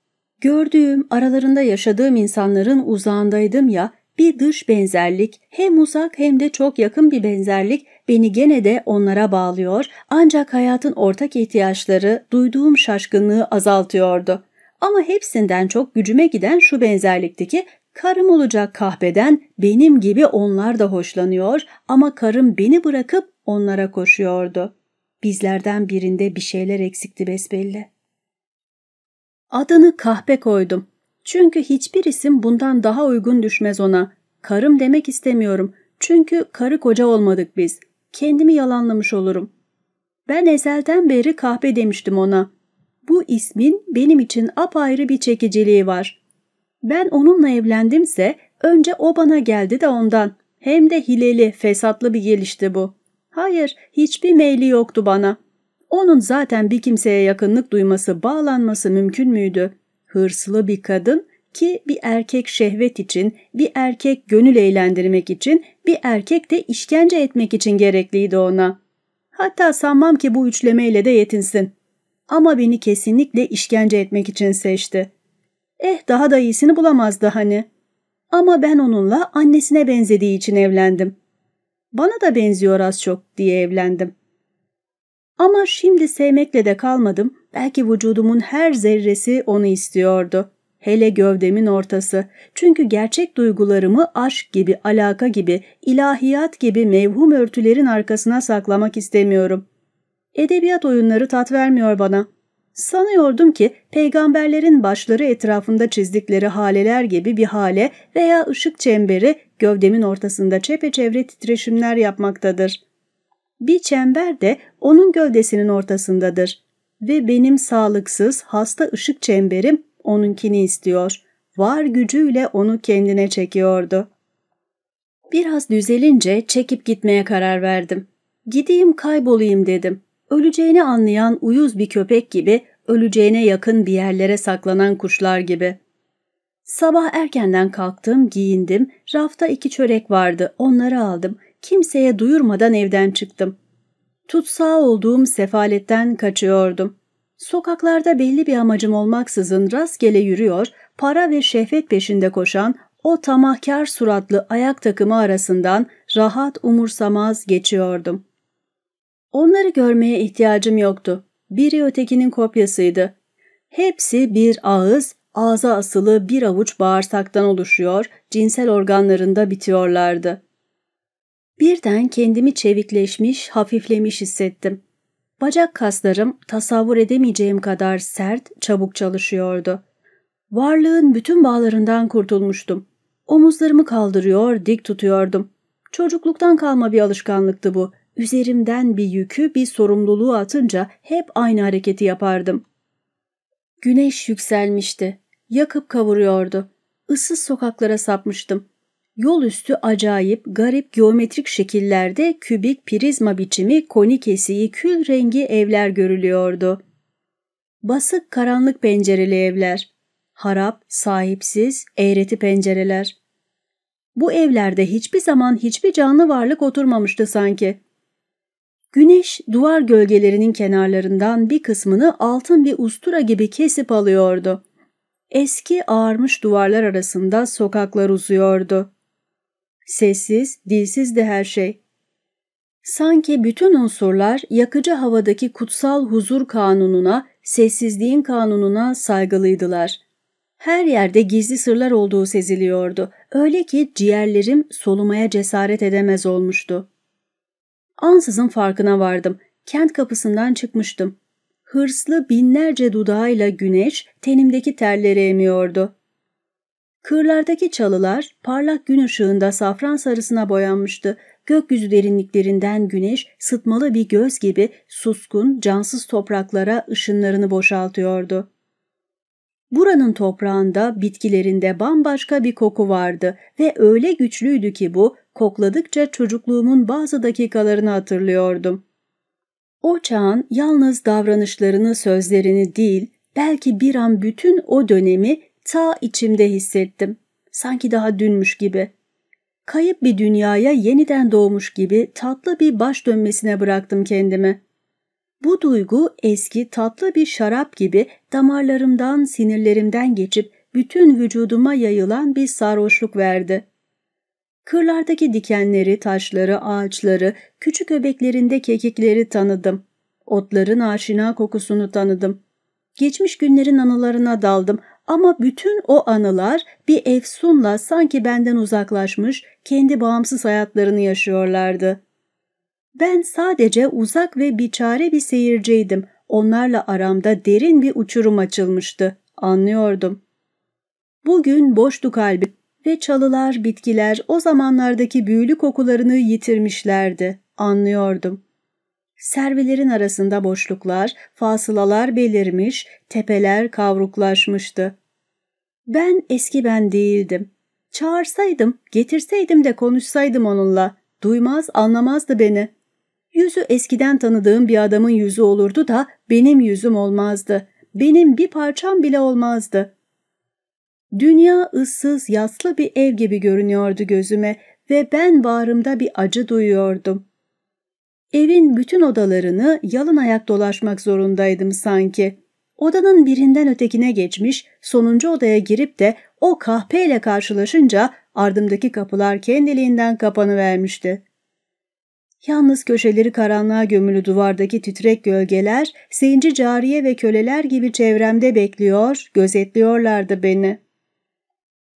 Gördüğüm, aralarında yaşadığım insanların uzağındaydım ya, bir dış benzerlik, hem uzak hem de çok yakın bir benzerlik beni gene de onlara bağlıyor ancak hayatın ortak ihtiyaçları duyduğum şaşkınlığı azaltıyordu. Ama hepsinden çok gücüme giden şu benzerlikteki karım olacak kahveden benim gibi onlar da hoşlanıyor ama karım beni bırakıp onlara koşuyordu. Bizlerden birinde bir şeyler eksikti besbelli. Adını kahpe koydum. Çünkü hiçbir isim bundan daha uygun düşmez ona. Karım demek istemiyorum. Çünkü karı koca olmadık biz kendimi yalanlamış olurum. Ben ezelden beri kahpe demiştim ona. Bu ismin benim için apayrı bir çekiciliği var. Ben onunla evlendimse önce o bana geldi de ondan. Hem de hileli, fesatlı bir gelişti bu. Hayır, hiçbir meyli yoktu bana. Onun zaten bir kimseye yakınlık duyması, bağlanması mümkün müydü? Hırslı bir kadın ki bir erkek şehvet için, bir erkek gönül eğlendirmek için, bir erkek de işkence etmek için gerekliydi ona. Hatta sanmam ki bu üçlemeyle de yetinsin. Ama beni kesinlikle işkence etmek için seçti. Eh daha da iyisini bulamazdı hani. Ama ben onunla annesine benzediği için evlendim. Bana da benziyor az çok diye evlendim. Ama şimdi sevmekle de kalmadım. Belki vücudumun her zerresi onu istiyordu hele gövdemin ortası. Çünkü gerçek duygularımı aşk gibi, alaka gibi, ilahiyat gibi mevhum örtülerin arkasına saklamak istemiyorum. Edebiyat oyunları tat vermiyor bana. Sanıyordum ki peygamberlerin başları etrafında çizdikleri haleler gibi bir hale veya ışık çemberi gövdemin ortasında çepeçevre titreşimler yapmaktadır. Bir çember de onun gövdesinin ortasındadır ve benim sağlıksız, hasta ışık çemberim onunkini istiyor, var gücüyle onu kendine çekiyordu. Biraz düzelince çekip gitmeye karar verdim. Gideyim kaybolayım dedim. Öleceğini anlayan uyuz bir köpek gibi, öleceğine yakın bir yerlere saklanan kuşlar gibi. Sabah erkenden kalktım, giyindim. Rafta iki çörek vardı, onları aldım. Kimseye duyurmadan evden çıktım. Tutsağı olduğum sefaletten kaçıyordum. Sokaklarda belli bir amacım olmaksızın rastgele yürüyor, para ve şehvet peşinde koşan o tamahkar suratlı ayak takımı arasından rahat umursamaz geçiyordum. Onları görmeye ihtiyacım yoktu. Biri ötekinin kopyasıydı. Hepsi bir ağız, ağza asılı bir avuç bağırsaktan oluşuyor, cinsel organlarında bitiyorlardı. Birden kendimi çevikleşmiş, hafiflemiş hissettim. Bacak kaslarım tasavvur edemeyeceğim kadar sert, çabuk çalışıyordu. Varlığın bütün bağlarından kurtulmuştum. Omuzlarımı kaldırıyor, dik tutuyordum. Çocukluktan kalma bir alışkanlıktı bu. Üzerimden bir yükü, bir sorumluluğu atınca hep aynı hareketi yapardım. Güneş yükselmişti. Yakıp kavuruyordu. Issız sokaklara sapmıştım yol üstü acayip, garip geometrik şekillerde kübik prizma biçimi konik esiği kül rengi evler görülüyordu. Basık karanlık pencereli evler, harap, sahipsiz, eğreti pencereler. Bu evlerde hiçbir zaman hiçbir canlı varlık oturmamıştı sanki. Güneş duvar gölgelerinin kenarlarından bir kısmını altın bir ustura gibi kesip alıyordu. Eski ağarmış duvarlar arasında sokaklar uzuyordu. Sessiz, dilsiz de her şey. Sanki bütün unsurlar yakıcı havadaki kutsal huzur kanununa, sessizliğin kanununa saygılıydılar. Her yerde gizli sırlar olduğu seziliyordu. Öyle ki ciğerlerim solumaya cesaret edemez olmuştu. Ansızın farkına vardım. Kent kapısından çıkmıştım. Hırslı binlerce dudağıyla güneş tenimdeki terleri emiyordu. Kırlardaki çalılar parlak gün ışığında safran sarısına boyanmıştı. Gökyüzü derinliklerinden güneş sıtmalı bir göz gibi suskun, cansız topraklara ışınlarını boşaltıyordu. Buranın toprağında, bitkilerinde bambaşka bir koku vardı ve öyle güçlüydü ki bu, kokladıkça çocukluğumun bazı dakikalarını hatırlıyordum. O çağın yalnız davranışlarını, sözlerini değil, belki bir an bütün o dönemi ta içimde hissettim. Sanki daha dünmüş gibi. Kayıp bir dünyaya yeniden doğmuş gibi tatlı bir baş dönmesine bıraktım kendimi. Bu duygu eski tatlı bir şarap gibi damarlarımdan, sinirlerimden geçip bütün vücuduma yayılan bir sarhoşluk verdi. Kırlardaki dikenleri, taşları, ağaçları, küçük öbeklerinde kekikleri tanıdım. Otların aşina kokusunu tanıdım. Geçmiş günlerin anılarına daldım ama bütün o anılar bir efsunla sanki benden uzaklaşmış, kendi bağımsız hayatlarını yaşıyorlardı. Ben sadece uzak ve biçare bir seyirciydim. Onlarla aramda derin bir uçurum açılmıştı. Anlıyordum. Bugün boştu kalbim ve çalılar, bitkiler o zamanlardaki büyülü kokularını yitirmişlerdi. Anlıyordum. Servilerin arasında boşluklar, fasılalar belirmiş, tepeler kavruklaşmıştı. Ben eski ben değildim. Çağırsaydım, getirseydim de konuşsaydım onunla. Duymaz, anlamazdı beni. Yüzü eskiden tanıdığım bir adamın yüzü olurdu da benim yüzüm olmazdı. Benim bir parçam bile olmazdı. Dünya ıssız, yaslı bir ev gibi görünüyordu gözüme ve ben bağrımda bir acı duyuyordum. Evin bütün odalarını yalın ayak dolaşmak zorundaydım sanki odanın birinden ötekine geçmiş, sonuncu odaya girip de o kahpeyle karşılaşınca ardımdaki kapılar kendiliğinden kapanıvermişti. Yalnız köşeleri karanlığa gömülü duvardaki titrek gölgeler, seyinci cariye ve köleler gibi çevremde bekliyor, gözetliyorlardı beni.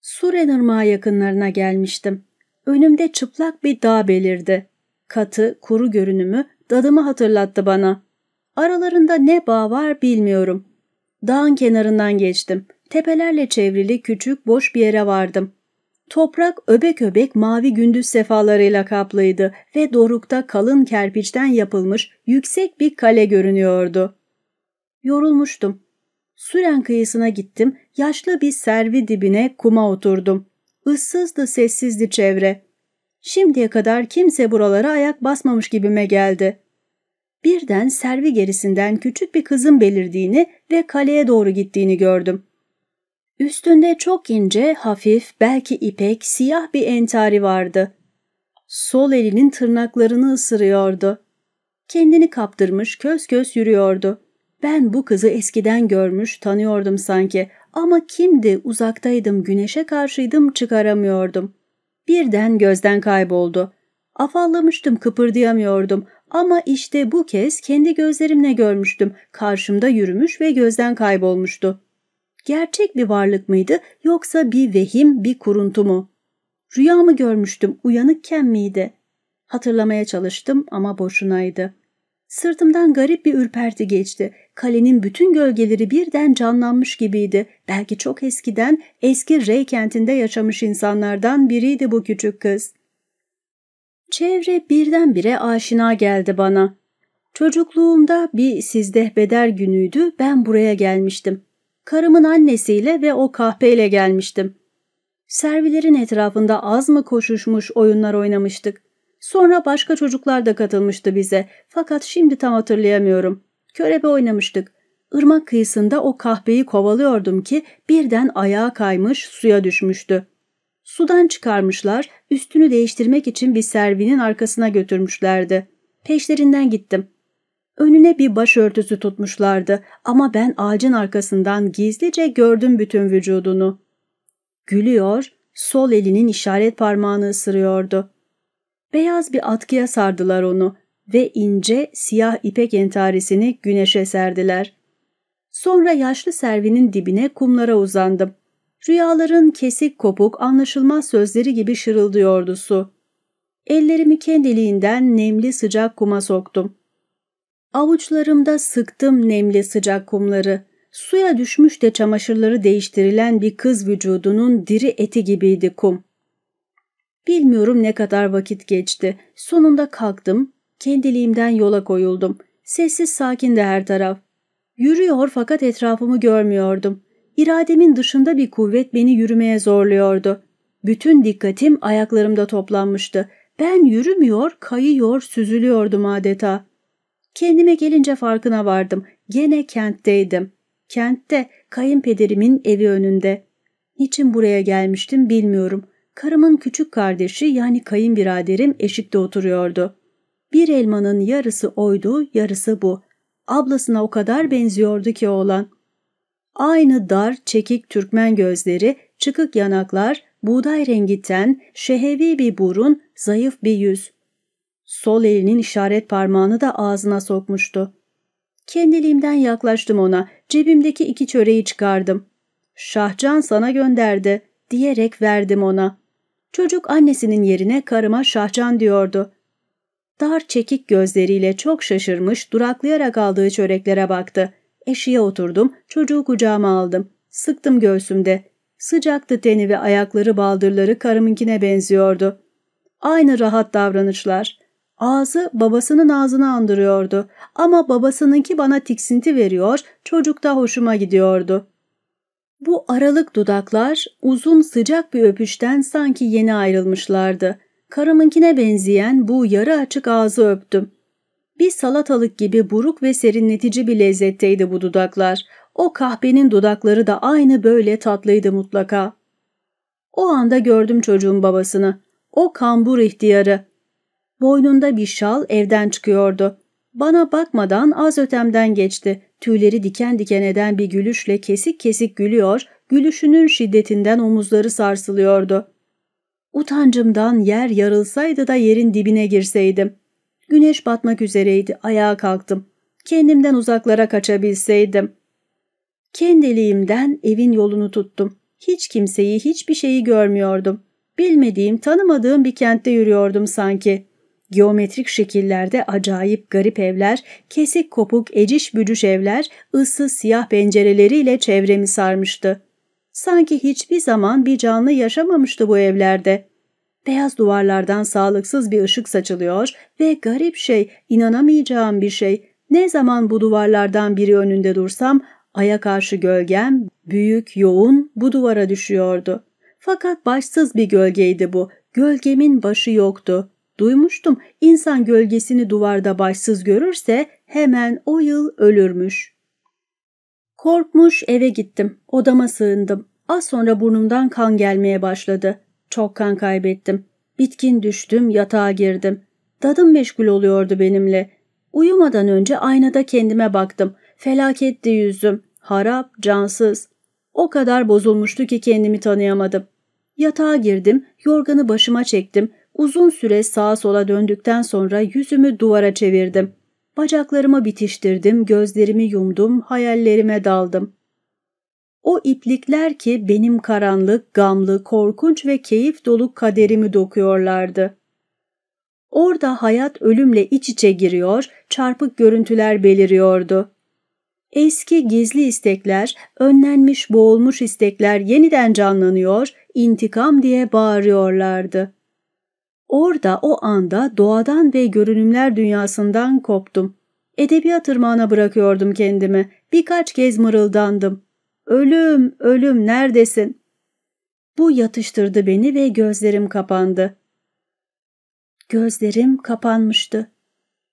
Suren yakınlarına gelmiştim. Önümde çıplak bir dağ belirdi. Katı, kuru görünümü dadımı hatırlattı bana. Aralarında ne bağ var bilmiyorum. Dağın kenarından geçtim. Tepelerle çevrili küçük boş bir yere vardım. Toprak öbek öbek mavi gündüz sefalarıyla kaplıydı ve dorukta kalın kerpiçten yapılmış yüksek bir kale görünüyordu. Yorulmuştum. Süren kıyısına gittim, yaşlı bir servi dibine kuma oturdum. Issızdı sessizdi çevre. Şimdiye kadar kimse buralara ayak basmamış gibime geldi birden servi gerisinden küçük bir kızın belirdiğini ve kaleye doğru gittiğini gördüm. Üstünde çok ince, hafif, belki ipek, siyah bir entari vardı. Sol elinin tırnaklarını ısırıyordu. Kendini kaptırmış, köz köz yürüyordu. Ben bu kızı eskiden görmüş, tanıyordum sanki ama kimdi, uzaktaydım, güneşe karşıydım, çıkaramıyordum. Birden gözden kayboldu. Afallamıştım, kıpırdayamıyordum ama işte bu kez kendi gözlerimle görmüştüm. Karşımda yürümüş ve gözden kaybolmuştu. Gerçek bir varlık mıydı yoksa bir vehim, bir kuruntu mu? Rüyamı görmüştüm, uyanıkken miydi? Hatırlamaya çalıştım ama boşunaydı. Sırtımdan garip bir ürperti geçti. Kalenin bütün gölgeleri birden canlanmış gibiydi. Belki çok eskiden, eski Rey kentinde yaşamış insanlardan biriydi bu küçük kız.'' Çevre birdenbire aşina geldi bana. Çocukluğumda bir sizde beder günüydü ben buraya gelmiştim. Karımın annesiyle ve o kahpeyle gelmiştim. Servilerin etrafında az mı koşuşmuş oyunlar oynamıştık. Sonra başka çocuklar da katılmıştı bize fakat şimdi tam hatırlayamıyorum. Körebe oynamıştık. Irmak kıyısında o kahpeyi kovalıyordum ki birden ayağa kaymış suya düşmüştü. Sudan çıkarmışlar, üstünü değiştirmek için bir servinin arkasına götürmüşlerdi. Peşlerinden gittim. Önüne bir başörtüsü tutmuşlardı ama ben ağacın arkasından gizlice gördüm bütün vücudunu. Gülüyor, sol elinin işaret parmağını ısırıyordu. Beyaz bir atkıya sardılar onu ve ince siyah ipek entarisini güneşe serdiler. Sonra yaşlı servinin dibine kumlara uzandım. Rüyaların kesik kopuk anlaşılmaz sözleri gibi şırıldıyordu su. Ellerimi kendiliğinden nemli sıcak kuma soktum. Avuçlarımda sıktım nemli sıcak kumları. Suya düşmüş de çamaşırları değiştirilen bir kız vücudunun diri eti gibiydi kum. Bilmiyorum ne kadar vakit geçti. Sonunda kalktım, kendiliğimden yola koyuldum. Sessiz sakindi her taraf. Yürüyor fakat etrafımı görmüyordum. İrademin dışında bir kuvvet beni yürümeye zorluyordu. Bütün dikkatim ayaklarımda toplanmıştı. Ben yürümüyor, kayıyor, süzülüyordum adeta. Kendime gelince farkına vardım. Gene kentteydim. Kentte, kayınpederimin evi önünde. Niçin buraya gelmiştim bilmiyorum. Karımın küçük kardeşi yani kayınbiraderim eşikte oturuyordu. Bir elmanın yarısı oydu, yarısı bu. Ablasına o kadar benziyordu ki oğlan. Aynı dar, çekik Türkmen gözleri, çıkık yanaklar, buğday rengi ten, şehevi bir burun, zayıf bir yüz. Sol elinin işaret parmağını da ağzına sokmuştu. Kendiliğimden yaklaştım ona, cebimdeki iki çöreği çıkardım. Şahcan sana gönderdi, diyerek verdim ona. Çocuk annesinin yerine karıma Şahcan diyordu. Dar çekik gözleriyle çok şaşırmış, duraklayarak aldığı çöreklere baktı. Eşiğe oturdum, çocuğu kucağıma aldım. Sıktım göğsümde. Sıcaktı teni ve ayakları baldırları karımınkine benziyordu. Aynı rahat davranışlar. Ağzı babasının ağzını andırıyordu ama babasınınki bana tiksinti veriyor, çocuk da hoşuma gidiyordu. Bu aralık dudaklar uzun sıcak bir öpüşten sanki yeni ayrılmışlardı. Karımınkine benzeyen bu yarı açık ağzı öptüm. Bir salatalık gibi buruk ve serinletici bir lezzetteydi bu dudaklar. O kahvenin dudakları da aynı böyle tatlıydı mutlaka. O anda gördüm çocuğun babasını. O kambur ihtiyarı. Boynunda bir şal evden çıkıyordu. Bana bakmadan az ötemden geçti. Tüyleri diken diken eden bir gülüşle kesik kesik gülüyor, gülüşünün şiddetinden omuzları sarsılıyordu. Utancımdan yer yarılsaydı da yerin dibine girseydim. Güneş batmak üzereydi. Ayağa kalktım. Kendimden uzaklara kaçabilseydim. Kendiliğimden evin yolunu tuttum. Hiç kimseyi, hiçbir şeyi görmüyordum. Bilmediğim, tanımadığım bir kentte yürüyordum sanki. Geometrik şekillerde acayip garip evler, kesik kopuk eciş bücüş evler, ıssız siyah pencereleriyle çevremi sarmıştı. Sanki hiçbir zaman bir canlı yaşamamıştı bu evlerde. Beyaz duvarlardan sağlıksız bir ışık saçılıyor ve garip şey, inanamayacağım bir şey, ne zaman bu duvarlardan biri önünde dursam aya karşı gölgem büyük yoğun bu duvara düşüyordu. Fakat başsız bir gölgeydi bu. Gölgemin başı yoktu. Duymuştum insan gölgesini duvarda başsız görürse hemen o yıl ölürmüş. Korkmuş eve gittim. Odama sığındım. Az sonra burnumdan kan gelmeye başladı. Çok kan kaybettim. Bitkin düştüm, yatağa girdim. Dadım meşgul oluyordu benimle. Uyumadan önce aynada kendime baktım. Felaketti yüzüm. Harap, cansız. O kadar bozulmuştu ki kendimi tanıyamadım. Yatağa girdim, yorganı başıma çektim. Uzun süre sağa sola döndükten sonra yüzümü duvara çevirdim. Bacaklarımı bitiştirdim, gözlerimi yumdum, hayallerime daldım. O iplikler ki benim karanlık, gamlı, korkunç ve keyif dolu kaderimi dokuyorlardı. Orada hayat ölümle iç içe giriyor, çarpık görüntüler beliriyordu. Eski gizli istekler, önlenmiş boğulmuş istekler yeniden canlanıyor, intikam diye bağırıyorlardı. Orada o anda doğadan ve görünümler dünyasından koptum. Edebiyat tırmağına bırakıyordum kendimi. Birkaç kez mırıldandım. Ölüm, ölüm neredesin? Bu yatıştırdı beni ve gözlerim kapandı. Gözlerim kapanmıştı.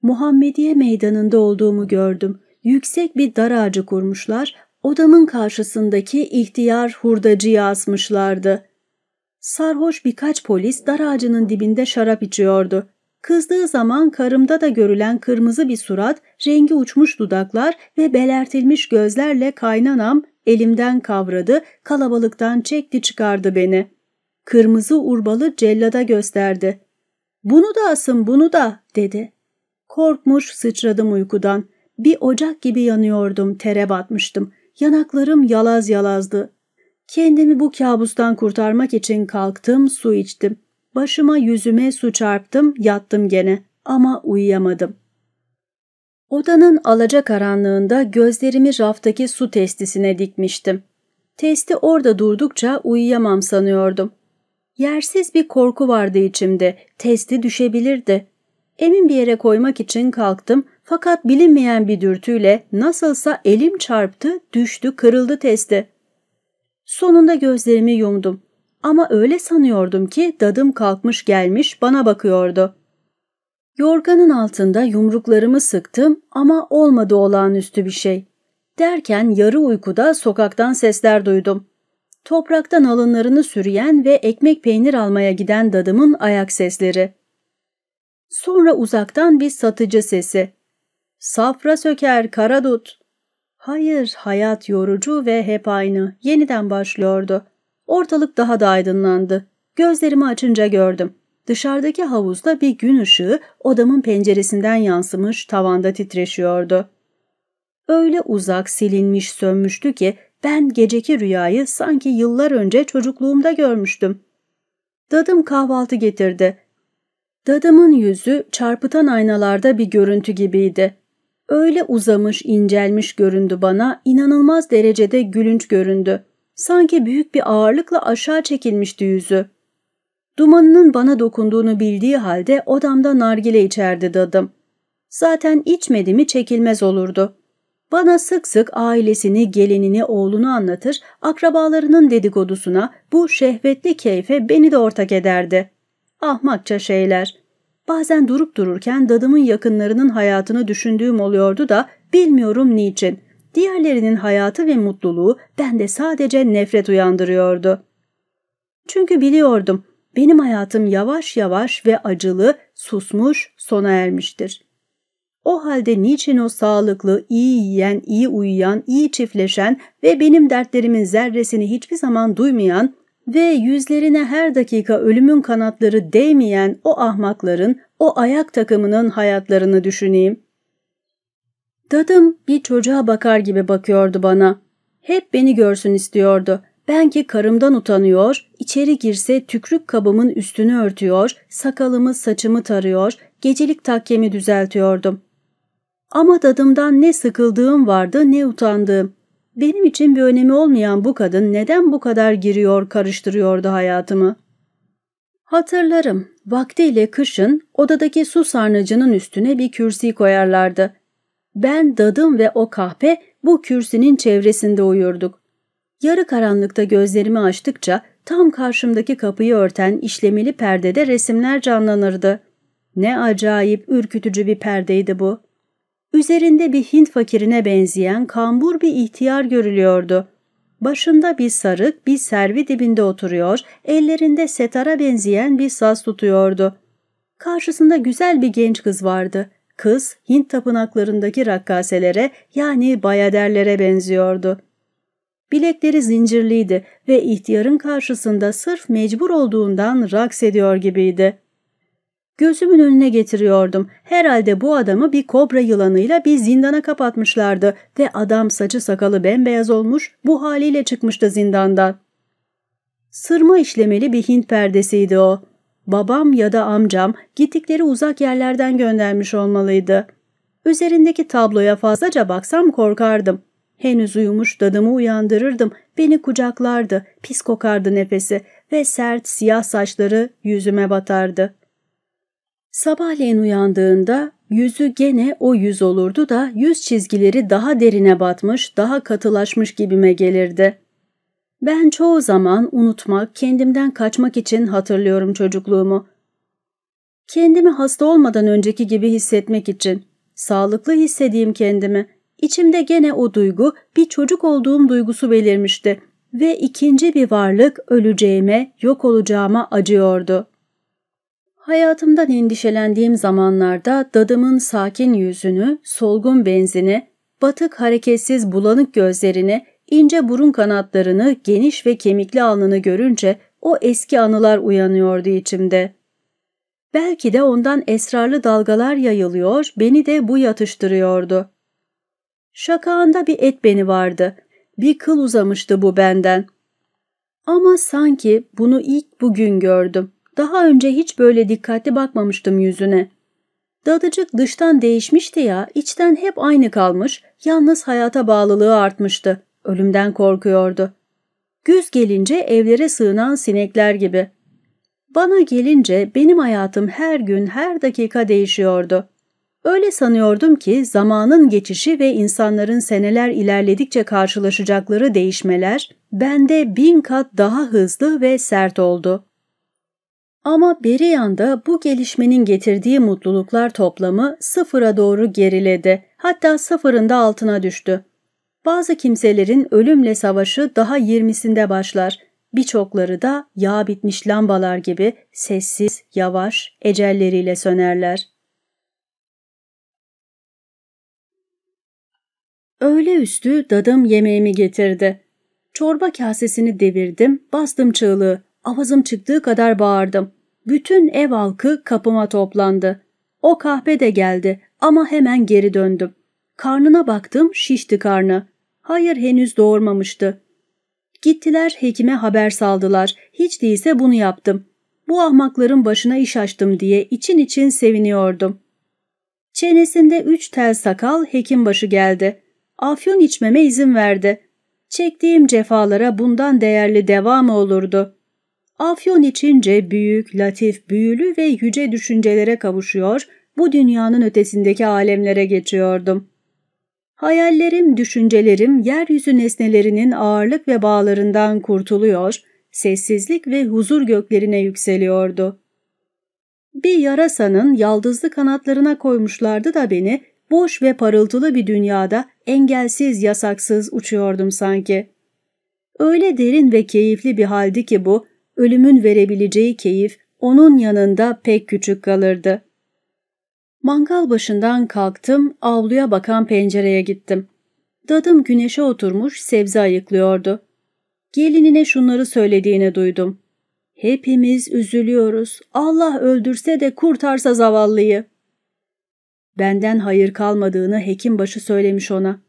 Muhammediye meydanında olduğumu gördüm. Yüksek bir dar ağacı kurmuşlar, odamın karşısındaki ihtiyar hurdacıyı asmışlardı. Sarhoş birkaç polis dar ağacının dibinde şarap içiyordu. Kızdığı zaman karımda da görülen kırmızı bir surat, rengi uçmuş dudaklar ve belertilmiş gözlerle kaynanam elimden kavradı, kalabalıktan çekti çıkardı beni. Kırmızı urbalı cellada gösterdi. ''Bunu da asın, bunu da'' dedi. Korkmuş sıçradım uykudan. Bir ocak gibi yanıyordum, tere batmıştım. Yanaklarım yalaz yalazdı. Kendimi bu kabustan kurtarmak için kalktım, su içtim. Başıma yüzüme su çarptım, yattım gene ama uyuyamadım. Odanın alaca karanlığında gözlerimi raftaki su testisine dikmiştim. Testi orada durdukça uyuyamam sanıyordum. Yersiz bir korku vardı içimde, testi düşebilirdi. Emin bir yere koymak için kalktım fakat bilinmeyen bir dürtüyle nasılsa elim çarptı, düştü, kırıldı testi. Sonunda gözlerimi yumdum. Ama öyle sanıyordum ki dadım kalkmış gelmiş bana bakıyordu. Yorganın altında yumruklarımı sıktım ama olmadı olağanüstü bir şey. Derken yarı uykuda sokaktan sesler duydum. Topraktan alınlarını sürüyen ve ekmek peynir almaya giden dadımın ayak sesleri. Sonra uzaktan bir satıcı sesi. Safra söker karadut. Hayır, hayat yorucu ve hep aynı. Yeniden başlıyordu. Ortalık daha da aydınlandı. Gözlerimi açınca gördüm. Dışarıdaki havuzda bir gün ışığı odamın penceresinden yansımış tavanda titreşiyordu. Öyle uzak, silinmiş, sönmüştü ki ben geceki rüyayı sanki yıllar önce çocukluğumda görmüştüm. Dadım kahvaltı getirdi. Dadımın yüzü çarpıtan aynalarda bir görüntü gibiydi. Öyle uzamış, incelmiş göründü bana, inanılmaz derecede gülünç göründü. Sanki büyük bir ağırlıkla aşağı çekilmişti yüzü. Dumanının bana dokunduğunu bildiği halde odamda nargile içerdi dadım. Zaten içmedi çekilmez olurdu. Bana sık sık ailesini, gelinini, oğlunu anlatır, akrabalarının dedikodusuna, bu şehvetli keyfe beni de ortak ederdi. Ahmakça şeyler. Bazen durup dururken dadımın yakınlarının hayatını düşündüğüm oluyordu da bilmiyorum niçin diğerlerinin hayatı ve mutluluğu bende sadece nefret uyandırıyordu. Çünkü biliyordum benim hayatım yavaş yavaş ve acılı, susmuş, sona ermiştir. O halde niçin o sağlıklı, iyi yiyen, iyi uyuyan, iyi çiftleşen ve benim dertlerimin zerresini hiçbir zaman duymayan ve yüzlerine her dakika ölümün kanatları değmeyen o ahmakların, o ayak takımının hayatlarını düşüneyim. Dadım bir çocuğa bakar gibi bakıyordu bana. Hep beni görsün istiyordu. Ben ki karımdan utanıyor, içeri girse tükrük kabımın üstünü örtüyor, sakalımı saçımı tarıyor, gecelik takkemi düzeltiyordum. Ama dadımdan ne sıkıldığım vardı ne utandığım. Benim için bir önemi olmayan bu kadın neden bu kadar giriyor karıştırıyordu hayatımı? Hatırlarım, vaktiyle kışın odadaki su sarnıcının üstüne bir kürsi koyarlardı ben, dadım ve o kahpe bu kürsünün çevresinde uyurduk. Yarı karanlıkta gözlerimi açtıkça tam karşımdaki kapıyı örten işlemeli perdede resimler canlanırdı. Ne acayip ürkütücü bir perdeydi bu. Üzerinde bir Hint fakirine benzeyen kambur bir ihtiyar görülüyordu. Başında bir sarık bir servi dibinde oturuyor, ellerinde setara benzeyen bir saz tutuyordu. Karşısında güzel bir genç kız vardı. Kız Hint tapınaklarındaki rakkaselere yani bayaderlere benziyordu. Bilekleri zincirliydi ve ihtiyarın karşısında sırf mecbur olduğundan raks ediyor gibiydi. Gözümün önüne getiriyordum. Herhalde bu adamı bir kobra yılanıyla bir zindana kapatmışlardı ve adam saçı sakalı bembeyaz olmuş bu haliyle çıkmıştı zindandan. Sırma işlemeli bir Hint perdesiydi o babam ya da amcam gittikleri uzak yerlerden göndermiş olmalıydı. Üzerindeki tabloya fazlaca baksam korkardım. Henüz uyumuş dadımı uyandırırdım, beni kucaklardı, pis kokardı nefesi ve sert siyah saçları yüzüme batardı. Sabahleyin uyandığında yüzü gene o yüz olurdu da yüz çizgileri daha derine batmış, daha katılaşmış gibime gelirdi.'' Ben çoğu zaman unutmak, kendimden kaçmak için hatırlıyorum çocukluğumu. Kendimi hasta olmadan önceki gibi hissetmek için. Sağlıklı hissedeyim kendimi. İçimde gene o duygu, bir çocuk olduğum duygusu belirmişti ve ikinci bir varlık öleceğime, yok olacağıma acıyordu. Hayatımdan endişelendiğim zamanlarda dadımın sakin yüzünü, solgun benzini, batık hareketsiz bulanık gözlerini, Ince burun kanatlarını, geniş ve kemikli alnını görünce o eski anılar uyanıyordu içimde. Belki de ondan esrarlı dalgalar yayılıyor, beni de bu yatıştırıyordu. Şakağında bir et beni vardı. Bir kıl uzamıştı bu benden. Ama sanki bunu ilk bugün gördüm. Daha önce hiç böyle dikkatli bakmamıştım yüzüne. Dadıcık dıştan değişmişti ya, içten hep aynı kalmış, yalnız hayata bağlılığı artmıştı. Ölümden korkuyordu. Güz gelince evlere sığınan sinekler gibi. Bana gelince benim hayatım her gün her dakika değişiyordu. Öyle sanıyordum ki zamanın geçişi ve insanların seneler ilerledikçe karşılaşacakları değişmeler bende bin kat daha hızlı ve sert oldu. Ama beri yanda bu gelişmenin getirdiği mutluluklar toplamı sıfıra doğru geriledi hatta sıfırında altına düştü. Bazı kimselerin ölümle savaşı daha yirmisinde başlar. Birçokları da yağ bitmiş lambalar gibi sessiz, yavaş, ecelleriyle sönerler. Öğle üstü dadım yemeğimi getirdi. Çorba kasesini devirdim, bastım çığlığı. Avazım çıktığı kadar bağırdım. Bütün ev halkı kapıma toplandı. O kahve de geldi ama hemen geri döndüm. Karnına baktım şişti karnı. Hayır henüz doğurmamıştı. Gittiler hekime haber saldılar. Hiç değilse bunu yaptım. Bu ahmakların başına iş açtım diye için için seviniyordum. Çenesinde üç tel sakal hekim başı geldi. Afyon içmeme izin verdi. Çektiğim cefalara bundan değerli devam olurdu. Afyon içince büyük, latif, büyülü ve yüce düşüncelere kavuşuyor, bu dünyanın ötesindeki alemlere geçiyordum.'' Hayallerim, düşüncelerim yeryüzü nesnelerinin ağırlık ve bağlarından kurtuluyor, sessizlik ve huzur göklerine yükseliyordu. Bir yarasanın yaldızlı kanatlarına koymuşlardı da beni boş ve parıltılı bir dünyada engelsiz yasaksız uçuyordum sanki. Öyle derin ve keyifli bir haldi ki bu, ölümün verebileceği keyif onun yanında pek küçük kalırdı. Mangal başından kalktım, avluya bakan pencereye gittim. Dadım güneşe oturmuş sebze ayıklıyordu. Gelinine şunları söylediğini duydum. Hepimiz üzülüyoruz. Allah öldürse de kurtarsa zavallıyı. Benden hayır kalmadığını hekim başı söylemiş ona.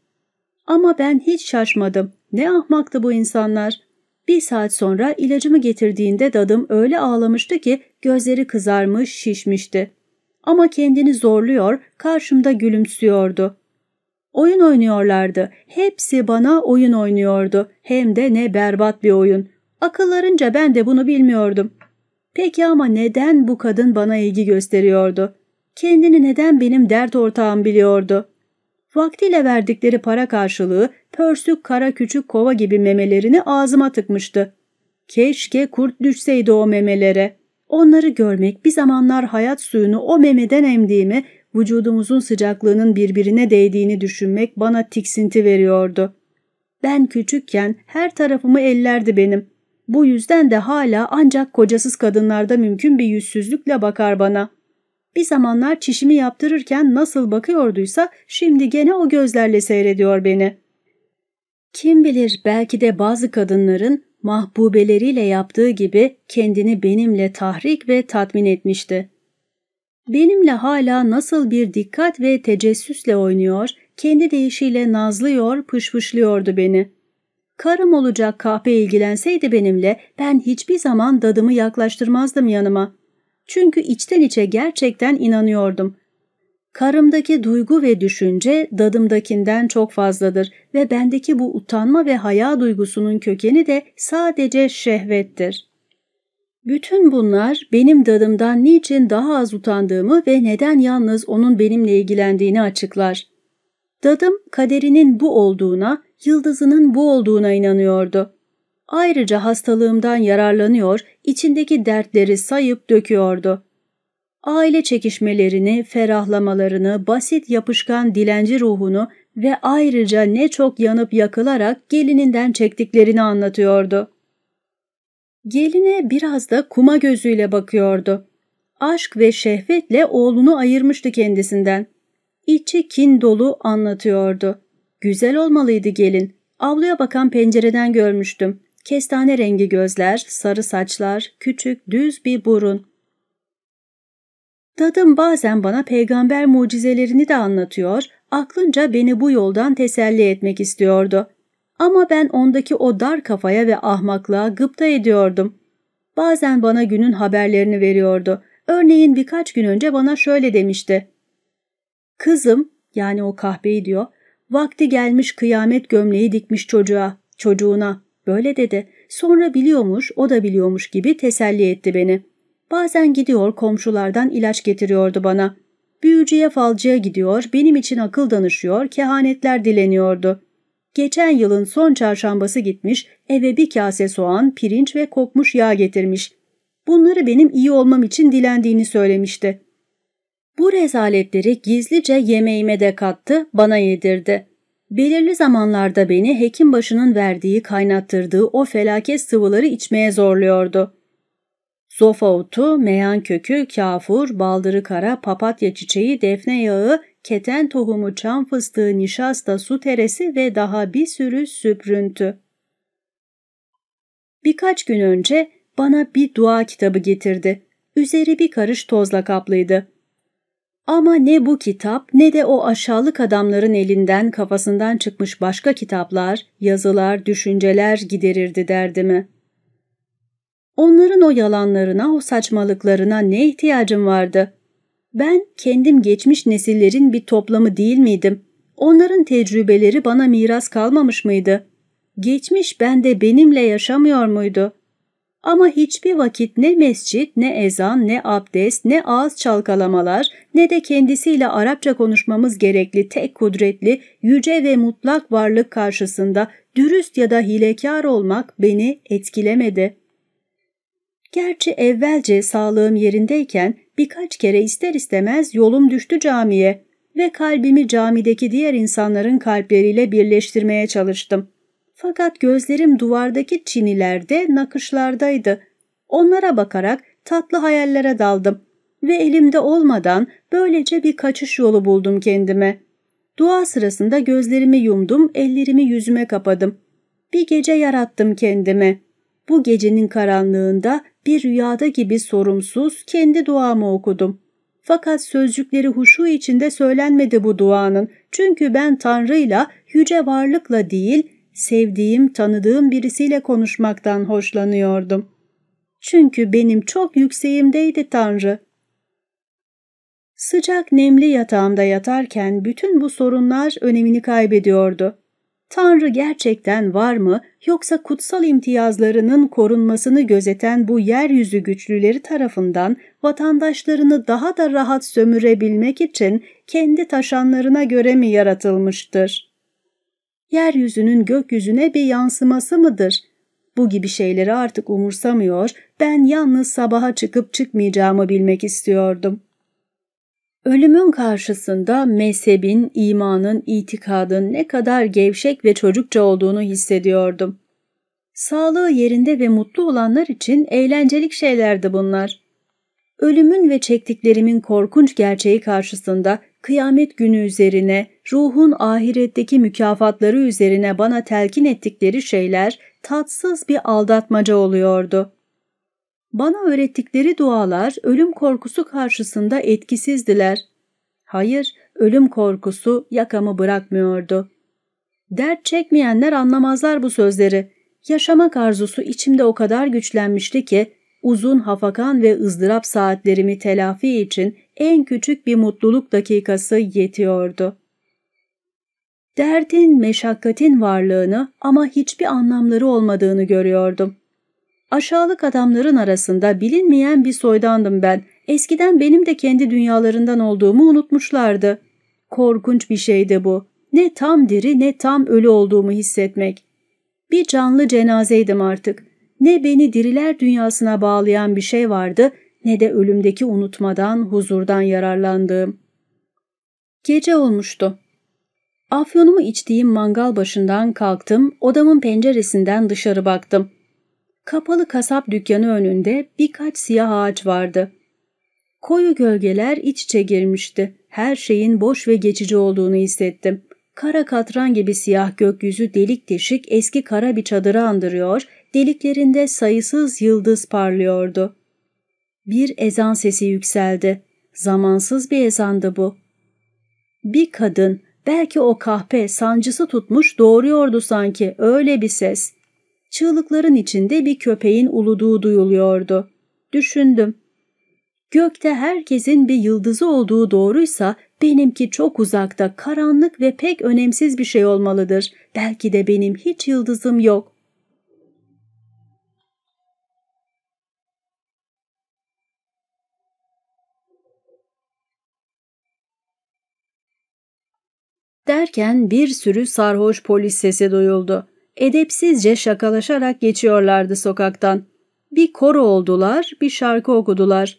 Ama ben hiç şaşmadım. Ne ahmaktı bu insanlar. Bir saat sonra ilacımı getirdiğinde dadım öyle ağlamıştı ki gözleri kızarmış, şişmişti. Ama kendini zorluyor, karşımda gülümsüyordu. Oyun oynuyorlardı. Hepsi bana oyun oynuyordu. Hem de ne berbat bir oyun. Akıllarınca ben de bunu bilmiyordum. Peki ama neden bu kadın bana ilgi gösteriyordu? Kendini neden benim dert ortağım biliyordu? Vaktiyle verdikleri para karşılığı pörsük kara küçük kova gibi memelerini ağzıma tıkmıştı. Keşke kurt düşseydi o memelere. Onları görmek bir zamanlar hayat suyunu o memeden emdiğimi, vücudumuzun sıcaklığının birbirine değdiğini düşünmek bana tiksinti veriyordu. Ben küçükken her tarafımı ellerdi benim. Bu yüzden de hala ancak kocasız kadınlarda mümkün bir yüzsüzlükle bakar bana. Bir zamanlar çişimi yaptırırken nasıl bakıyorduysa şimdi gene o gözlerle seyrediyor beni. Kim bilir belki de bazı kadınların mahbubeleriyle yaptığı gibi kendini benimle tahrik ve tatmin etmişti. Benimle hala nasıl bir dikkat ve tecessüsle oynuyor, kendi deyişiyle nazlıyor, pışpışlıyordu beni. Karım olacak kahpe ilgilenseydi benimle ben hiçbir zaman dadımı yaklaştırmazdım yanıma. Çünkü içten içe gerçekten inanıyordum. Karımdaki duygu ve düşünce dadımdakinden çok fazladır ve bendeki bu utanma ve haya duygusunun kökeni de sadece şehvettir. Bütün bunlar benim dadımdan niçin daha az utandığımı ve neden yalnız onun benimle ilgilendiğini açıklar. Dadım kaderinin bu olduğuna, yıldızının bu olduğuna inanıyordu. Ayrıca hastalığımdan yararlanıyor, içindeki dertleri sayıp döküyordu.'' aile çekişmelerini, ferahlamalarını, basit yapışkan dilenci ruhunu ve ayrıca ne çok yanıp yakılarak gelininden çektiklerini anlatıyordu. Geline biraz da kuma gözüyle bakıyordu. Aşk ve şehvetle oğlunu ayırmıştı kendisinden. İçi kin dolu anlatıyordu. Güzel olmalıydı gelin. Avluya bakan pencereden görmüştüm. Kestane rengi gözler, sarı saçlar, küçük düz bir burun. Dadım bazen bana peygamber mucizelerini de anlatıyor, aklınca beni bu yoldan teselli etmek istiyordu. Ama ben ondaki o dar kafaya ve ahmaklığa gıpta ediyordum. Bazen bana günün haberlerini veriyordu. Örneğin birkaç gün önce bana şöyle demişti. Kızım, yani o kahveyi diyor, vakti gelmiş kıyamet gömleği dikmiş çocuğa, çocuğuna. Böyle dedi. Sonra biliyormuş, o da biliyormuş gibi teselli etti beni.'' Bazen gidiyor komşulardan ilaç getiriyordu bana. Büyücüye falcıya gidiyor, benim için akıl danışıyor, kehanetler dileniyordu. Geçen yılın son çarşambası gitmiş, eve bir kase soğan, pirinç ve kokmuş yağ getirmiş. Bunları benim iyi olmam için dilendiğini söylemişti. Bu rezaletleri gizlice yemeğime de kattı, bana yedirdi.'' Belirli zamanlarda beni hekim başının verdiği kaynattırdığı o felaket sıvıları içmeye zorluyordu. Zofaotu, meyan kökü, kafur, baldırı kara, papatya çiçeği, defne yağı, keten tohumu, çam fıstığı, nişasta, su teresi ve daha bir sürü süprüntü. Birkaç gün önce bana bir dua kitabı getirdi. Üzeri bir karış tozla kaplıydı. Ama ne bu kitap ne de o aşağılık adamların elinden kafasından çıkmış başka kitaplar, yazılar, düşünceler giderirdi derdimi.'' Onların o yalanlarına, o saçmalıklarına ne ihtiyacım vardı? Ben kendim geçmiş nesillerin bir toplamı değil miydim? Onların tecrübeleri bana miras kalmamış mıydı? Geçmiş bende benimle yaşamıyor muydu? Ama hiçbir vakit ne mescit, ne ezan, ne abdest, ne ağız çalkalamalar, ne de kendisiyle Arapça konuşmamız gerekli tek kudretli, yüce ve mutlak varlık karşısında dürüst ya da hilekar olmak beni etkilemedi.'' Gerçi evvelce sağlığım yerindeyken birkaç kere ister istemez yolum düştü camiye ve kalbimi camideki diğer insanların kalpleriyle birleştirmeye çalıştım. Fakat gözlerim duvardaki çinilerde, nakışlardaydı. Onlara bakarak tatlı hayallere daldım ve elimde olmadan böylece bir kaçış yolu buldum kendime. Dua sırasında gözlerimi yumdum, ellerimi yüzüme kapadım. Bir gece yarattım kendimi.'' bu gecenin karanlığında bir rüyada gibi sorumsuz kendi duamı okudum. Fakat sözcükleri huşu içinde söylenmedi bu duanın. Çünkü ben Tanrı'yla, yüce varlıkla değil, sevdiğim, tanıdığım birisiyle konuşmaktan hoşlanıyordum. Çünkü benim çok yükseğimdeydi Tanrı. Sıcak nemli yatağımda yatarken bütün bu sorunlar önemini kaybediyordu. Tanrı gerçekten var mı yoksa kutsal imtiyazlarının korunmasını gözeten bu yeryüzü güçlüleri tarafından vatandaşlarını daha da rahat sömürebilmek için kendi taşanlarına göre mi yaratılmıştır? Yeryüzünün gökyüzüne bir yansıması mıdır? Bu gibi şeyleri artık umursamıyor, ben yalnız sabaha çıkıp çıkmayacağımı bilmek istiyordum.'' Ölümün karşısında mezhebin, imanın, itikadın ne kadar gevşek ve çocukça olduğunu hissediyordum. Sağlığı yerinde ve mutlu olanlar için eğlencelik şeylerdi bunlar. Ölümün ve çektiklerimin korkunç gerçeği karşısında kıyamet günü üzerine, ruhun ahiretteki mükafatları üzerine bana telkin ettikleri şeyler tatsız bir aldatmaca oluyordu. Bana öğrettikleri dualar ölüm korkusu karşısında etkisizdiler. Hayır, ölüm korkusu yakamı bırakmıyordu. Dert çekmeyenler anlamazlar bu sözleri. Yaşamak arzusu içimde o kadar güçlenmişti ki uzun hafakan ve ızdırap saatlerimi telafi için en küçük bir mutluluk dakikası yetiyordu. Derdin, meşakkatin varlığını ama hiçbir anlamları olmadığını görüyordum. Aşağılık adamların arasında bilinmeyen bir soydandım ben. Eskiden benim de kendi dünyalarından olduğumu unutmuşlardı. Korkunç bir şeydi bu. Ne tam diri ne tam ölü olduğumu hissetmek. Bir canlı cenazeydim artık. Ne beni diriler dünyasına bağlayan bir şey vardı ne de ölümdeki unutmadan, huzurdan yararlandığım. Gece olmuştu. Afyonumu içtiğim mangal başından kalktım, odamın penceresinden dışarı baktım kapalı kasap dükkanı önünde birkaç siyah ağaç vardı. Koyu gölgeler iç içe girmişti. Her şeyin boş ve geçici olduğunu hissettim. Kara katran gibi siyah gökyüzü delik deşik eski kara bir çadırı andırıyor, deliklerinde sayısız yıldız parlıyordu. Bir ezan sesi yükseldi. Zamansız bir ezandı bu. Bir kadın, belki o kahpe sancısı tutmuş doğruyordu sanki, öyle bir ses. Çığlıkların içinde bir köpeğin uluduğu duyuluyordu. Düşündüm. Gökte herkesin bir yıldızı olduğu doğruysa benimki çok uzakta, karanlık ve pek önemsiz bir şey olmalıdır. Belki de benim hiç yıldızım yok. Derken bir sürü sarhoş polis sesi duyuldu edepsizce şakalaşarak geçiyorlardı sokaktan. Bir koro oldular, bir şarkı okudular.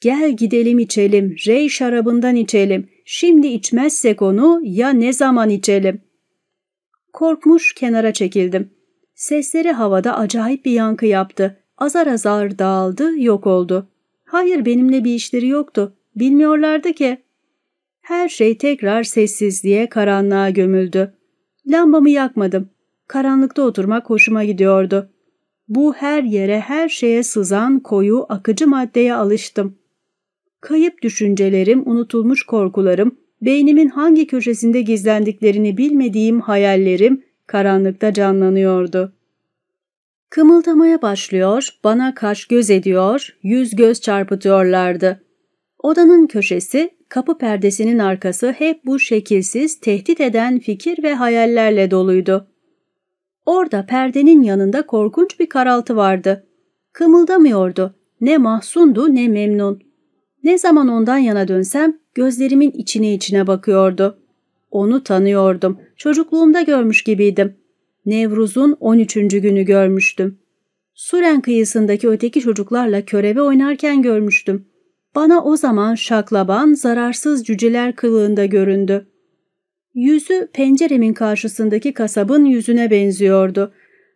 Gel gidelim içelim, rey şarabından içelim. Şimdi içmezsek onu ya ne zaman içelim? Korkmuş kenara çekildim. Sesleri havada acayip bir yankı yaptı. Azar azar dağıldı, yok oldu. Hayır benimle bir işleri yoktu. Bilmiyorlardı ki. Her şey tekrar sessizliğe, karanlığa gömüldü. Lambamı yakmadım. Karanlıkta oturmak hoşuma gidiyordu. Bu her yere, her şeye sızan koyu, akıcı maddeye alıştım. Kayıp düşüncelerim, unutulmuş korkularım, beynimin hangi köşesinde gizlendiklerini bilmediğim hayallerim karanlıkta canlanıyordu. Kımıldamaya başlıyor, bana kaş göz ediyor, yüz göz çarpıtıyorlardı. Odanın köşesi, kapı perdesinin arkası hep bu şekilsiz, tehdit eden fikir ve hayallerle doluydu. Orada perdenin yanında korkunç bir karaltı vardı. Kımıldamıyordu. Ne mahsundu ne memnun. Ne zaman ondan yana dönsem gözlerimin içine içine bakıyordu. Onu tanıyordum. Çocukluğumda görmüş gibiydim. Nevruz'un 13. günü görmüştüm. Suren kıyısındaki öteki çocuklarla körebe oynarken görmüştüm. Bana o zaman şaklaban, zararsız cüceler kılığında göründü. Yüzü penceremin karşısındaki kasabın yüzüne benziyordu.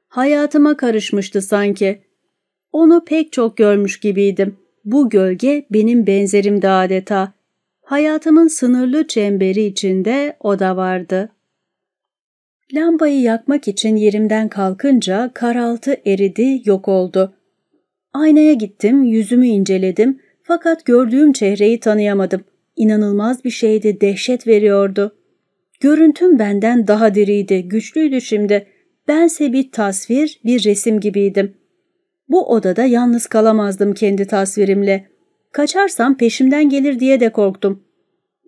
Hayatıma karışmıştı sanki. Onu pek çok görmüş gibiydim. Bu gölge benim benzerimdi adeta. Hayatımın sınırlı çemberi içinde o da vardı. Lambayı yakmak için yerimden kalkınca karaltı eridi, yok oldu. Aynaya gittim, yüzümü inceledim fakat gördüğüm çehreyi tanıyamadım. İnanılmaz bir şeydi, dehşet veriyordu.'' Görüntüm benden daha diriydi, güçlüydü şimdi. Bense bir tasvir, bir resim gibiydim. Bu odada yalnız kalamazdım kendi tasvirimle. Kaçarsam peşimden gelir diye de korktum.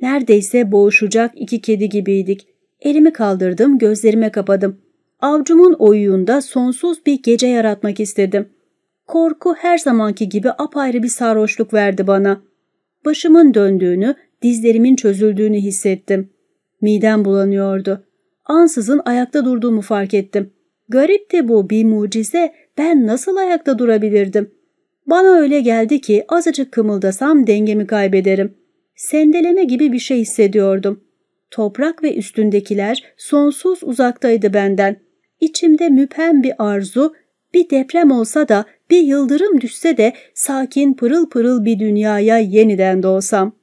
Neredeyse boğuşacak iki kedi gibiydik. Elimi kaldırdım, gözlerime kapadım. Avcumun oyuğunda sonsuz bir gece yaratmak istedim. Korku her zamanki gibi apayrı bir sarhoşluk verdi bana. Başımın döndüğünü, dizlerimin çözüldüğünü hissettim.'' Midem bulanıyordu. Ansızın ayakta durduğumu fark ettim. Garip de bu bir mucize. Ben nasıl ayakta durabilirdim? Bana öyle geldi ki azıcık kımıldasam dengemi kaybederim. Sendeleme gibi bir şey hissediyordum. Toprak ve üstündekiler sonsuz uzaktaydı benden. İçimde müphem bir arzu, bir deprem olsa da, bir yıldırım düşse de sakin pırıl pırıl bir dünyaya yeniden doğsam.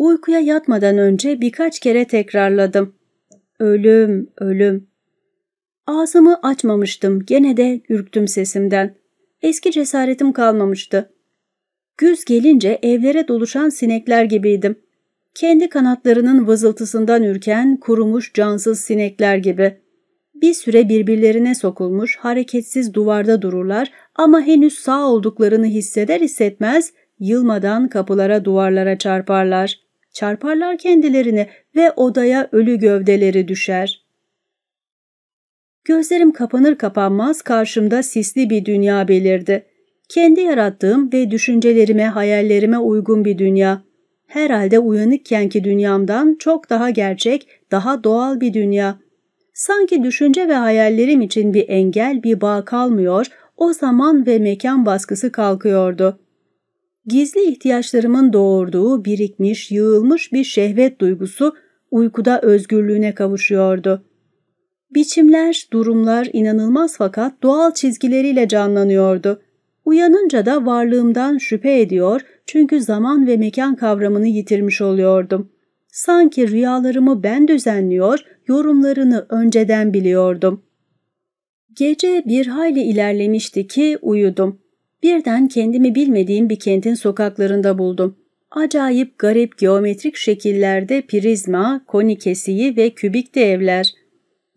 Uykuya yatmadan önce birkaç kere tekrarladım. Ölüm, ölüm. Ağzımı açmamıştım, gene de ürktüm sesimden. Eski cesaretim kalmamıştı. Güz gelince evlere doluşan sinekler gibiydim. Kendi kanatlarının vızıltısından ürken kurumuş cansız sinekler gibi. Bir süre birbirlerine sokulmuş, hareketsiz duvarda dururlar ama henüz sağ olduklarını hisseder hissetmez yılmadan kapılara duvarlara çarparlar çarparlar kendilerini ve odaya ölü gövdeleri düşer. Gözlerim kapanır kapanmaz karşımda sisli bir dünya belirdi. Kendi yarattığım ve düşüncelerime, hayallerime uygun bir dünya. Herhalde uyanıkkenki dünyamdan çok daha gerçek, daha doğal bir dünya. Sanki düşünce ve hayallerim için bir engel, bir bağ kalmıyor, o zaman ve mekan baskısı kalkıyordu.'' gizli ihtiyaçlarımın doğurduğu birikmiş, yığılmış bir şehvet duygusu uykuda özgürlüğüne kavuşuyordu. Biçimler, durumlar inanılmaz fakat doğal çizgileriyle canlanıyordu. Uyanınca da varlığımdan şüphe ediyor çünkü zaman ve mekan kavramını yitirmiş oluyordum. Sanki rüyalarımı ben düzenliyor, yorumlarını önceden biliyordum. Gece bir hayli ilerlemişti ki uyudum. Birden kendimi bilmediğim bir kentin sokaklarında buldum. Acayip garip geometrik şekillerde prizma, konikesiyi ve kübikte evler.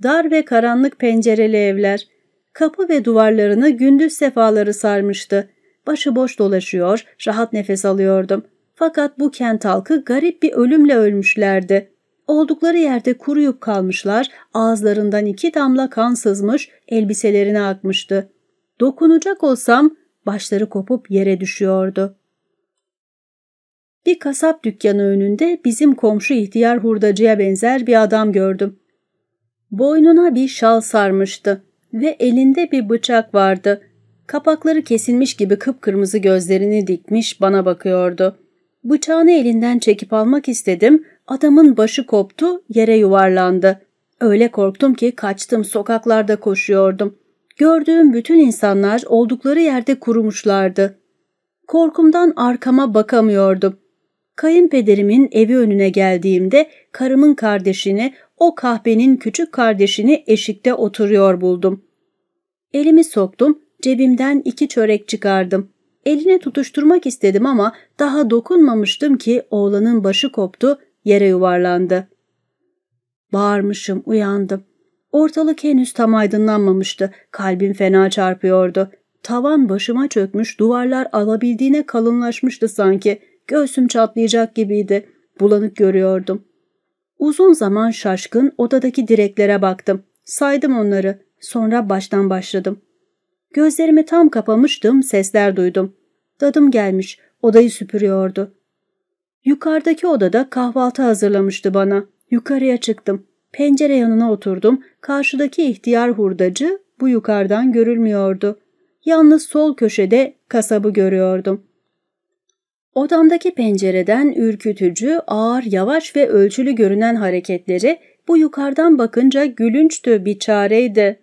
Dar ve karanlık pencereli evler. Kapı ve duvarlarını gündüz sefaları sarmıştı. Başıboş dolaşıyor, rahat nefes alıyordum. Fakat bu kent halkı garip bir ölümle ölmüşlerdi. Oldukları yerde kuruyup kalmışlar, ağızlarından iki damla kan sızmış, elbiselerine akmıştı. Dokunacak olsam başları kopup yere düşüyordu. Bir kasap dükkanı önünde bizim komşu ihtiyar hurdacıya benzer bir adam gördüm. Boynuna bir şal sarmıştı ve elinde bir bıçak vardı. Kapakları kesilmiş gibi kıpkırmızı gözlerini dikmiş bana bakıyordu. Bıçağını elinden çekip almak istedim. Adamın başı koptu, yere yuvarlandı. Öyle korktum ki kaçtım sokaklarda koşuyordum. Gördüğüm bütün insanlar oldukları yerde kurumuşlardı. Korkumdan arkama bakamıyordum. Kayınpederimin evi önüne geldiğimde karımın kardeşini, o kahvenin küçük kardeşini eşikte oturuyor buldum. Elimi soktum, cebimden iki çörek çıkardım. Eline tutuşturmak istedim ama daha dokunmamıştım ki oğlanın başı koptu, yere yuvarlandı. Bağırmışım, uyandım. Ortalık henüz tam aydınlanmamıştı. Kalbim fena çarpıyordu. Tavan başıma çökmüş, duvarlar alabildiğine kalınlaşmıştı sanki. Göğsüm çatlayacak gibiydi. Bulanık görüyordum. Uzun zaman şaşkın odadaki direklere baktım. Saydım onları. Sonra baştan başladım. Gözlerimi tam kapamıştım, sesler duydum. Dadım gelmiş, odayı süpürüyordu. Yukarıdaki odada kahvaltı hazırlamıştı bana. Yukarıya çıktım. Pencere yanına oturdum. Karşıdaki ihtiyar hurdacı bu yukarıdan görülmüyordu. Yalnız sol köşede kasabı görüyordum. Odamdaki pencereden ürkütücü, ağır, yavaş ve ölçülü görünen hareketleri bu yukarıdan bakınca gülünçtü bir çareydi.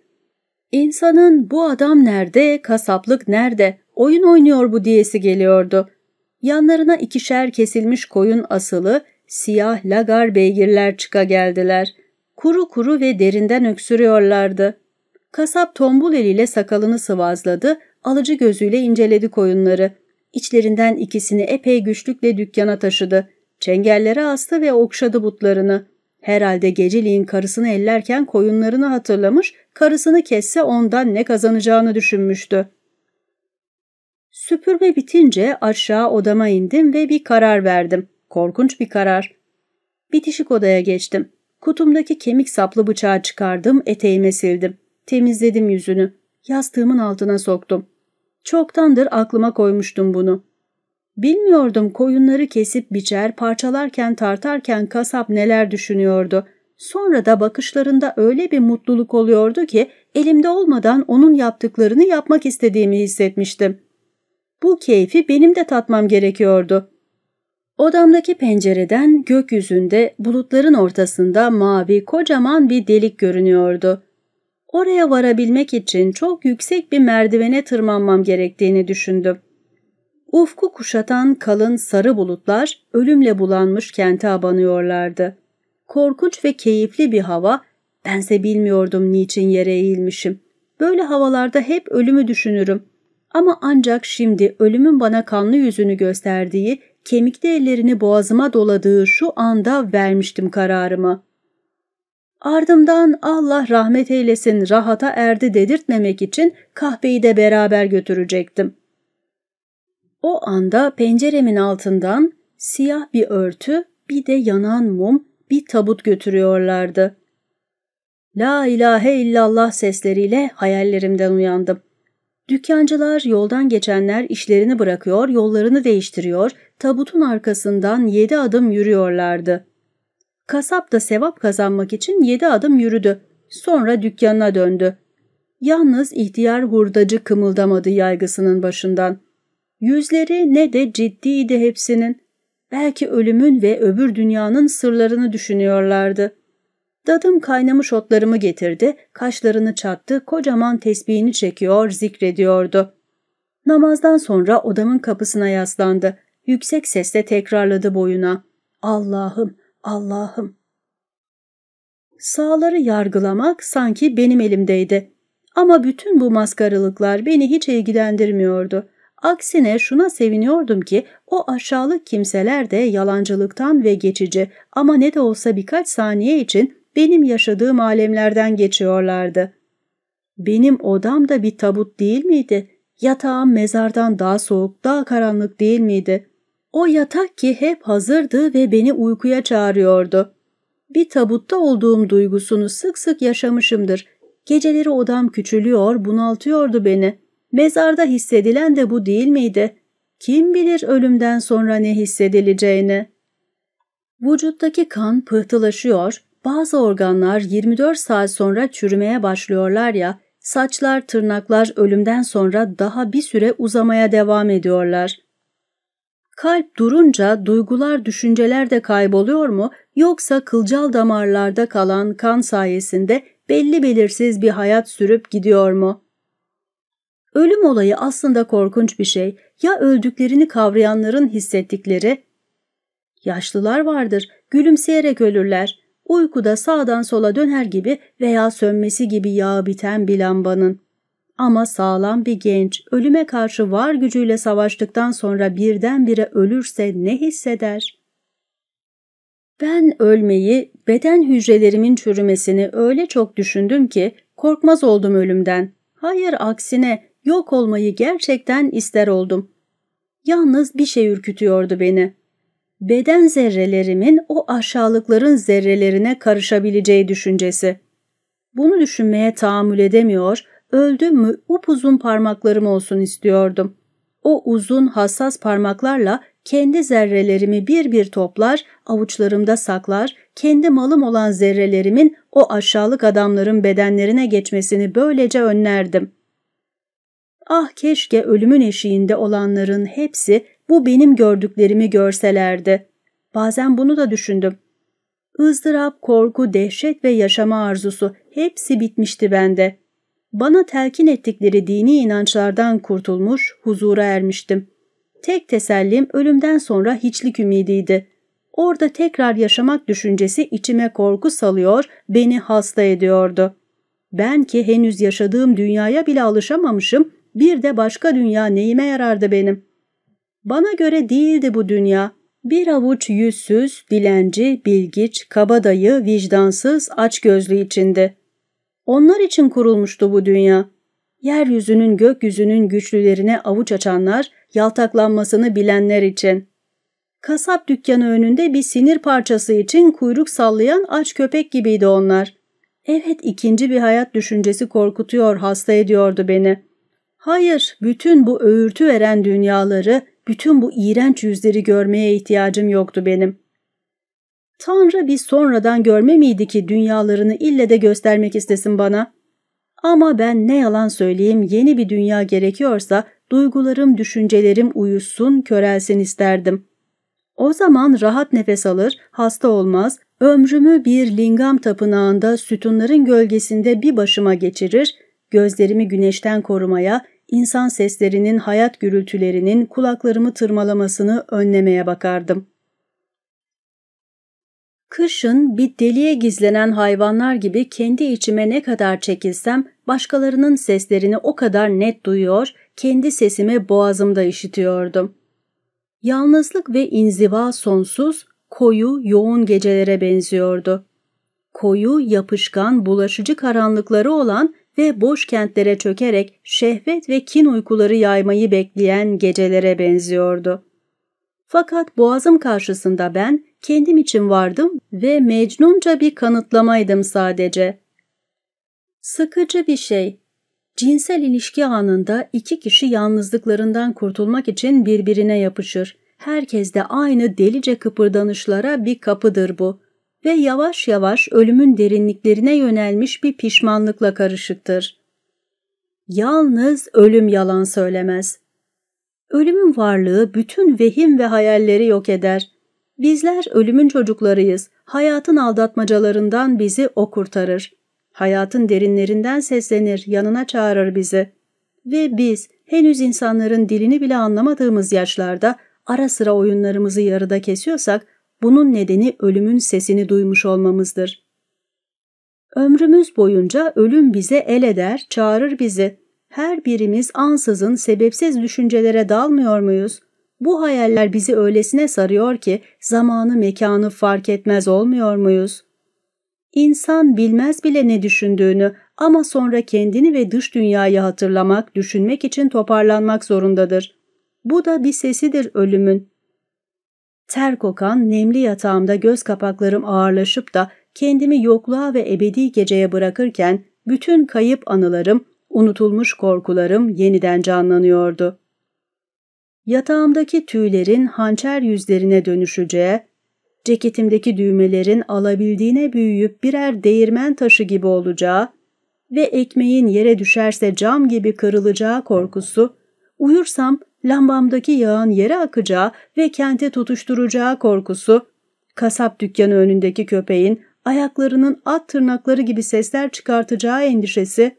İnsanın bu adam nerede, kasaplık nerede, oyun oynuyor bu diyesi geliyordu. Yanlarına ikişer kesilmiş koyun asılı, siyah lagar beygirler çıka geldiler kuru kuru ve derinden öksürüyorlardı. Kasap tombul eliyle sakalını sıvazladı, alıcı gözüyle inceledi koyunları. İçlerinden ikisini epey güçlükle dükkana taşıdı. Çengellere astı ve okşadı butlarını. Herhalde geceliğin karısını ellerken koyunlarını hatırlamış, karısını kesse ondan ne kazanacağını düşünmüştü. Süpürme bitince aşağı odama indim ve bir karar verdim. Korkunç bir karar. Bitişik odaya geçtim. Kutumdaki kemik saplı bıçağı çıkardım, eteğime sildim. Temizledim yüzünü. Yastığımın altına soktum. Çoktandır aklıma koymuştum bunu. Bilmiyordum koyunları kesip biçer, parçalarken tartarken kasap neler düşünüyordu. Sonra da bakışlarında öyle bir mutluluk oluyordu ki elimde olmadan onun yaptıklarını yapmak istediğimi hissetmiştim. Bu keyfi benim de tatmam gerekiyordu. Odamdaki pencereden gökyüzünde bulutların ortasında mavi kocaman bir delik görünüyordu. Oraya varabilmek için çok yüksek bir merdivene tırmanmam gerektiğini düşündüm. Ufku kuşatan kalın sarı bulutlar ölümle bulanmış kente abanıyorlardı. Korkunç ve keyifli bir hava, bense bilmiyordum niçin yere eğilmişim. Böyle havalarda hep ölümü düşünürüm. Ama ancak şimdi ölümün bana kanlı yüzünü gösterdiği kemikli ellerini boğazıma doladığı şu anda vermiştim kararımı. Ardımdan Allah rahmet eylesin rahata erdi dedirtmemek için kahveyi de beraber götürecektim. O anda penceremin altından siyah bir örtü, bir de yanan mum, bir tabut götürüyorlardı. La ilahe illallah sesleriyle hayallerimden uyandım. Dükkancılar yoldan geçenler işlerini bırakıyor, yollarını değiştiriyor, tabutun arkasından yedi adım yürüyorlardı. Kasap da sevap kazanmak için yedi adım yürüdü. Sonra dükkanına döndü. Yalnız ihtiyar hurdacı kımıldamadı yaygısının başından. Yüzleri ne de ciddiydi hepsinin. Belki ölümün ve öbür dünyanın sırlarını düşünüyorlardı. Dadım kaynamış otlarımı getirdi, kaşlarını çattı, kocaman tesbihini çekiyor, zikrediyordu. Namazdan sonra odamın kapısına yaslandı. Yüksek sesle tekrarladı boyuna. Allah'ım, Allah'ım. Sağları yargılamak sanki benim elimdeydi. Ama bütün bu maskaralıklar beni hiç ilgilendirmiyordu. Aksine şuna seviniyordum ki o aşağılık kimseler de yalancılıktan ve geçici ama ne de olsa birkaç saniye için benim yaşadığım alemlerden geçiyorlardı. Benim odam da bir tabut değil miydi? Yatağım mezardan daha soğuk, daha karanlık değil miydi? O yatak ki hep hazırdı ve beni uykuya çağırıyordu. Bir tabutta olduğum duygusunu sık sık yaşamışımdır. Geceleri odam küçülüyor, bunaltıyordu beni. Mezarda hissedilen de bu değil miydi? Kim bilir ölümden sonra ne hissedileceğini? Vücuttaki kan pıhtılaşıyor, bazı organlar 24 saat sonra çürümeye başlıyorlar ya, saçlar, tırnaklar ölümden sonra daha bir süre uzamaya devam ediyorlar. Kalp durunca duygular, düşünceler de kayboluyor mu yoksa kılcal damarlarda kalan kan sayesinde belli belirsiz bir hayat sürüp gidiyor mu? Ölüm olayı aslında korkunç bir şey. Ya öldüklerini kavrayanların hissettikleri? Yaşlılar vardır, gülümseyerek ölürler uykuda sağdan sola döner gibi veya sönmesi gibi yağ biten bir lambanın. Ama sağlam bir genç ölüme karşı var gücüyle savaştıktan sonra birdenbire ölürse ne hisseder? Ben ölmeyi, beden hücrelerimin çürümesini öyle çok düşündüm ki korkmaz oldum ölümden. Hayır aksine yok olmayı gerçekten ister oldum. Yalnız bir şey ürkütüyordu beni beden zerrelerimin o aşağılıkların zerrelerine karışabileceği düşüncesi. Bunu düşünmeye tahammül edemiyor, öldüm mü upuzun parmaklarım olsun istiyordum. O uzun hassas parmaklarla kendi zerrelerimi bir bir toplar, avuçlarımda saklar, kendi malım olan zerrelerimin o aşağılık adamların bedenlerine geçmesini böylece önlerdim. Ah keşke ölümün eşiğinde olanların hepsi bu benim gördüklerimi görselerdi. Bazen bunu da düşündüm. Izdırap, korku, dehşet ve yaşama arzusu hepsi bitmişti bende. Bana telkin ettikleri dini inançlardan kurtulmuş, huzura ermiştim. Tek tesellim ölümden sonra hiçlik ümidiydi. Orada tekrar yaşamak düşüncesi içime korku salıyor, beni hasta ediyordu. Ben ki henüz yaşadığım dünyaya bile alışamamışım, bir de başka dünya neyime yarardı benim?'' Bana göre değildi bu dünya. Bir avuç yüzsüz, dilenci, bilgiç, kabadayı, vicdansız, açgözlü içindi. Onlar için kurulmuştu bu dünya. Yeryüzünün gökyüzünün güçlülerine avuç açanlar, yaltaklanmasını bilenler için. Kasap dükkanı önünde bir sinir parçası için kuyruk sallayan aç köpek gibiydi onlar. Evet ikinci bir hayat düşüncesi korkutuyor, hasta ediyordu beni. Hayır, bütün bu öğürtü veren dünyaları, bütün bu iğrenç yüzleri görmeye ihtiyacım yoktu benim. Tanrı biz sonradan görme miydi ki dünyalarını ille de göstermek istesin bana? Ama ben ne yalan söyleyeyim yeni bir dünya gerekiyorsa duygularım, düşüncelerim uyusun, körelsin isterdim. O zaman rahat nefes alır, hasta olmaz, ömrümü bir lingam tapınağında sütunların gölgesinde bir başıma geçirir, gözlerimi güneşten korumaya, insan seslerinin hayat gürültülerinin kulaklarımı tırmalamasını önlemeye bakardım. Kışın bir deliye gizlenen hayvanlar gibi kendi içime ne kadar çekilsem başkalarının seslerini o kadar net duyuyor, kendi sesimi boğazımda işitiyordum. Yalnızlık ve inziva sonsuz, koyu, yoğun gecelere benziyordu. Koyu, yapışkan, bulaşıcı karanlıkları olan ve boş kentlere çökerek şehvet ve kin uykuları yaymayı bekleyen gecelere benziyordu. Fakat boğazım karşısında ben kendim için vardım ve mecnunca bir kanıtlamaydım sadece. Sıkıcı bir şey. Cinsel ilişki anında iki kişi yalnızlıklarından kurtulmak için birbirine yapışır. Herkes de aynı delice kıpırdanışlara bir kapıdır bu ve yavaş yavaş ölümün derinliklerine yönelmiş bir pişmanlıkla karışıktır. Yalnız ölüm yalan söylemez. Ölümün varlığı bütün vehim ve hayalleri yok eder. Bizler ölümün çocuklarıyız. Hayatın aldatmacalarından bizi o kurtarır. Hayatın derinlerinden seslenir, yanına çağırır bizi. Ve biz henüz insanların dilini bile anlamadığımız yaşlarda ara sıra oyunlarımızı yarıda kesiyorsak bunun nedeni ölümün sesini duymuş olmamızdır. Ömrümüz boyunca ölüm bize el eder, çağırır bizi. Her birimiz ansızın sebepsiz düşüncelere dalmıyor muyuz? Bu hayaller bizi öylesine sarıyor ki zamanı mekanı fark etmez olmuyor muyuz? İnsan bilmez bile ne düşündüğünü ama sonra kendini ve dış dünyayı hatırlamak, düşünmek için toparlanmak zorundadır. Bu da bir sesidir ölümün ter kokan nemli yatağımda göz kapaklarım ağırlaşıp da kendimi yokluğa ve ebedi geceye bırakırken bütün kayıp anılarım, unutulmuş korkularım yeniden canlanıyordu. Yatağımdaki tüylerin hançer yüzlerine dönüşeceği, ceketimdeki düğmelerin alabildiğine büyüyüp birer değirmen taşı gibi olacağı ve ekmeğin yere düşerse cam gibi kırılacağı korkusu, uyursam lambamdaki yağın yere akacağı ve kente tutuşturacağı korkusu, kasap dükkanı önündeki köpeğin ayaklarının at tırnakları gibi sesler çıkartacağı endişesi,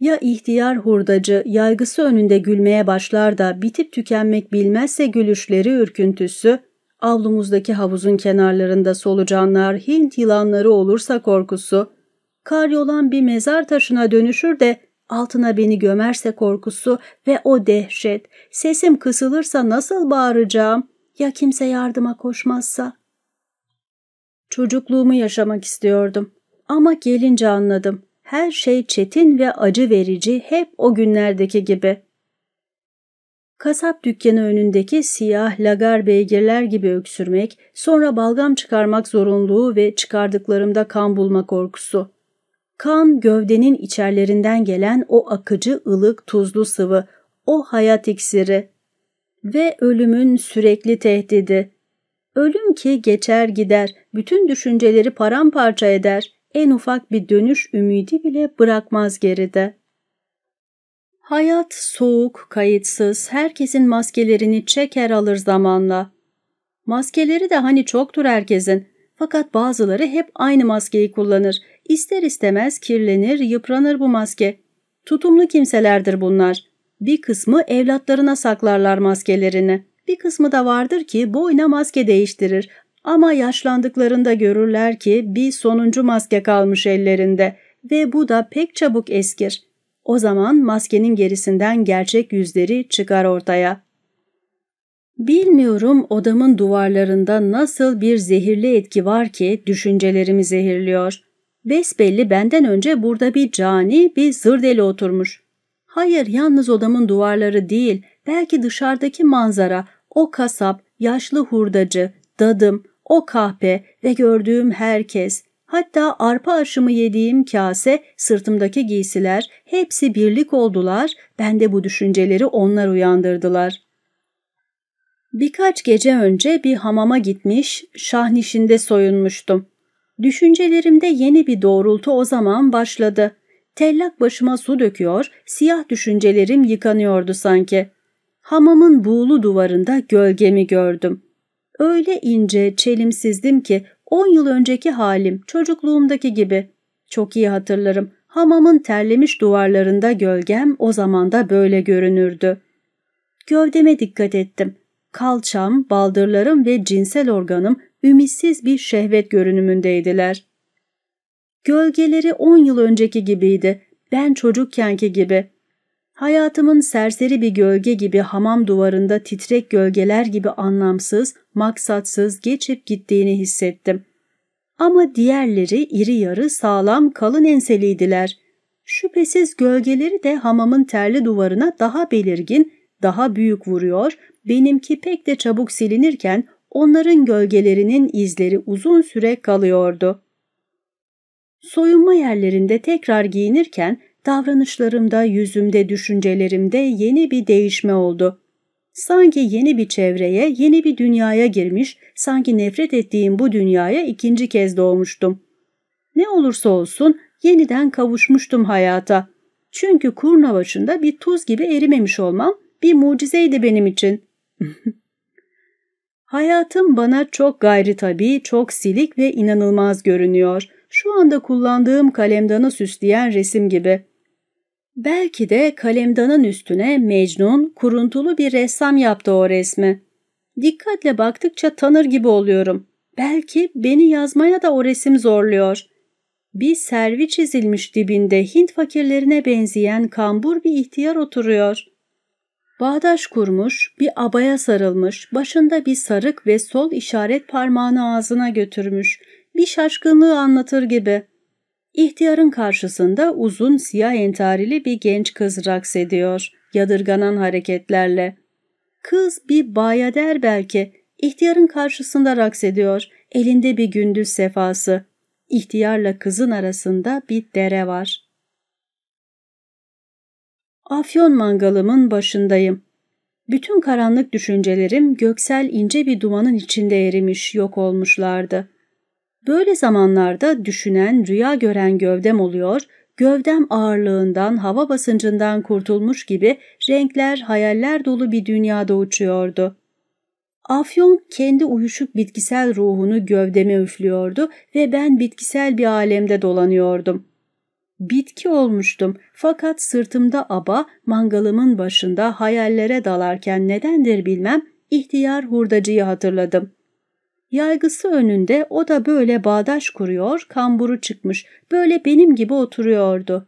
ya ihtiyar hurdacı yaygısı önünde gülmeye başlar da bitip tükenmek bilmezse gülüşleri ürküntüsü, avlumuzdaki havuzun kenarlarında solucanlar, Hint yılanları olursa korkusu, kar yolan bir mezar taşına dönüşür de altına beni gömerse korkusu ve o dehşet, sesim kısılırsa nasıl bağıracağım, ya kimse yardıma koşmazsa? Çocukluğumu yaşamak istiyordum ama gelince anladım. Her şey çetin ve acı verici hep o günlerdeki gibi. Kasap dükkanı önündeki siyah lagar beygirler gibi öksürmek, sonra balgam çıkarmak zorunluluğu ve çıkardıklarımda kan bulma korkusu. Kan gövdenin içerlerinden gelen o akıcı ılık tuzlu sıvı, o hayat iksiri ve ölümün sürekli tehdidi. Ölüm ki geçer gider, bütün düşünceleri paramparça eder, en ufak bir dönüş ümidi bile bırakmaz geride. Hayat soğuk, kayıtsız, herkesin maskelerini çeker alır zamanla. Maskeleri de hani çoktur herkesin. Fakat bazıları hep aynı maskeyi kullanır. İster istemez kirlenir, yıpranır bu maske. Tutumlu kimselerdir bunlar. Bir kısmı evlatlarına saklarlar maskelerini. Bir kısmı da vardır ki boyuna maske değiştirir. Ama yaşlandıklarında görürler ki bir sonuncu maske kalmış ellerinde ve bu da pek çabuk eskir. O zaman maskenin gerisinden gerçek yüzleri çıkar ortaya. Bilmiyorum odamın duvarlarında nasıl bir zehirli etki var ki düşüncelerimi zehirliyor. Besbelli benden önce burada bir cani, bir zırdeli oturmuş. Hayır, yalnız odamın duvarları değil, belki dışarıdaki manzara, o kasap, yaşlı hurdacı, dadım, o kahpe ve gördüğüm herkes, hatta arpa aşımı yediğim kase, sırtımdaki giysiler, hepsi birlik oldular, Ben de bu düşünceleri onlar uyandırdılar.'' Birkaç gece önce bir hamama gitmiş, şahnişinde soyunmuştum. Düşüncelerimde yeni bir doğrultu o zaman başladı. Tellak başıma su döküyor, siyah düşüncelerim yıkanıyordu sanki. Hamamın buğulu duvarında gölgemi gördüm. Öyle ince, çelimsizdim ki on yıl önceki halim, çocukluğumdaki gibi. Çok iyi hatırlarım. Hamamın terlemiş duvarlarında gölgem o zaman da böyle görünürdü. Gövdeme dikkat ettim. Kalçam, baldırlarım ve cinsel organım ümitsiz bir şehvet görünümündeydiler. Gölgeleri on yıl önceki gibiydi, ben çocukkenki gibi. Hayatımın serseri bir gölge gibi hamam duvarında titrek gölgeler gibi anlamsız, maksatsız geçip gittiğini hissettim. Ama diğerleri iri yarı sağlam kalın enseliydiler. Şüphesiz gölgeleri de hamamın terli duvarına daha belirgin, daha büyük vuruyor, benimki pek de çabuk silinirken onların gölgelerinin izleri uzun süre kalıyordu. Soyunma yerlerinde tekrar giyinirken davranışlarımda, yüzümde, düşüncelerimde yeni bir değişme oldu. Sanki yeni bir çevreye, yeni bir dünyaya girmiş, sanki nefret ettiğim bu dünyaya ikinci kez doğmuştum. Ne olursa olsun yeniden kavuşmuştum hayata. Çünkü kurna bir tuz gibi erimemiş olmam bir mucizeydi benim için. Hayatım bana çok gayri tabii, çok silik ve inanılmaz görünüyor. Şu anda kullandığım kalemdanı süsleyen resim gibi. Belki de kalemdanın üstüne Mecnun kuruntulu bir ressam yaptı o resmi. Dikkatle baktıkça tanır gibi oluyorum. Belki beni yazmaya da o resim zorluyor. Bir servi çizilmiş dibinde Hint fakirlerine benzeyen kambur bir ihtiyar oturuyor.'' Bağdaş kurmuş, bir abaya sarılmış, başında bir sarık ve sol işaret parmağını ağzına götürmüş, bir şaşkınlığı anlatır gibi. İhtiyarın karşısında uzun siyah entarili bir genç kız raks ediyor, yadırganan hareketlerle. Kız bir bayader belki, ihtiyarın karşısında raks ediyor, elinde bir gündüz sefası. İhtiyarla kızın arasında bir dere var.'' Afyon mangalımın başındayım. Bütün karanlık düşüncelerim göksel ince bir dumanın içinde erimiş, yok olmuşlardı. Böyle zamanlarda düşünen, rüya gören gövdem oluyor, gövdem ağırlığından, hava basıncından kurtulmuş gibi renkler, hayaller dolu bir dünyada uçuyordu. Afyon kendi uyuşuk bitkisel ruhunu gövdeme üflüyordu ve ben bitkisel bir alemde dolanıyordum.'' Bitki olmuştum fakat sırtımda aba, mangalımın başında hayallere dalarken nedendir bilmem ihtiyar hurdacıyı hatırladım. Yaygısı önünde o da böyle bağdaş kuruyor, kamburu çıkmış, böyle benim gibi oturuyordu.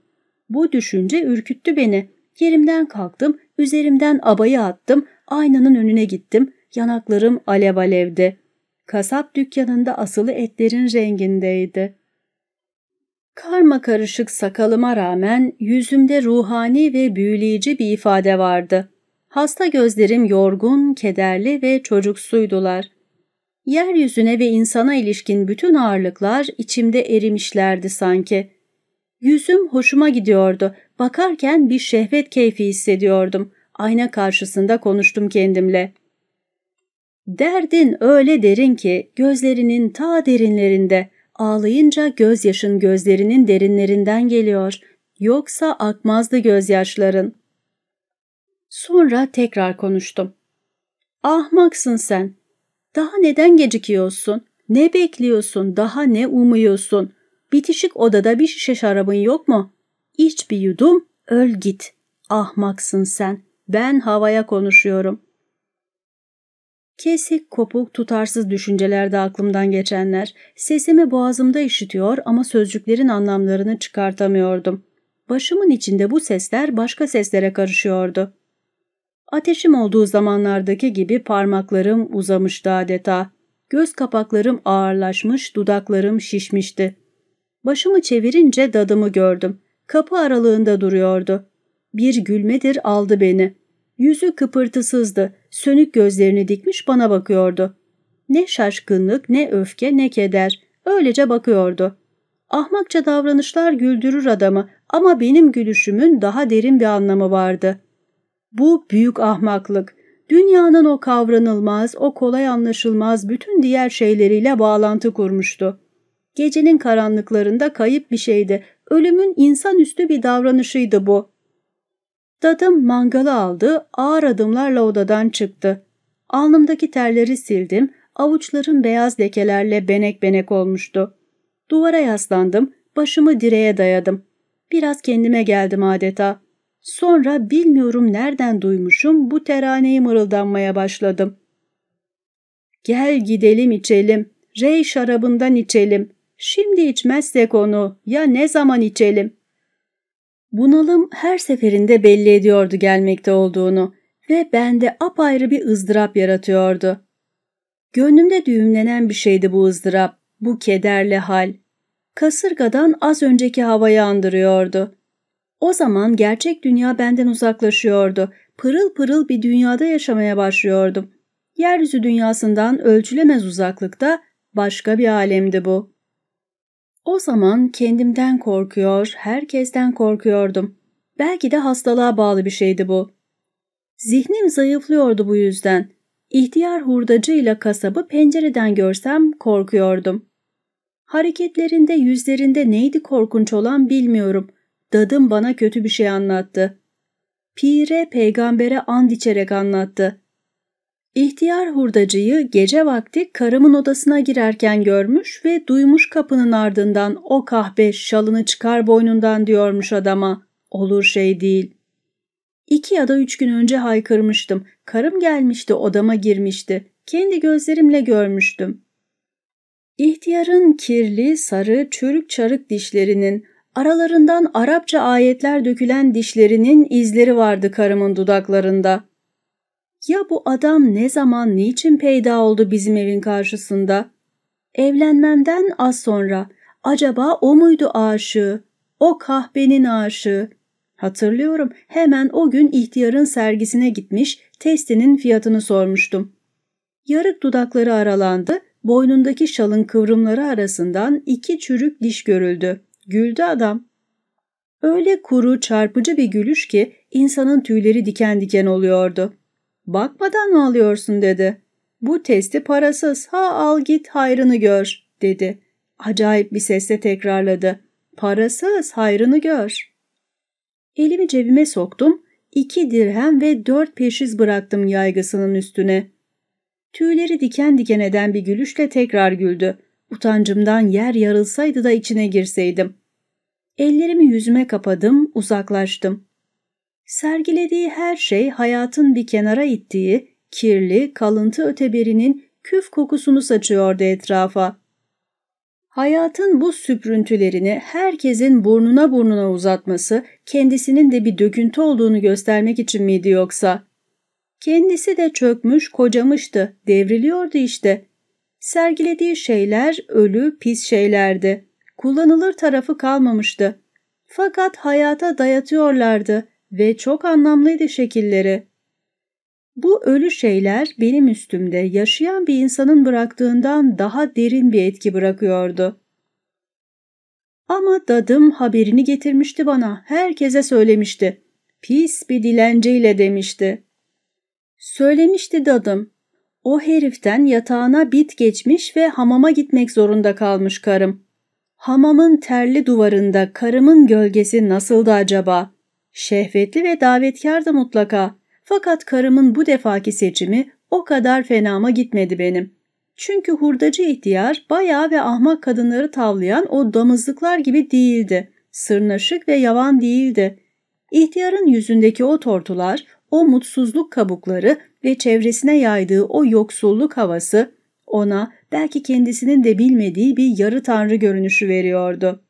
Bu düşünce ürküttü beni. Yerimden kalktım, üzerimden abayı attım, aynanın önüne gittim, yanaklarım alev alevdi. Kasap dükkanında asılı etlerin rengindeydi.'' Karma karışık sakalıma rağmen yüzümde ruhani ve büyüleyici bir ifade vardı. Hasta gözlerim yorgun, kederli ve çocuksuydular. Yeryüzüne ve insana ilişkin bütün ağırlıklar içimde erimişlerdi sanki. Yüzüm hoşuma gidiyordu. Bakarken bir şehvet keyfi hissediyordum. Ayna karşısında konuştum kendimle. Derdin öyle derin ki gözlerinin ta derinlerinde.'' Ağlayınca gözyaşın gözlerinin derinlerinden geliyor. Yoksa akmazdı gözyaşların. Sonra tekrar konuştum. Ahmaksın sen. Daha neden gecikiyorsun? Ne bekliyorsun? Daha ne umuyorsun? Bitişik odada bir şişe şarabın yok mu? İç bir yudum, öl git. Ahmaksın sen. Ben havaya konuşuyorum.'' Kesik, kopuk, tutarsız düşüncelerde aklımdan geçenler. Sesimi boğazımda işitiyor ama sözcüklerin anlamlarını çıkartamıyordum. Başımın içinde bu sesler başka seslere karışıyordu. Ateşim olduğu zamanlardaki gibi parmaklarım uzamıştı adeta. Göz kapaklarım ağırlaşmış, dudaklarım şişmişti. Başımı çevirince dadımı gördüm. Kapı aralığında duruyordu. Bir gülmedir aldı beni. Yüzü kıpırtısızdı, sönük gözlerini dikmiş bana bakıyordu. Ne şaşkınlık, ne öfke, ne keder. Öylece bakıyordu. Ahmakça davranışlar güldürür adamı ama benim gülüşümün daha derin bir anlamı vardı. Bu büyük ahmaklık. Dünyanın o kavranılmaz, o kolay anlaşılmaz bütün diğer şeyleriyle bağlantı kurmuştu. Gecenin karanlıklarında kayıp bir şeydi. Ölümün insanüstü bir davranışıydı bu. Dadım mangalı aldı, ağır adımlarla odadan çıktı. Alnımdaki terleri sildim, avuçlarım beyaz lekelerle benek benek olmuştu. Duvara yaslandım, başımı direğe dayadım. Biraz kendime geldim adeta. Sonra bilmiyorum nereden duymuşum bu teraneyi mırıldanmaya başladım. Gel gidelim içelim, rey şarabından içelim. Şimdi içmezsek onu ya ne zaman içelim? Bunalım her seferinde belli ediyordu gelmekte olduğunu ve bende apayrı bir ızdırap yaratıyordu. Gönlümde düğümlenen bir şeydi bu ızdırap, bu kederli hal. Kasırgadan az önceki havayı andırıyordu. O zaman gerçek dünya benden uzaklaşıyordu. Pırıl pırıl bir dünyada yaşamaya başlıyordum. Yeryüzü dünyasından ölçülemez uzaklıkta başka bir alemdi bu. O zaman kendimden korkuyor, herkesten korkuyordum. Belki de hastalığa bağlı bir şeydi bu. Zihnim zayıflıyordu bu yüzden. İhtiyar hurdacıyla kasabı pencereden görsem korkuyordum. Hareketlerinde, yüzlerinde neydi korkunç olan bilmiyorum. Dadım bana kötü bir şey anlattı. Pire peygambere and içerek anlattı. İhtiyar hurdacıyı gece vakti karımın odasına girerken görmüş ve duymuş kapının ardından o kahpe şalını çıkar boynundan diyormuş adama. Olur şey değil. İki ya da üç gün önce haykırmıştım. Karım gelmişti odama girmişti. Kendi gözlerimle görmüştüm. İhtiyarın kirli, sarı, çürük çarık dişlerinin, aralarından Arapça ayetler dökülen dişlerinin izleri vardı karımın dudaklarında.'' Ya bu adam ne zaman niçin peyda oldu bizim evin karşısında? Evlenmemden az sonra acaba o muydu aşığı? O kahbenin aşığı. Hatırlıyorum hemen o gün ihtiyarın sergisine gitmiş testinin fiyatını sormuştum. Yarık dudakları aralandı, boynundaki şalın kıvrımları arasından iki çürük diş görüldü. Güldü adam. Öyle kuru, çarpıcı bir gülüş ki insanın tüyleri diken diken oluyordu. Bakmadan mı alıyorsun dedi. Bu testi parasız ha al git hayrını gör dedi. Acayip bir sesle tekrarladı. Parasız hayrını gör. Elimi cebime soktum. İki dirhem ve dört peşiz bıraktım yaygısının üstüne. Tüyleri diken diken eden bir gülüşle tekrar güldü. Utancımdan yer yarılsaydı da içine girseydim. Ellerimi yüzüme kapadım, uzaklaştım. Sergilediği her şey hayatın bir kenara ittiği kirli, kalıntı öteberinin küf kokusunu saçıyordu etrafa. Hayatın bu süprüntülerini herkesin burnuna burnuna uzatması kendisinin de bir döküntü olduğunu göstermek için miydi yoksa? Kendisi de çökmüş, kocamıştı, devriliyordu işte. Sergilediği şeyler ölü, pis şeylerdi. Kullanılır tarafı kalmamıştı. Fakat hayata dayatıyorlardı ve çok anlamlıydı şekilleri. Bu ölü şeyler benim üstümde yaşayan bir insanın bıraktığından daha derin bir etki bırakıyordu. Ama dadım haberini getirmişti bana, herkese söylemişti. Pis bir dilenciyle demişti. Söylemişti dadım. O heriften yatağına bit geçmiş ve hamama gitmek zorunda kalmış karım. Hamamın terli duvarında karımın gölgesi nasıldı acaba? Şehvetli ve davetkar da mutlaka. Fakat karımın bu defaki seçimi o kadar fenama gitmedi benim. Çünkü hurdacı ihtiyar bayağı ve ahmak kadınları tavlayan o damızlıklar gibi değildi. Sırnaşık ve yavan değildi. İhtiyarın yüzündeki o tortular, o mutsuzluk kabukları ve çevresine yaydığı o yoksulluk havası ona belki kendisinin de bilmediği bir yarı tanrı görünüşü veriyordu.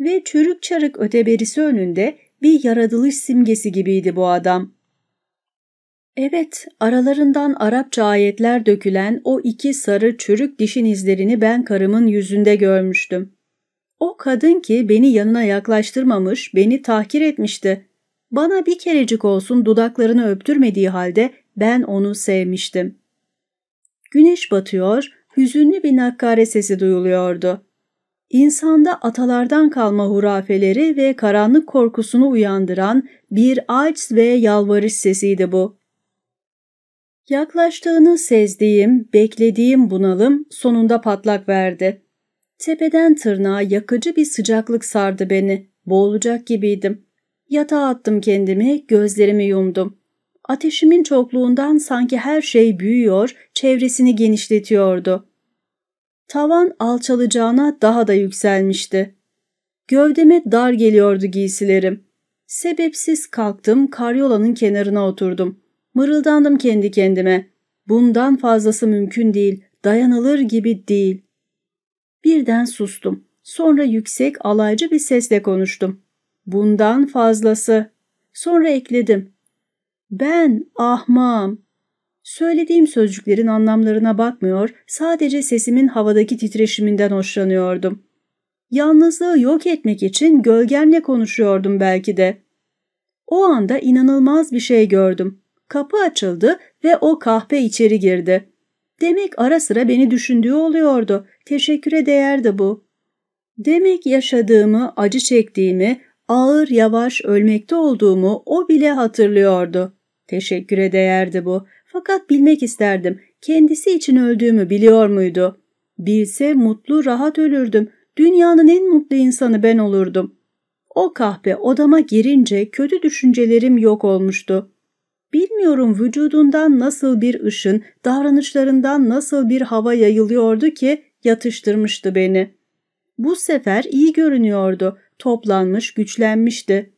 Ve çürük çarık öteberisi önünde bir yaratılış simgesi gibiydi bu adam. Evet, aralarından Arapça ayetler dökülen o iki sarı çürük dişin izlerini ben karımın yüzünde görmüştüm. O kadın ki beni yanına yaklaştırmamış, beni tahkir etmişti. Bana bir kerecik olsun dudaklarını öptürmediği halde ben onu sevmiştim. Güneş batıyor, hüzünlü bir nakkare sesi duyuluyordu. İnsanda atalardan kalma hurafeleri ve karanlık korkusunu uyandıran bir aç ve yalvarış sesiydi bu. Yaklaştığını sezdiğim, beklediğim bunalım sonunda patlak verdi. Tepeden tırnağa yakıcı bir sıcaklık sardı beni. Boğulacak gibiydim. Yatağa attım kendimi, gözlerimi yumdum. Ateşimin çokluğundan sanki her şey büyüyor, çevresini genişletiyordu. Tavan alçalacağına daha da yükselmişti. Gövdeme dar geliyordu giysilerim. Sebepsiz kalktım, karyolanın kenarına oturdum. Mırıldandım kendi kendime. Bundan fazlası mümkün değil, dayanılır gibi değil. Birden sustum. Sonra yüksek, alaycı bir sesle konuştum. Bundan fazlası. Sonra ekledim. Ben Ahmam. Söylediğim sözcüklerin anlamlarına bakmıyor, sadece sesimin havadaki titreşiminden hoşlanıyordum. Yalnızlığı yok etmek için gölgemle konuşuyordum belki de. O anda inanılmaz bir şey gördüm. Kapı açıldı ve o kahpe içeri girdi. Demek ara sıra beni düşündüğü oluyordu. Teşekküre değerdi bu. Demek yaşadığımı, acı çektiğimi, ağır yavaş ölmekte olduğumu o bile hatırlıyordu. Teşekküre değerdi bu. Fakat bilmek isterdim. Kendisi için öldüğümü biliyor muydu? Bilse mutlu, rahat ölürdüm. Dünyanın en mutlu insanı ben olurdum. O kahpe odama girince kötü düşüncelerim yok olmuştu. Bilmiyorum vücudundan nasıl bir ışın, davranışlarından nasıl bir hava yayılıyordu ki yatıştırmıştı beni. Bu sefer iyi görünüyordu, toplanmış, güçlenmişti.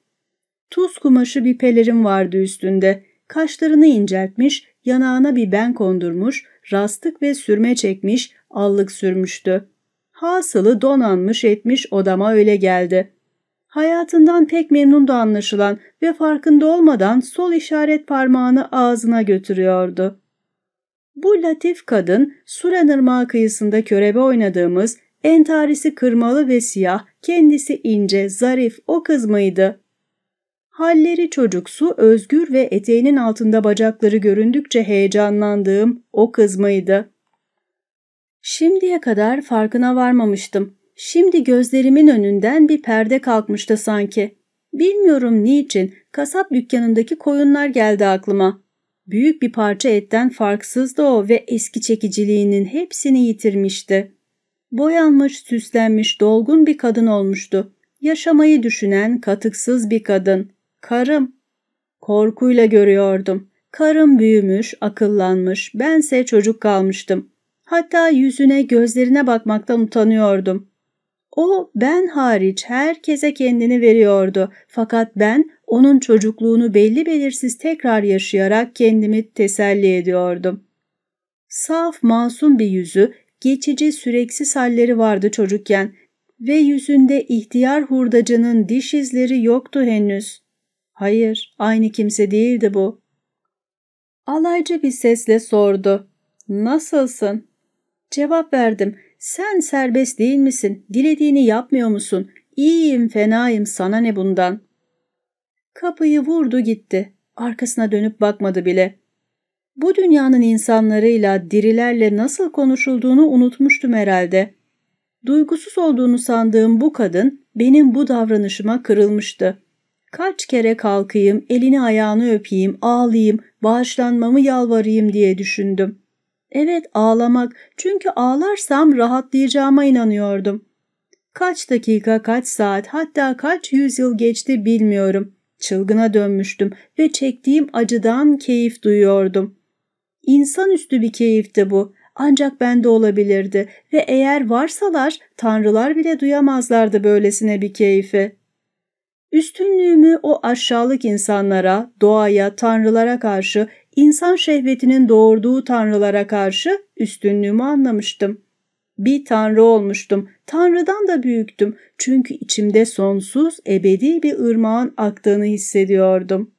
Tuz kumaşı bir pelerin vardı üstünde, kaşlarını inceltmiş, yanağına bir ben kondurmuş, rastık ve sürme çekmiş, allık sürmüştü. Hasılı donanmış etmiş odama öyle geldi. Hayatından pek memnundu anlaşılan ve farkında olmadan sol işaret parmağını ağzına götürüyordu. Bu latif kadın Suranırmağı kıyısında körebe oynadığımız entarisi kırmalı ve siyah, kendisi ince, zarif o kız mıydı? Halleri çocuksu, özgür ve eteğinin altında bacakları göründükçe heyecanlandığım o kız mıydı? Şimdiye kadar farkına varmamıştım. Şimdi gözlerimin önünden bir perde kalkmıştı sanki. Bilmiyorum niçin kasap dükkanındaki koyunlar geldi aklıma. Büyük bir parça etten farksızdı o ve eski çekiciliğinin hepsini yitirmişti. Boyanmış, süslenmiş, dolgun bir kadın olmuştu. Yaşamayı düşünen katıksız bir kadın. Karım. Korkuyla görüyordum. Karım büyümüş, akıllanmış, bense çocuk kalmıştım. Hatta yüzüne, gözlerine bakmaktan utanıyordum. O ben hariç herkese kendini veriyordu. Fakat ben onun çocukluğunu belli belirsiz tekrar yaşayarak kendimi teselli ediyordum. Saf, masum bir yüzü, geçici, süreksiz halleri vardı çocukken ve yüzünde ihtiyar hurdacının diş izleri yoktu henüz. Hayır, aynı kimse değildi bu. Alaycı bir sesle sordu. Nasılsın? Cevap verdim. Sen serbest değil misin? Dilediğini yapmıyor musun? İyiyim, fenayım, sana ne bundan? Kapıyı vurdu gitti. Arkasına dönüp bakmadı bile. Bu dünyanın insanlarıyla, dirilerle nasıl konuşulduğunu unutmuştum herhalde. Duygusuz olduğunu sandığım bu kadın benim bu davranışıma kırılmıştı. Kaç kere kalkayım, elini ayağını öpeyim, ağlayayım, bağışlanmamı yalvarayım diye düşündüm. Evet ağlamak çünkü ağlarsam rahatlayacağıma inanıyordum. Kaç dakika, kaç saat hatta kaç yüzyıl geçti bilmiyorum. Çılgına dönmüştüm ve çektiğim acıdan keyif duyuyordum. İnsanüstü bir keyifti bu. Ancak bende olabilirdi ve eğer varsalar tanrılar bile duyamazlardı böylesine bir keyfi. Üstünlüğümü o aşağılık insanlara, doğaya, tanrılara karşı, insan şehvetinin doğurduğu tanrılara karşı üstünlüğümü anlamıştım. Bir tanrı olmuştum, tanrıdan da büyüktüm çünkü içimde sonsuz, ebedi bir ırmağın aktığını hissediyordum.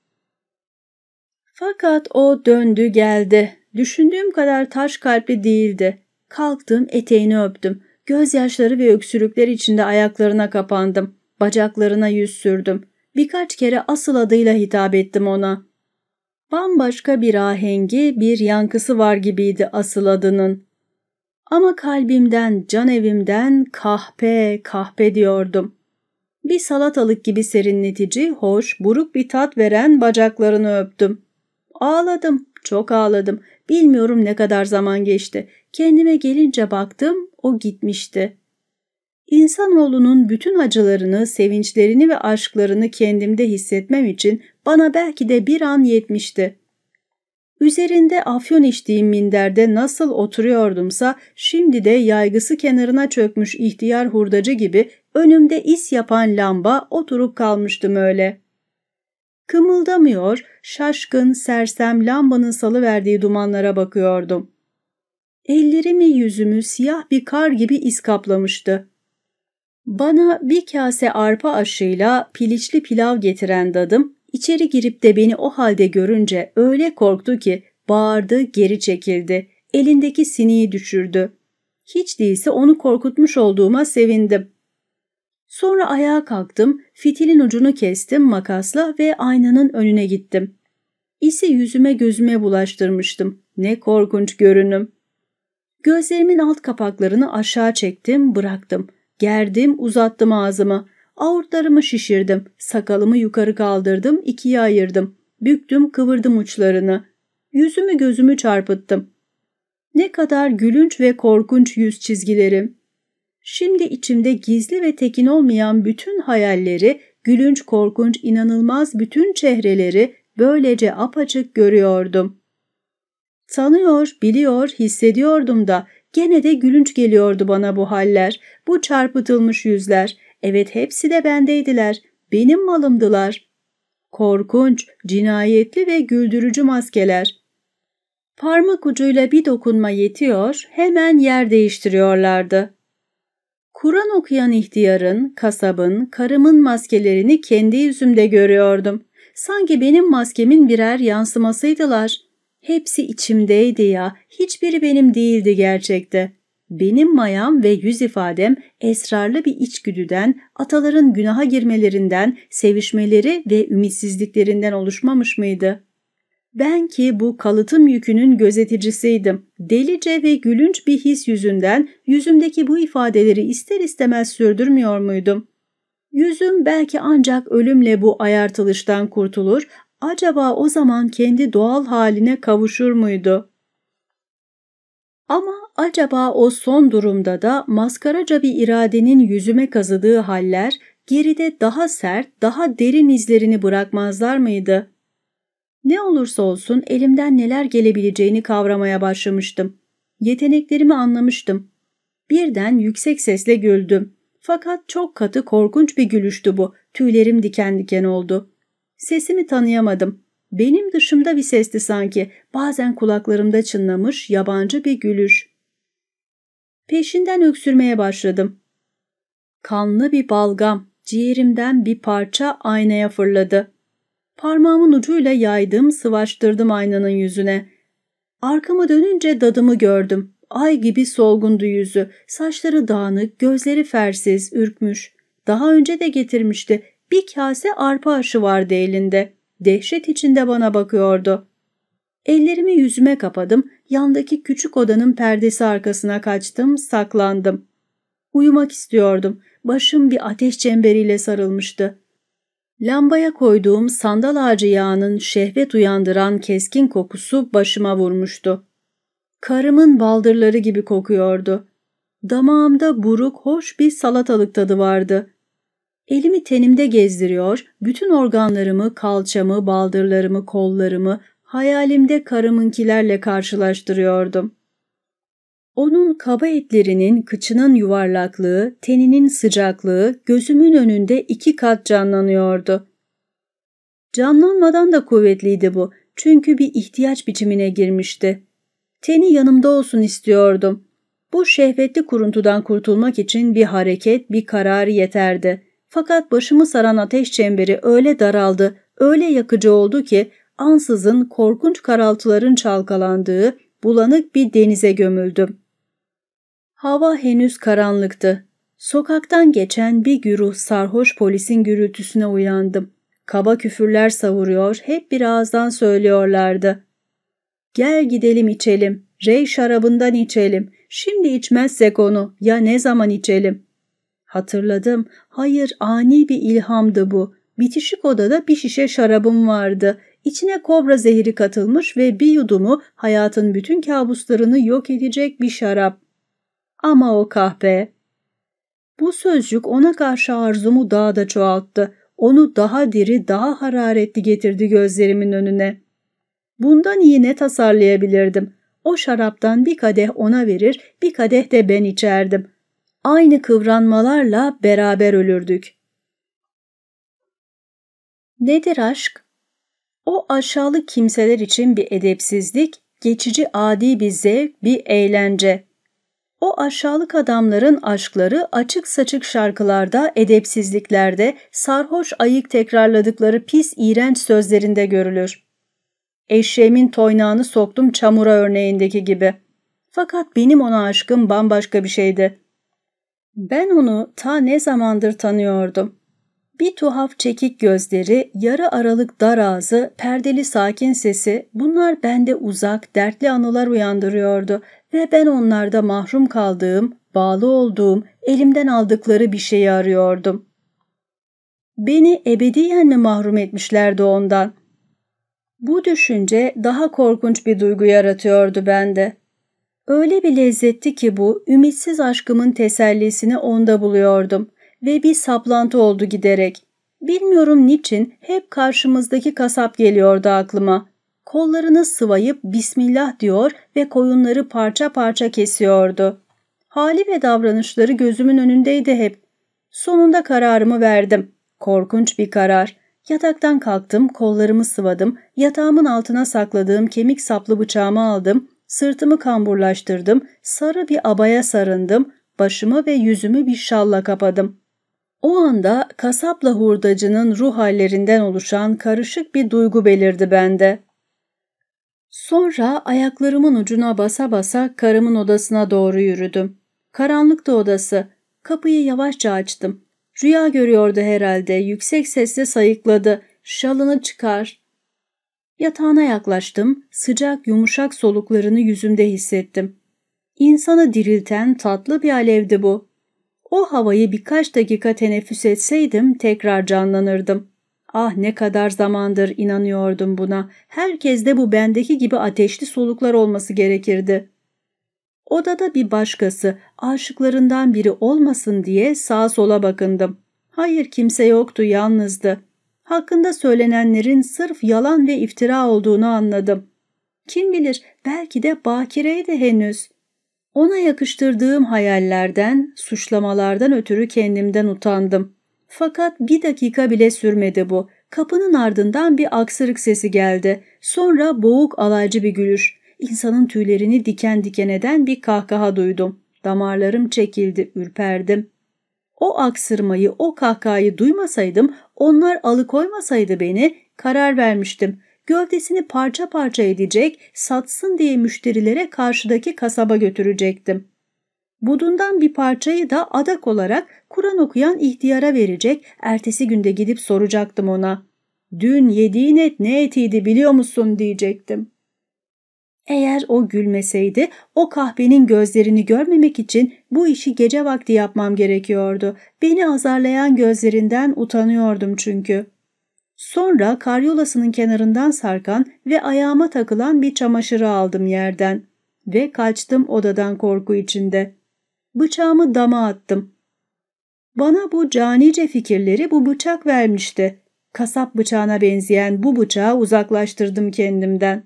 Fakat o döndü geldi. Düşündüğüm kadar taş kalpli değildi. Kalktım, eteğini öptüm. Gözyaşları ve öksürükler içinde ayaklarına kapandım. Bacaklarına yüz sürdüm. Birkaç kere asıl adıyla hitap ettim ona. Bambaşka bir ahengi, bir yankısı var gibiydi asıl adının. Ama kalbimden, can evimden kahpe, kahpe diyordum. Bir salatalık gibi serinletici, hoş, buruk bir tat veren bacaklarını öptüm. Ağladım, çok ağladım. Bilmiyorum ne kadar zaman geçti. Kendime gelince baktım, o gitmişti. İnsanoğlunun bütün acılarını, sevinçlerini ve aşklarını kendimde hissetmem için bana belki de bir an yetmişti. Üzerinde afyon içtiğim minderde nasıl oturuyordumsa şimdi de yaygısı kenarına çökmüş ihtiyar hurdacı gibi önümde is yapan lamba oturup kalmıştım öyle. Kımıldamıyor, şaşkın, sersem lambanın salıverdiği dumanlara bakıyordum. Ellerimi yüzümü siyah bir kar gibi iz kaplamıştı. Bana bir kase arpa aşıyla piliçli pilav getiren dadım, içeri girip de beni o halde görünce öyle korktu ki bağırdı, geri çekildi. Elindeki siniyi düşürdü. Hiç değilse onu korkutmuş olduğuma sevindim. Sonra ayağa kalktım, fitilin ucunu kestim makasla ve aynanın önüne gittim. İsi yüzüme gözüme bulaştırmıştım. Ne korkunç görünüm. Gözlerimin alt kapaklarını aşağı çektim, bıraktım.'' Gerdim uzattım ağzımı. Aortlarımı şişirdim. Sakalımı yukarı kaldırdım, ikiye ayırdım. Büktüm kıvırdım uçlarını. Yüzümü gözümü çarpıttım. Ne kadar gülünç ve korkunç yüz çizgilerim. Şimdi içimde gizli ve tekin olmayan bütün hayalleri, gülünç korkunç inanılmaz bütün çehreleri böylece apaçık görüyordum. Tanıyor, biliyor, hissediyordum da Gene de gülünç geliyordu bana bu haller, bu çarpıtılmış yüzler. Evet hepsi de bendeydiler, benim malımdılar. Korkunç, cinayetli ve güldürücü maskeler. Parmak ucuyla bir dokunma yetiyor, hemen yer değiştiriyorlardı. Kur'an okuyan ihtiyarın, kasabın, karımın maskelerini kendi yüzümde görüyordum. Sanki benim maskemin birer yansımasıydılar.'' Hepsi içimdeydi ya, hiçbiri benim değildi gerçekte. Benim mayam ve yüz ifadem esrarlı bir içgüdüden, ataların günaha girmelerinden, sevişmeleri ve ümitsizliklerinden oluşmamış mıydı? Ben ki bu kalıtım yükünün gözeticisiydim. Delice ve gülünç bir his yüzünden yüzümdeki bu ifadeleri ister istemez sürdürmüyor muydum? Yüzüm belki ancak ölümle bu ayartılıştan kurtulur acaba o zaman kendi doğal haline kavuşur muydu? Ama acaba o son durumda da maskaraca bir iradenin yüzüme kazıdığı haller geride daha sert, daha derin izlerini bırakmazlar mıydı? Ne olursa olsun elimden neler gelebileceğini kavramaya başlamıştım. Yeteneklerimi anlamıştım. Birden yüksek sesle güldüm. Fakat çok katı korkunç bir gülüştü bu. Tüylerim diken diken oldu. Sesimi tanıyamadım. Benim dışımda bir sesti sanki. Bazen kulaklarımda çınlamış yabancı bir gülüş. Peşinden öksürmeye başladım. Kanlı bir balgam ciğerimden bir parça aynaya fırladı. Parmağımın ucuyla yaydım, sıvaştırdım aynanın yüzüne. Arkama dönünce dadımı gördüm. Ay gibi solgundu yüzü, saçları dağınık, gözleri fersiz, ürkmüş. Daha önce de getirmişti, bir kase arpa aşı vardı elinde. Dehşet içinde bana bakıyordu. Ellerimi yüzüme kapadım, yandaki küçük odanın perdesi arkasına kaçtım, saklandım. Uyumak istiyordum. Başım bir ateş çemberiyle sarılmıştı. Lambaya koyduğum sandal ağacı yağının şehvet uyandıran keskin kokusu başıma vurmuştu. Karımın baldırları gibi kokuyordu. Damağımda buruk, hoş bir salatalık tadı vardı. Elimi tenimde gezdiriyor, bütün organlarımı, kalçamı, baldırlarımı, kollarımı hayalimde karımınkilerle karşılaştırıyordum. Onun kaba etlerinin kıçının yuvarlaklığı, teninin sıcaklığı gözümün önünde iki kat canlanıyordu. Canlanmadan da kuvvetliydi bu çünkü bir ihtiyaç biçimine girmişti. Teni yanımda olsun istiyordum. Bu şehvetli kuruntudan kurtulmak için bir hareket, bir karar yeterdi. Fakat başımı saran ateş çemberi öyle daraldı, öyle yakıcı oldu ki ansızın korkunç karaltıların çalkalandığı bulanık bir denize gömüldüm. Hava henüz karanlıktı. Sokaktan geçen bir güruh sarhoş polisin gürültüsüne uyandım. Kaba küfürler savuruyor, hep bir ağızdan söylüyorlardı. Gel gidelim içelim, rey şarabından içelim, şimdi içmezsek onu ya ne zaman içelim? Hatırladım. Hayır ani bir ilhamdı bu. Bitişik odada bir şişe şarabım vardı. İçine kobra zehri katılmış ve bir yudumu hayatın bütün kabuslarını yok edecek bir şarap. Ama o kahpe. Bu sözcük ona karşı arzumu daha da çoğalttı. Onu daha diri, daha hararetli getirdi gözlerimin önüne. Bundan iyi ne tasarlayabilirdim? O şaraptan bir kadeh ona verir, bir kadeh de ben içerdim aynı kıvranmalarla beraber ölürdük. Nedir aşk? O aşağılık kimseler için bir edepsizlik, geçici adi bir zevk, bir eğlence. O aşağılık adamların aşkları açık saçık şarkılarda, edepsizliklerde, sarhoş ayık tekrarladıkları pis iğrenç sözlerinde görülür. Eşeğimin toynağını soktum çamura örneğindeki gibi. Fakat benim ona aşkım bambaşka bir şeydi. Ben onu ta ne zamandır tanıyordum. Bir tuhaf çekik gözleri, yarı aralık dar ağzı, perdeli sakin sesi bunlar bende uzak, dertli anılar uyandırıyordu ve ben onlarda mahrum kaldığım, bağlı olduğum, elimden aldıkları bir şeyi arıyordum. Beni ebediyen mi mahrum etmişlerdi ondan? Bu düşünce daha korkunç bir duygu yaratıyordu bende. Öyle bir lezzetti ki bu, ümitsiz aşkımın tesellisini onda buluyordum ve bir saplantı oldu giderek. Bilmiyorum niçin hep karşımızdaki kasap geliyordu aklıma. Kollarını sıvayıp Bismillah diyor ve koyunları parça parça kesiyordu. Hali ve davranışları gözümün önündeydi hep. Sonunda kararımı verdim. Korkunç bir karar. Yataktan kalktım, kollarımı sıvadım, yatağımın altına sakladığım kemik saplı bıçağımı aldım Sırtımı kamburlaştırdım, sarı bir abaya sarındım, başımı ve yüzümü bir şalla kapadım. O anda kasapla hurdacının ruh hallerinden oluşan karışık bir duygu belirdi bende. Sonra ayaklarımın ucuna basa basa karımın odasına doğru yürüdüm. Karanlıktı odası. Kapıyı yavaşça açtım. Rüya görüyordu herhalde. Yüksek sesle sayıkladı. Şalını çıkar, Yatağına yaklaştım, sıcak yumuşak soluklarını yüzümde hissettim. İnsanı dirilten tatlı bir alevdi bu. O havayı birkaç dakika teneffüs etseydim tekrar canlanırdım. Ah ne kadar zamandır inanıyordum buna. Herkes de bu bendeki gibi ateşli soluklar olması gerekirdi. Odada bir başkası, aşıklarından biri olmasın diye sağa sola bakındım. Hayır kimse yoktu, yalnızdı hakkında söylenenlerin sırf yalan ve iftira olduğunu anladım. Kim bilir belki de bakireydi henüz. Ona yakıştırdığım hayallerden, suçlamalardan ötürü kendimden utandım. Fakat bir dakika bile sürmedi bu. Kapının ardından bir aksırık sesi geldi. Sonra boğuk alaycı bir gülüş. İnsanın tüylerini diken diken eden bir kahkaha duydum. Damarlarım çekildi, ürperdim. O aksırmayı, o kahkahayı duymasaydım onlar alıkoymasaydı beni karar vermiştim. Gövdesini parça parça edecek, satsın diye müşterilere karşıdaki kasaba götürecektim. Budundan bir parçayı da adak olarak Kur'an okuyan ihtiyara verecek, ertesi günde gidip soracaktım ona. Dün yediğin et ne etiydi biliyor musun diyecektim. Eğer o gülmeseydi o kahvenin gözlerini görmemek için bu işi gece vakti yapmam gerekiyordu. Beni azarlayan gözlerinden utanıyordum çünkü. Sonra karyolasının kenarından sarkan ve ayağıma takılan bir çamaşırı aldım yerden ve kaçtım odadan korku içinde. Bıçağımı dama attım. Bana bu canice fikirleri bu bıçak vermişti. Kasap bıçağına benzeyen bu bıçağı uzaklaştırdım kendimden.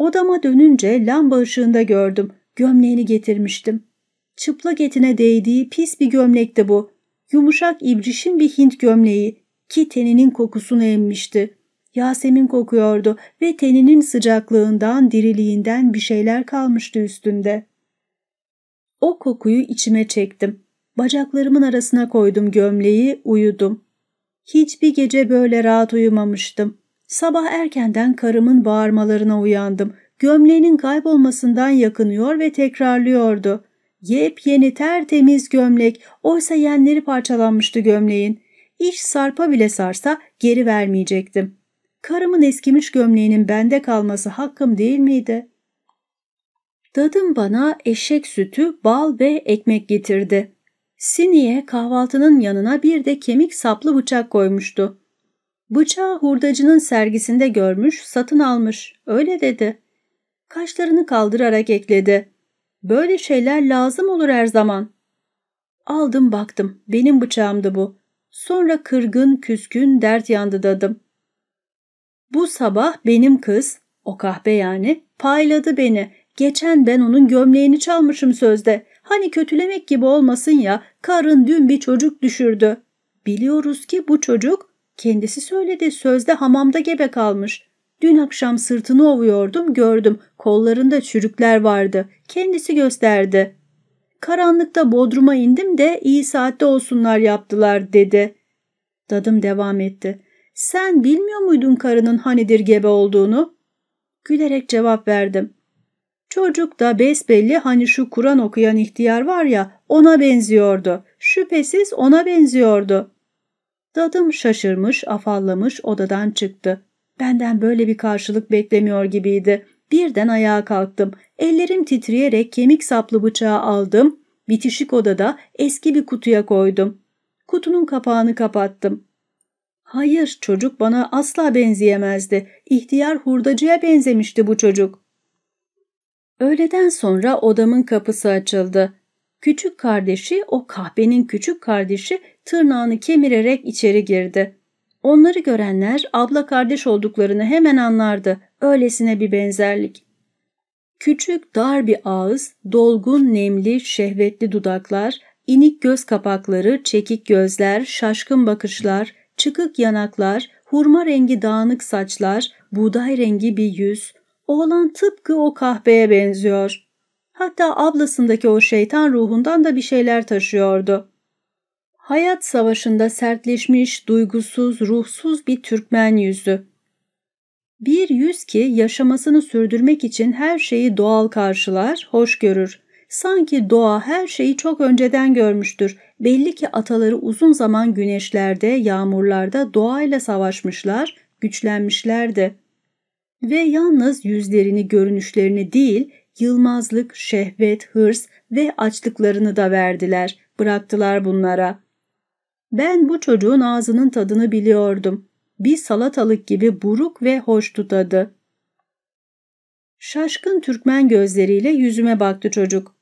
Odama dönünce lamba ışığında gördüm. Gömleğini getirmiştim. Çıplak etine değdiği pis bir gömlekti bu. Yumuşak ibrişin bir Hint gömleği ki teninin kokusunu emmişti. Yasemin kokuyordu ve teninin sıcaklığından, diriliğinden bir şeyler kalmıştı üstünde. O kokuyu içime çektim. Bacaklarımın arasına koydum gömleği, uyudum. Hiçbir gece böyle rahat uyumamıştım. Sabah erkenden karımın bağırmalarına uyandım. Gömleğinin kaybolmasından yakınıyor ve tekrarlıyordu. Yepyeni tertemiz gömlek, oysa yenleri parçalanmıştı gömleğin. İş sarpa bile sarsa geri vermeyecektim. Karımın eskimiş gömleğinin bende kalması hakkım değil miydi? Dadım bana eşek sütü, bal ve ekmek getirdi. Siniye kahvaltının yanına bir de kemik saplı bıçak koymuştu. Bıçağı hurdacının sergisinde görmüş, satın almış. Öyle dedi. Kaşlarını kaldırarak ekledi. Böyle şeyler lazım olur her zaman. Aldım baktım. Benim bıçağımdı bu. Sonra kırgın, küskün, dert yandı dadım. Bu sabah benim kız, o kahpe yani, payladı beni. Geçen ben onun gömleğini çalmışım sözde. Hani kötülemek gibi olmasın ya, karın dün bir çocuk düşürdü. Biliyoruz ki bu çocuk Kendisi söyledi, sözde hamamda gebe kalmış. Dün akşam sırtını ovuyordum, gördüm. Kollarında çürükler vardı. Kendisi gösterdi. Karanlıkta bodruma indim de iyi saatte olsunlar yaptılar dedi. Dadım devam etti. Sen bilmiyor muydun karının hanidir gebe olduğunu? Gülerek cevap verdim. Çocuk da besbelli hani şu Kur'an okuyan ihtiyar var ya ona benziyordu. Şüphesiz ona benziyordu. Dadım şaşırmış, afallamış odadan çıktı. Benden böyle bir karşılık beklemiyor gibiydi. Birden ayağa kalktım. Ellerim titreyerek kemik saplı bıçağı aldım. Bitişik odada eski bir kutuya koydum. Kutunun kapağını kapattım. Hayır, çocuk bana asla benzeyemezdi. İhtiyar hurdacıya benzemişti bu çocuk. Öğleden sonra odamın kapısı açıldı. Küçük kardeşi, o kahvenin küçük kardeşi tırnağını kemirerek içeri girdi. Onları görenler abla kardeş olduklarını hemen anlardı. Öylesine bir benzerlik. Küçük dar bir ağız, dolgun nemli şehvetli dudaklar, inik göz kapakları, çekik gözler, şaşkın bakışlar, çıkık yanaklar, hurma rengi dağınık saçlar, buğday rengi bir yüz. Oğlan tıpkı o kahveye benziyor. Hatta ablasındaki o şeytan ruhundan da bir şeyler taşıyordu. Hayat savaşında sertleşmiş, duygusuz, ruhsuz bir Türkmen yüzü. Bir yüz ki yaşamasını sürdürmek için her şeyi doğal karşılar, hoş görür. Sanki doğa her şeyi çok önceden görmüştür. Belli ki ataları uzun zaman güneşlerde, yağmurlarda doğayla savaşmışlar, güçlenmişlerdi. Ve yalnız yüzlerini, görünüşlerini değil, yılmazlık, şehvet, hırs ve açlıklarını da verdiler, bıraktılar bunlara. Ben bu çocuğun ağzının tadını biliyordum. Bir salatalık gibi buruk ve hoş tutadı. Şaşkın Türkmen gözleriyle yüzüme baktı çocuk.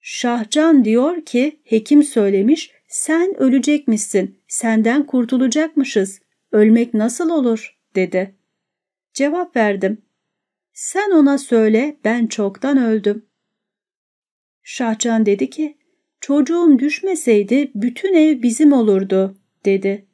Şahcan diyor ki, hekim söylemiş, sen ölecekmişsin, senden kurtulacakmışız, ölmek nasıl olur, dedi. Cevap verdim. Sen ona söyle ben çoktan öldüm. Şahcan dedi ki çocuğum düşmeseydi bütün ev bizim olurdu dedi.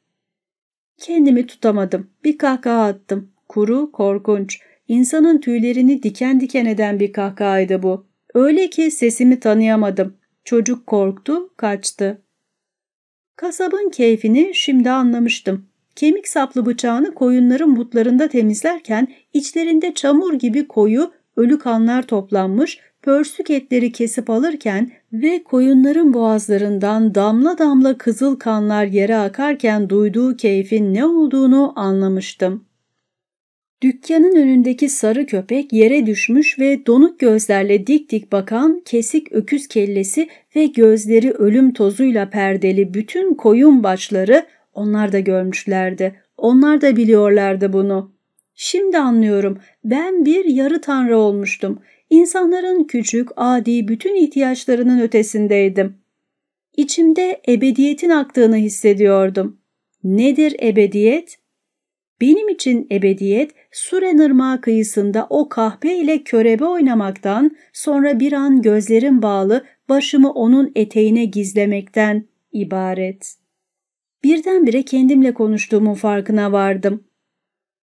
Kendimi tutamadım bir kahkaha attım. Kuru korkunç insanın tüylerini diken diken eden bir kahkahaydı bu. Öyle ki sesimi tanıyamadım. Çocuk korktu kaçtı. Kasabın keyfini şimdi anlamıştım. Kemik saplı bıçağını koyunların butlarında temizlerken İçlerinde çamur gibi koyu, ölü kanlar toplanmış, pörsük etleri kesip alırken ve koyunların boğazlarından damla damla kızıl kanlar yere akarken duyduğu keyfin ne olduğunu anlamıştım. Dükkanın önündeki sarı köpek yere düşmüş ve donuk gözlerle dik dik bakan kesik öküz kellesi ve gözleri ölüm tozuyla perdeli bütün koyun başları onlar da görmüşlerdi. Onlar da biliyorlardı bunu. Şimdi anlıyorum. Ben bir yarı tanrı olmuştum. İnsanların küçük, adi bütün ihtiyaçlarının ötesindeydim. İçimde ebediyetin aktığını hissediyordum. Nedir ebediyet? Benim için ebediyet Suren Irmağı kıyısında o kahpe ile körebe oynamaktan sonra bir an gözlerim bağlı başımı onun eteğine gizlemekten ibaret. Birdenbire kendimle konuştuğumun farkına vardım.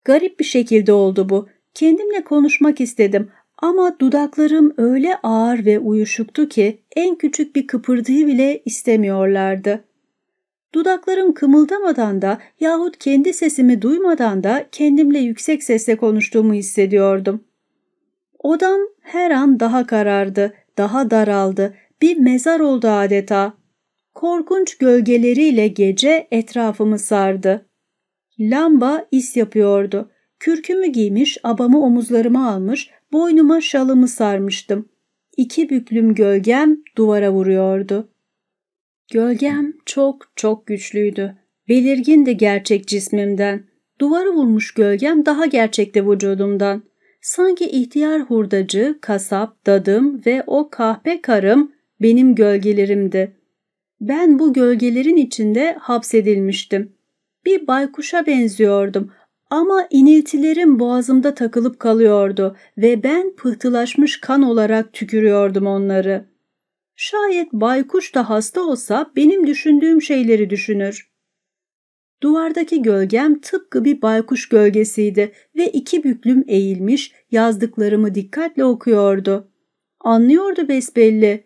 Garip bir şekilde oldu bu. Kendimle konuşmak istedim ama dudaklarım öyle ağır ve uyuşuktu ki en küçük bir kıpırdığı bile istemiyorlardı. Dudaklarım kımıldamadan da yahut kendi sesimi duymadan da kendimle yüksek sesle konuştuğumu hissediyordum. Odam her an daha karardı, daha daraldı, bir mezar oldu adeta. Korkunç gölgeleriyle gece etrafımı sardı. Lamba is yapıyordu. Kürkümü giymiş, abamı omuzlarıma almış, boynuma şalımı sarmıştım. İki büklüm gölgem duvara vuruyordu. Gölgem çok çok güçlüydü. Belirgindi gerçek cismimden. Duvara vurmuş gölgem daha gerçekte vücudumdan. Sanki ihtiyar hurdacı, kasap, dadım ve o kahpe karım benim gölgelerimdi. Ben bu gölgelerin içinde hapsedilmiştim. Bir baykuşa benziyordum ama iniltilerim boğazımda takılıp kalıyordu ve ben pıhtılaşmış kan olarak tükürüyordum onları. Şayet baykuş da hasta olsa benim düşündüğüm şeyleri düşünür. Duvardaki gölgem tıpkı bir baykuş gölgesiydi ve iki büklüm eğilmiş yazdıklarımı dikkatle okuyordu. Anlıyordu besbelli.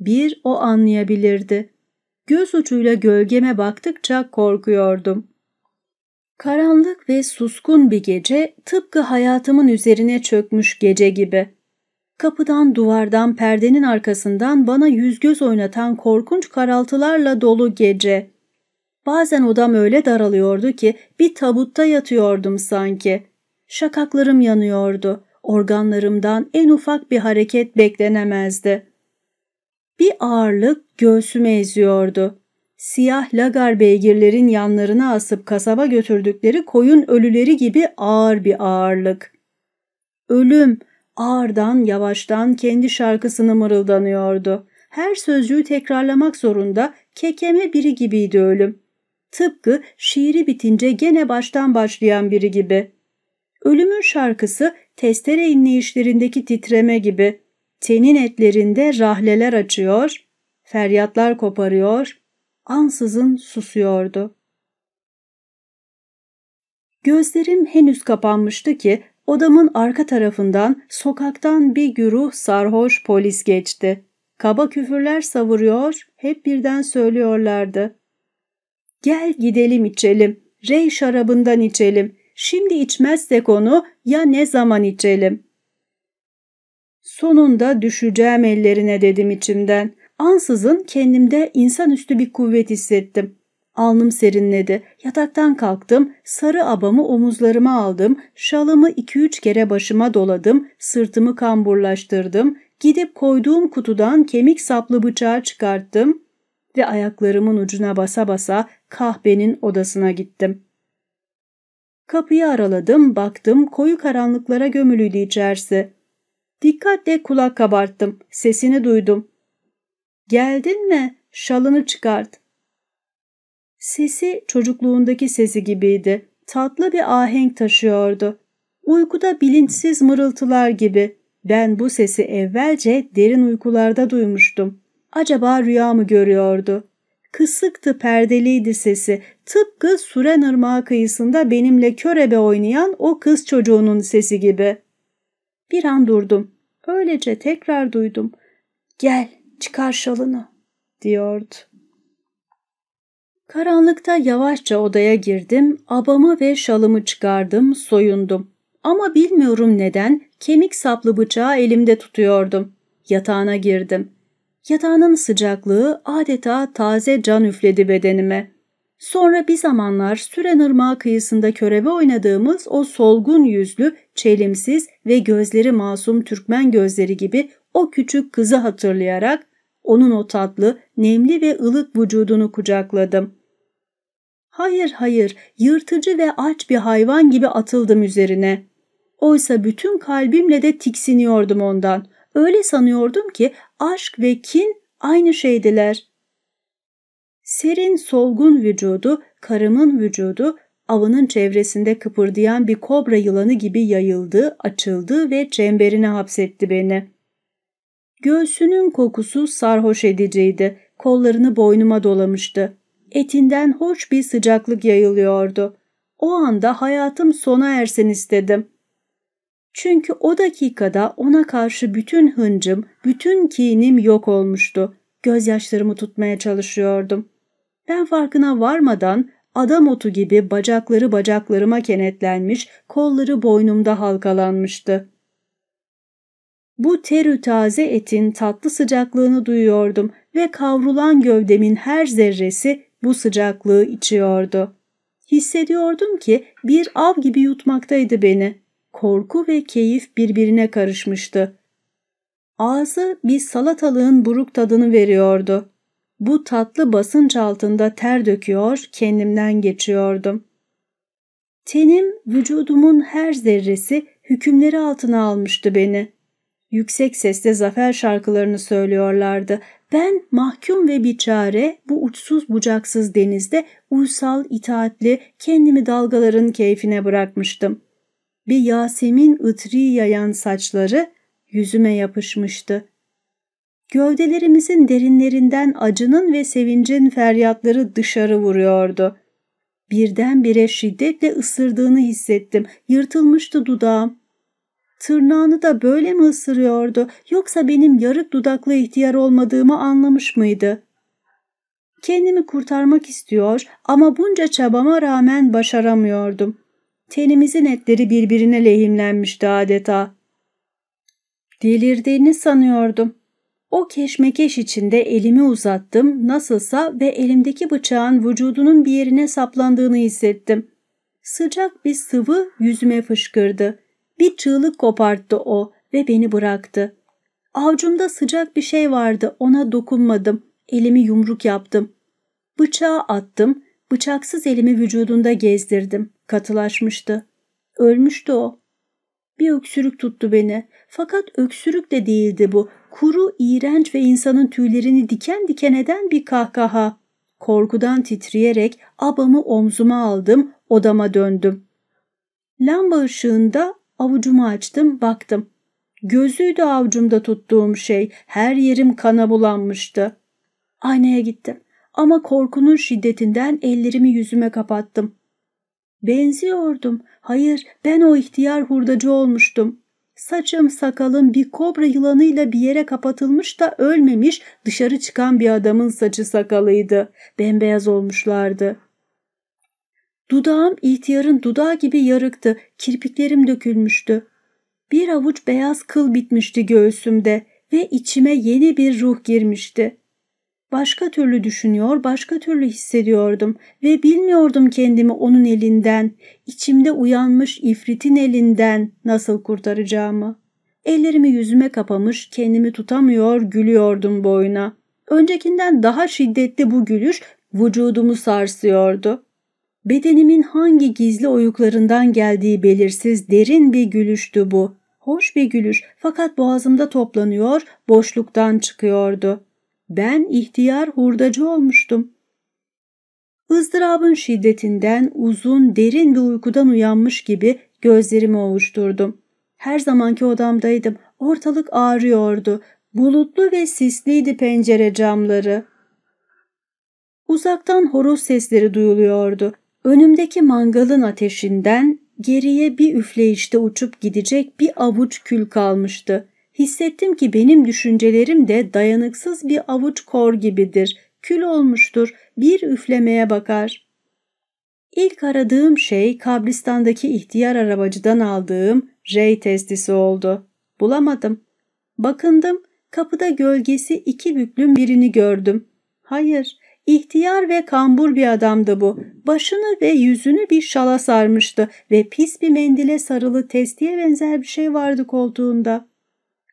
Bir o anlayabilirdi. Göz uçuyla gölgeme baktıkça korkuyordum.'' Karanlık ve suskun bir gece tıpkı hayatımın üzerine çökmüş gece gibi. Kapıdan, duvardan, perdenin arkasından bana yüz göz oynatan korkunç karaltılarla dolu gece. Bazen odam öyle daralıyordu ki bir tabutta yatıyordum sanki. Şakaklarım yanıyordu. Organlarımdan en ufak bir hareket beklenemezdi. Bir ağırlık göğsüme eziyordu siyah lagar beygirlerin yanlarına asıp kasaba götürdükleri koyun ölüleri gibi ağır bir ağırlık. Ölüm ağırdan yavaştan kendi şarkısını mırıldanıyordu. Her sözcüğü tekrarlamak zorunda kekeme biri gibiydi ölüm. Tıpkı şiiri bitince gene baştan başlayan biri gibi. Ölümün şarkısı testere inleyişlerindeki titreme gibi. Tenin etlerinde rahleler açıyor, feryatlar koparıyor, ansızın susuyordu. Gözlerim henüz kapanmıştı ki odamın arka tarafından sokaktan bir güruh sarhoş polis geçti. Kaba küfürler savuruyor, hep birden söylüyorlardı. Gel gidelim içelim, rey şarabından içelim, şimdi içmezsek onu ya ne zaman içelim? Sonunda düşeceğim ellerine dedim içimden. Ansızın kendimde insanüstü bir kuvvet hissettim. Alnım serinledi. Yataktan kalktım, sarı abamı omuzlarıma aldım, şalımı iki üç kere başıma doladım, sırtımı kamburlaştırdım, gidip koyduğum kutudan kemik saplı bıçağı çıkarttım ve ayaklarımın ucuna basa basa kahvenin odasına gittim. Kapıyı araladım, baktım, koyu karanlıklara gömülüydü içerisi. Dikkatle kulak kabarttım, sesini duydum. Geldin mi? Şalını çıkart. Sesi çocukluğundaki sesi gibiydi. Tatlı bir ahenk taşıyordu. Uykuda bilinçsiz mırıltılar gibi. Ben bu sesi evvelce derin uykularda duymuştum. Acaba rüya mı görüyordu? Kısıktı perdeliydi sesi. Tıpkı Süren Irmağı kıyısında benimle körebe oynayan o kız çocuğunun sesi gibi. Bir an durdum. Öylece tekrar duydum. Gel, çıkar şalını, diyordu. Karanlıkta yavaşça odaya girdim, abamı ve şalımı çıkardım, soyundum. Ama bilmiyorum neden kemik saplı bıçağı elimde tutuyordum. Yatağına girdim. Yatağının sıcaklığı adeta taze can üfledi bedenime. Sonra bir zamanlar Süren Irmağı kıyısında körebe oynadığımız o solgun yüzlü, çelimsiz ve gözleri masum Türkmen gözleri gibi o küçük kızı hatırlayarak onun o tatlı, nemli ve ılık vücudunu kucakladım. Hayır hayır, yırtıcı ve aç bir hayvan gibi atıldım üzerine. Oysa bütün kalbimle de tiksiniyordum ondan. Öyle sanıyordum ki aşk ve kin aynı şeydiler. Serin solgun vücudu, karımın vücudu, avının çevresinde kıpırdayan bir kobra yılanı gibi yayıldı, açıldı ve çemberine hapsetti beni.'' Göğsünün kokusu sarhoş ediciydi. Kollarını boynuma dolamıştı. Etinden hoş bir sıcaklık yayılıyordu. O anda hayatım sona ersin istedim. Çünkü o dakikada ona karşı bütün hıncım, bütün kinim yok olmuştu. Gözyaşlarımı tutmaya çalışıyordum. Ben farkına varmadan adam otu gibi bacakları bacaklarıma kenetlenmiş, kolları boynumda halkalanmıştı. Bu terü taze etin tatlı sıcaklığını duyuyordum ve kavrulan gövdemin her zerresi bu sıcaklığı içiyordu. Hissediyordum ki bir av gibi yutmaktaydı beni. Korku ve keyif birbirine karışmıştı. Ağzı bir salatalığın buruk tadını veriyordu. Bu tatlı basınç altında ter döküyor, kendimden geçiyordum. Tenim, vücudumun her zerresi hükümleri altına almıştı beni yüksek sesle zafer şarkılarını söylüyorlardı. Ben mahkum ve biçare bu uçsuz bucaksız denizde uysal itaatli kendimi dalgaların keyfine bırakmıştım. Bir Yasemin ıtri yayan saçları yüzüme yapışmıştı. Gövdelerimizin derinlerinden acının ve sevincin feryatları dışarı vuruyordu. Birdenbire şiddetle ısırdığını hissettim. Yırtılmıştı dudağım. Tırnağını da böyle mi ısırıyordu yoksa benim yarık dudaklı ihtiyar olmadığımı anlamış mıydı? Kendimi kurtarmak istiyor ama bunca çabama rağmen başaramıyordum. Tenimizin etleri birbirine lehimlenmişti adeta. Delirdiğini sanıyordum. O keşmekeş içinde elimi uzattım nasılsa ve elimdeki bıçağın vücudunun bir yerine saplandığını hissettim. Sıcak bir sıvı yüzüme fışkırdı. Bir çığlık koparttı o ve beni bıraktı. Avcumda sıcak bir şey vardı ona dokunmadım. Elimi yumruk yaptım. Bıçağı attım. Bıçaksız elimi vücudunda gezdirdim. Katılaşmıştı. Ölmüştü o. Bir öksürük tuttu beni. Fakat öksürük de değildi bu. Kuru, iğrenç ve insanın tüylerini diken diken eden bir kahkaha. Korkudan titreyerek abamı omzuma aldım, odama döndüm. Lamba ışığında Avucumu açtım, baktım. Gözüydü avucumda tuttuğum şey. Her yerim kana bulanmıştı. Aynaya gittim ama korkunun şiddetinden ellerimi yüzüme kapattım. Benziyordum. Hayır, ben o ihtiyar hurdacı olmuştum. Saçım sakalım bir kobra yılanıyla bir yere kapatılmış da ölmemiş dışarı çıkan bir adamın saçı sakalıydı. Bembeyaz olmuşlardı. Dudağım ihtiyarın dudağı gibi yarıktı, kirpiklerim dökülmüştü. Bir avuç beyaz kıl bitmişti göğsümde ve içime yeni bir ruh girmişti. Başka türlü düşünüyor, başka türlü hissediyordum ve bilmiyordum kendimi onun elinden, içimde uyanmış ifritin elinden nasıl kurtaracağımı. Ellerimi yüzüme kapamış, kendimi tutamıyor, gülüyordum boyuna. Öncekinden daha şiddetli bu gülüş vücudumu sarsıyordu. Bedenimin hangi gizli oyuklarından geldiği belirsiz derin bir gülüştü bu. Hoş bir gülüş fakat boğazımda toplanıyor, boşluktan çıkıyordu. Ben ihtiyar hurdacı olmuştum. Izdırabın şiddetinden uzun, derin bir uykudan uyanmış gibi gözlerimi ovuşturdum. Her zamanki odamdaydım. Ortalık ağrıyordu. Bulutlu ve sisliydi pencere camları. Uzaktan horoz sesleri duyuluyordu. Önümdeki mangalın ateşinden geriye bir üfleyişte uçup gidecek bir avuç kül kalmıştı. Hissettim ki benim düşüncelerim de dayanıksız bir avuç kor gibidir. Kül olmuştur, bir üflemeye bakar. İlk aradığım şey kabristandaki ihtiyar arabacıdan aldığım rey testisi oldu. Bulamadım. Bakındım, kapıda gölgesi iki büklüm birini gördüm. Hayır, İhtiyar ve kambur bir adamdı bu. Başını ve yüzünü bir şala sarmıştı ve pis bir mendile sarılı testiye benzer bir şey vardı koltuğunda.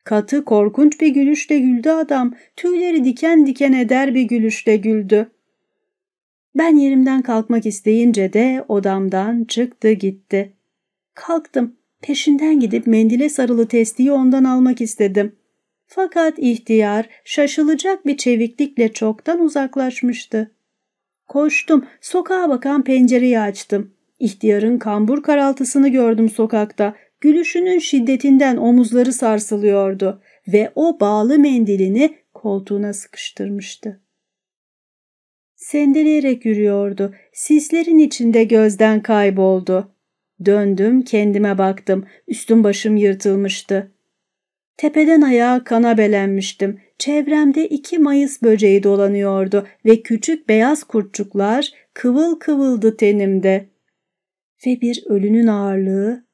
Katı korkunç bir gülüşle güldü adam. Tüyleri diken diken eder bir gülüşle güldü. Ben yerimden kalkmak isteyince de odamdan çıktı gitti. Kalktım. Peşinden gidip mendile sarılı testiyi ondan almak istedim.'' Fakat ihtiyar şaşılacak bir çeviklikle çoktan uzaklaşmıştı. Koştum, sokağa bakan pencereyi açtım. İhtiyarın kambur karaltısını gördüm sokakta. Gülüşünün şiddetinden omuzları sarsılıyordu ve o bağlı mendilini koltuğuna sıkıştırmıştı. Sendeleyerek yürüyordu. Sislerin içinde gözden kayboldu. Döndüm, kendime baktım. Üstüm başım yırtılmıştı. Tepeden ayağa kana belenmiştim. Çevremde iki Mayıs böceği dolanıyordu ve küçük beyaz kurtçuklar kıvıl kıvıldı tenimde. Ve bir ölünün ağırlığı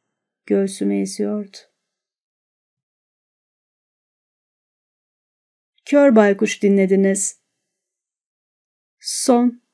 göğsüme esiyordu. Kör Baykuş dinlediniz. Son